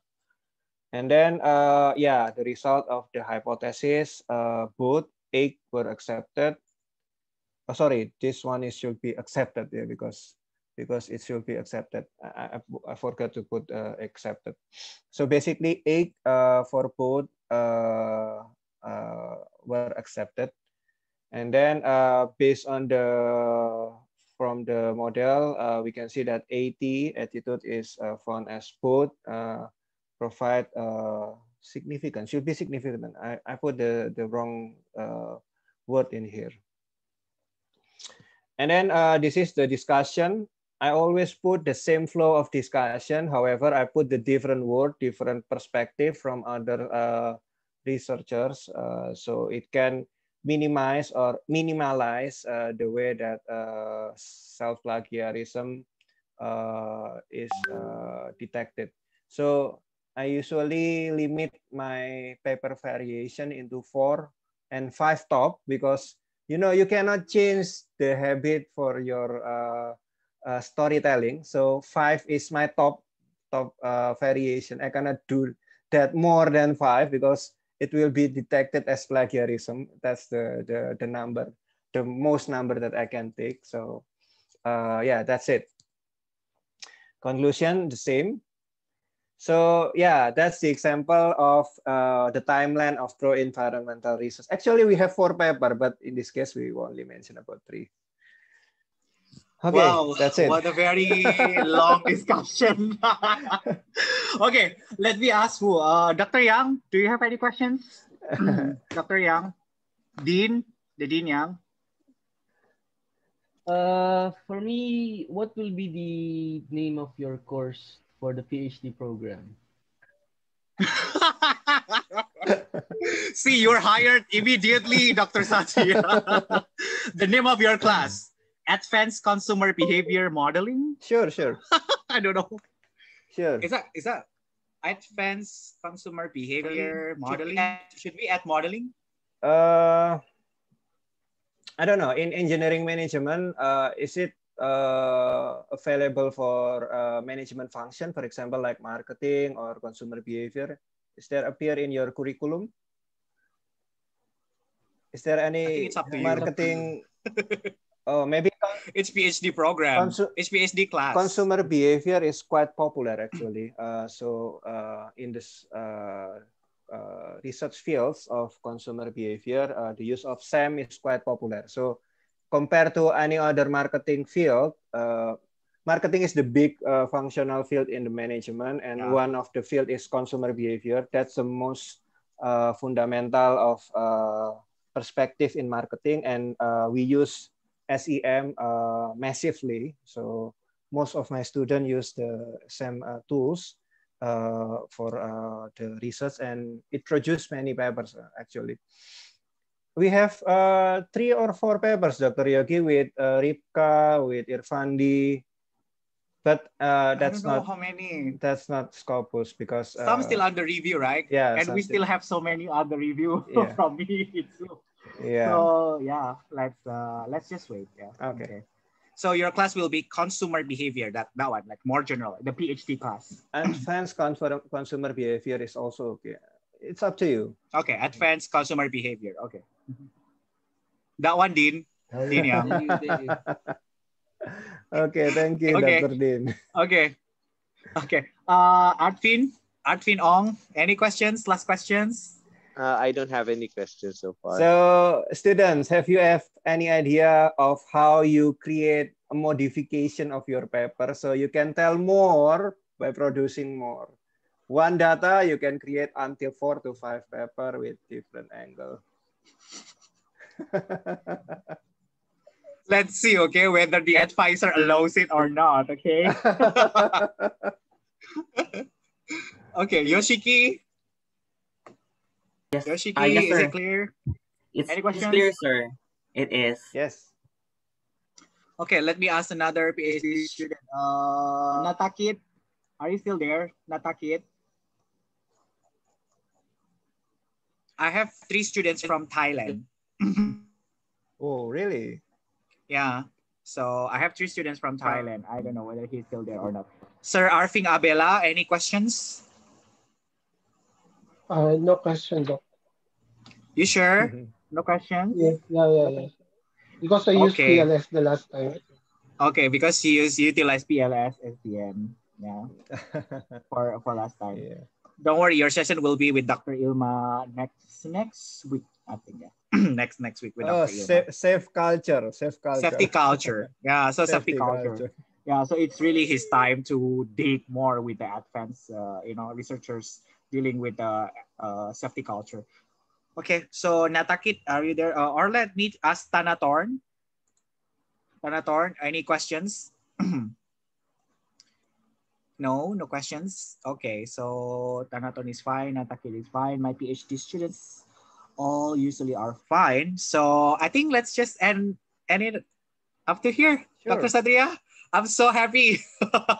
And then, uh, yeah, the result of the hypothesis, uh, both eight were accepted. Oh, sorry, this one is should be accepted yeah, because because it should be accepted. I, I, forgot to put uh, accepted. So basically, eight uh, for both uh, uh, were accepted. And then uh, based on the from the model, uh, we can see that 80 attitude is found as both provide significant, should be significant. I, I put the, the wrong word in here. And then uh, this is the discussion. I always put the same flow of discussion. However, I put the different word, different perspective from other uh, researchers. Uh, so it can minimize or minimalize uh, the way that uh, self-plagiarism is detected. So I usually limit my paper variation into four and five top because you know you cannot change the habit for your uh, uh, storytelling. So five is my top top uh, variation. I cannot do that more than five because it will be detected as plagiarism. That's the, the, the number, the most number that I can take. So uh, yeah, that's it. Conclusion, the same. So yeah, that's the example of uh, the timeline of pro-environmental research. Actually, we have four paper, but in this case, we only mention about three. Okay, wow, that's it. What a very long discussion. *laughs* okay, let me ask who. Uh, Dr. Yang, do you have any questions? *laughs* Dr. Yang, Dean, the Dean Yang. Uh, for me, what will be the name of your course for the PhD program? *laughs* See, you're hired immediately, Dr. Sachi. the name of your class. advanced consumer behavior modeling. *laughs* Sure, sure. *laughs* I don't know. Sure. Is that is that advanced consumer behavior modeling? Should we add modeling? Uh, I don't know. In engineering management, uh, is it uh, available for uh, management function, for example, like marketing or consumer behavior? Is there appear in your curriculum? Is there any marketing *laughs* Oh, maybe it's PhD program. Consu- it's PhD class. Consumer behavior is quite popular actually. Uh, so uh, in this uh, uh research fields of consumer behavior, uh, the use of SAM is quite popular. So compared to any other marketing field, uh, marketing is the big functional field in the management, and yeah. one of the field is consumer behavior. That's the most fundamental of perspective in marketing, and we use SEM uh, massively. So most of my students use the SEM uh, tools uh, for uh, the research and it produced many papers uh, actually. We have three or four papers, Dr. Yogi, with Ripka, with Irfandi, but uh, that's not how many. That's not Scopus because uh, some still under review, right? Yeah, and we still, have so many under review yeah. *laughs* from me. *laughs* Too yeah. So yeah, let's uh, let's just wait. Yeah. Okay. okay. So your class will be consumer behavior. That that one, like more general, the PhD class. Advanced consumer consumer behavior is also okay. It's up to you. Okay, advanced consumer behavior. Okay. Mm-hmm. That one, Dean. Oh, Dean, yeah. *laughs* okay, thank you, okay. Dr. Dean. Okay. Okay. Uh, Arvin, Arvin Ong, any questions? Last questions? Uh, I don't have any questions so far. So, students, have you have any idea of how you create a modification of your paper so you can tell more by producing more? One data, you can create until four to five paper with different angle. *laughs* Let's see, okay, whether the advisor allows it or not, okay? *laughs* *laughs* okay, Yoshiki, Yes. Yoshiki, uh, ah, yes, is it clear? It's, Any questions? It's clear, sir. It is. Yes. Okay, let me ask another PhD student. Uh, Natakit, are you still there? Natakit? I have three students from Thailand. *laughs* oh, really? Yeah. So I have three students from Thailand. I don't know whether he's still there or not. Sir Arfing Abela, any questions? Uh, no questions, Doc. You sure? Mm-hmm. No question? Yes, yeah, yeah, yeah. Because I used PLS the last time. Okay, because you used utilized PLS SDM. Yeah. *laughs* for for last time. Yeah. Don't worry, your session will be with Dr. Ilma next next week, I think. Yeah. *clears throat* next next week with oh, Dr. Ilma. Safe, safe culture. Safe culture. Safety culture. *laughs* Yeah, so safety, safety culture. culture. Yeah, so it's really his time to dig more with the advanced, uh, you know, researchers dealing with the uh, uh, safety culture. Okay, so Natakit, are you there? Uh, or let me ask Tanatorn. Tanatorn, any questions? *clears throat* no, no questions. Okay, so Tanatorn is fine, Natakit is fine. My PhD students all usually are fine. So I think let's just end, end it up to here, sure. Dr. Sadria. I'm so happy. *laughs*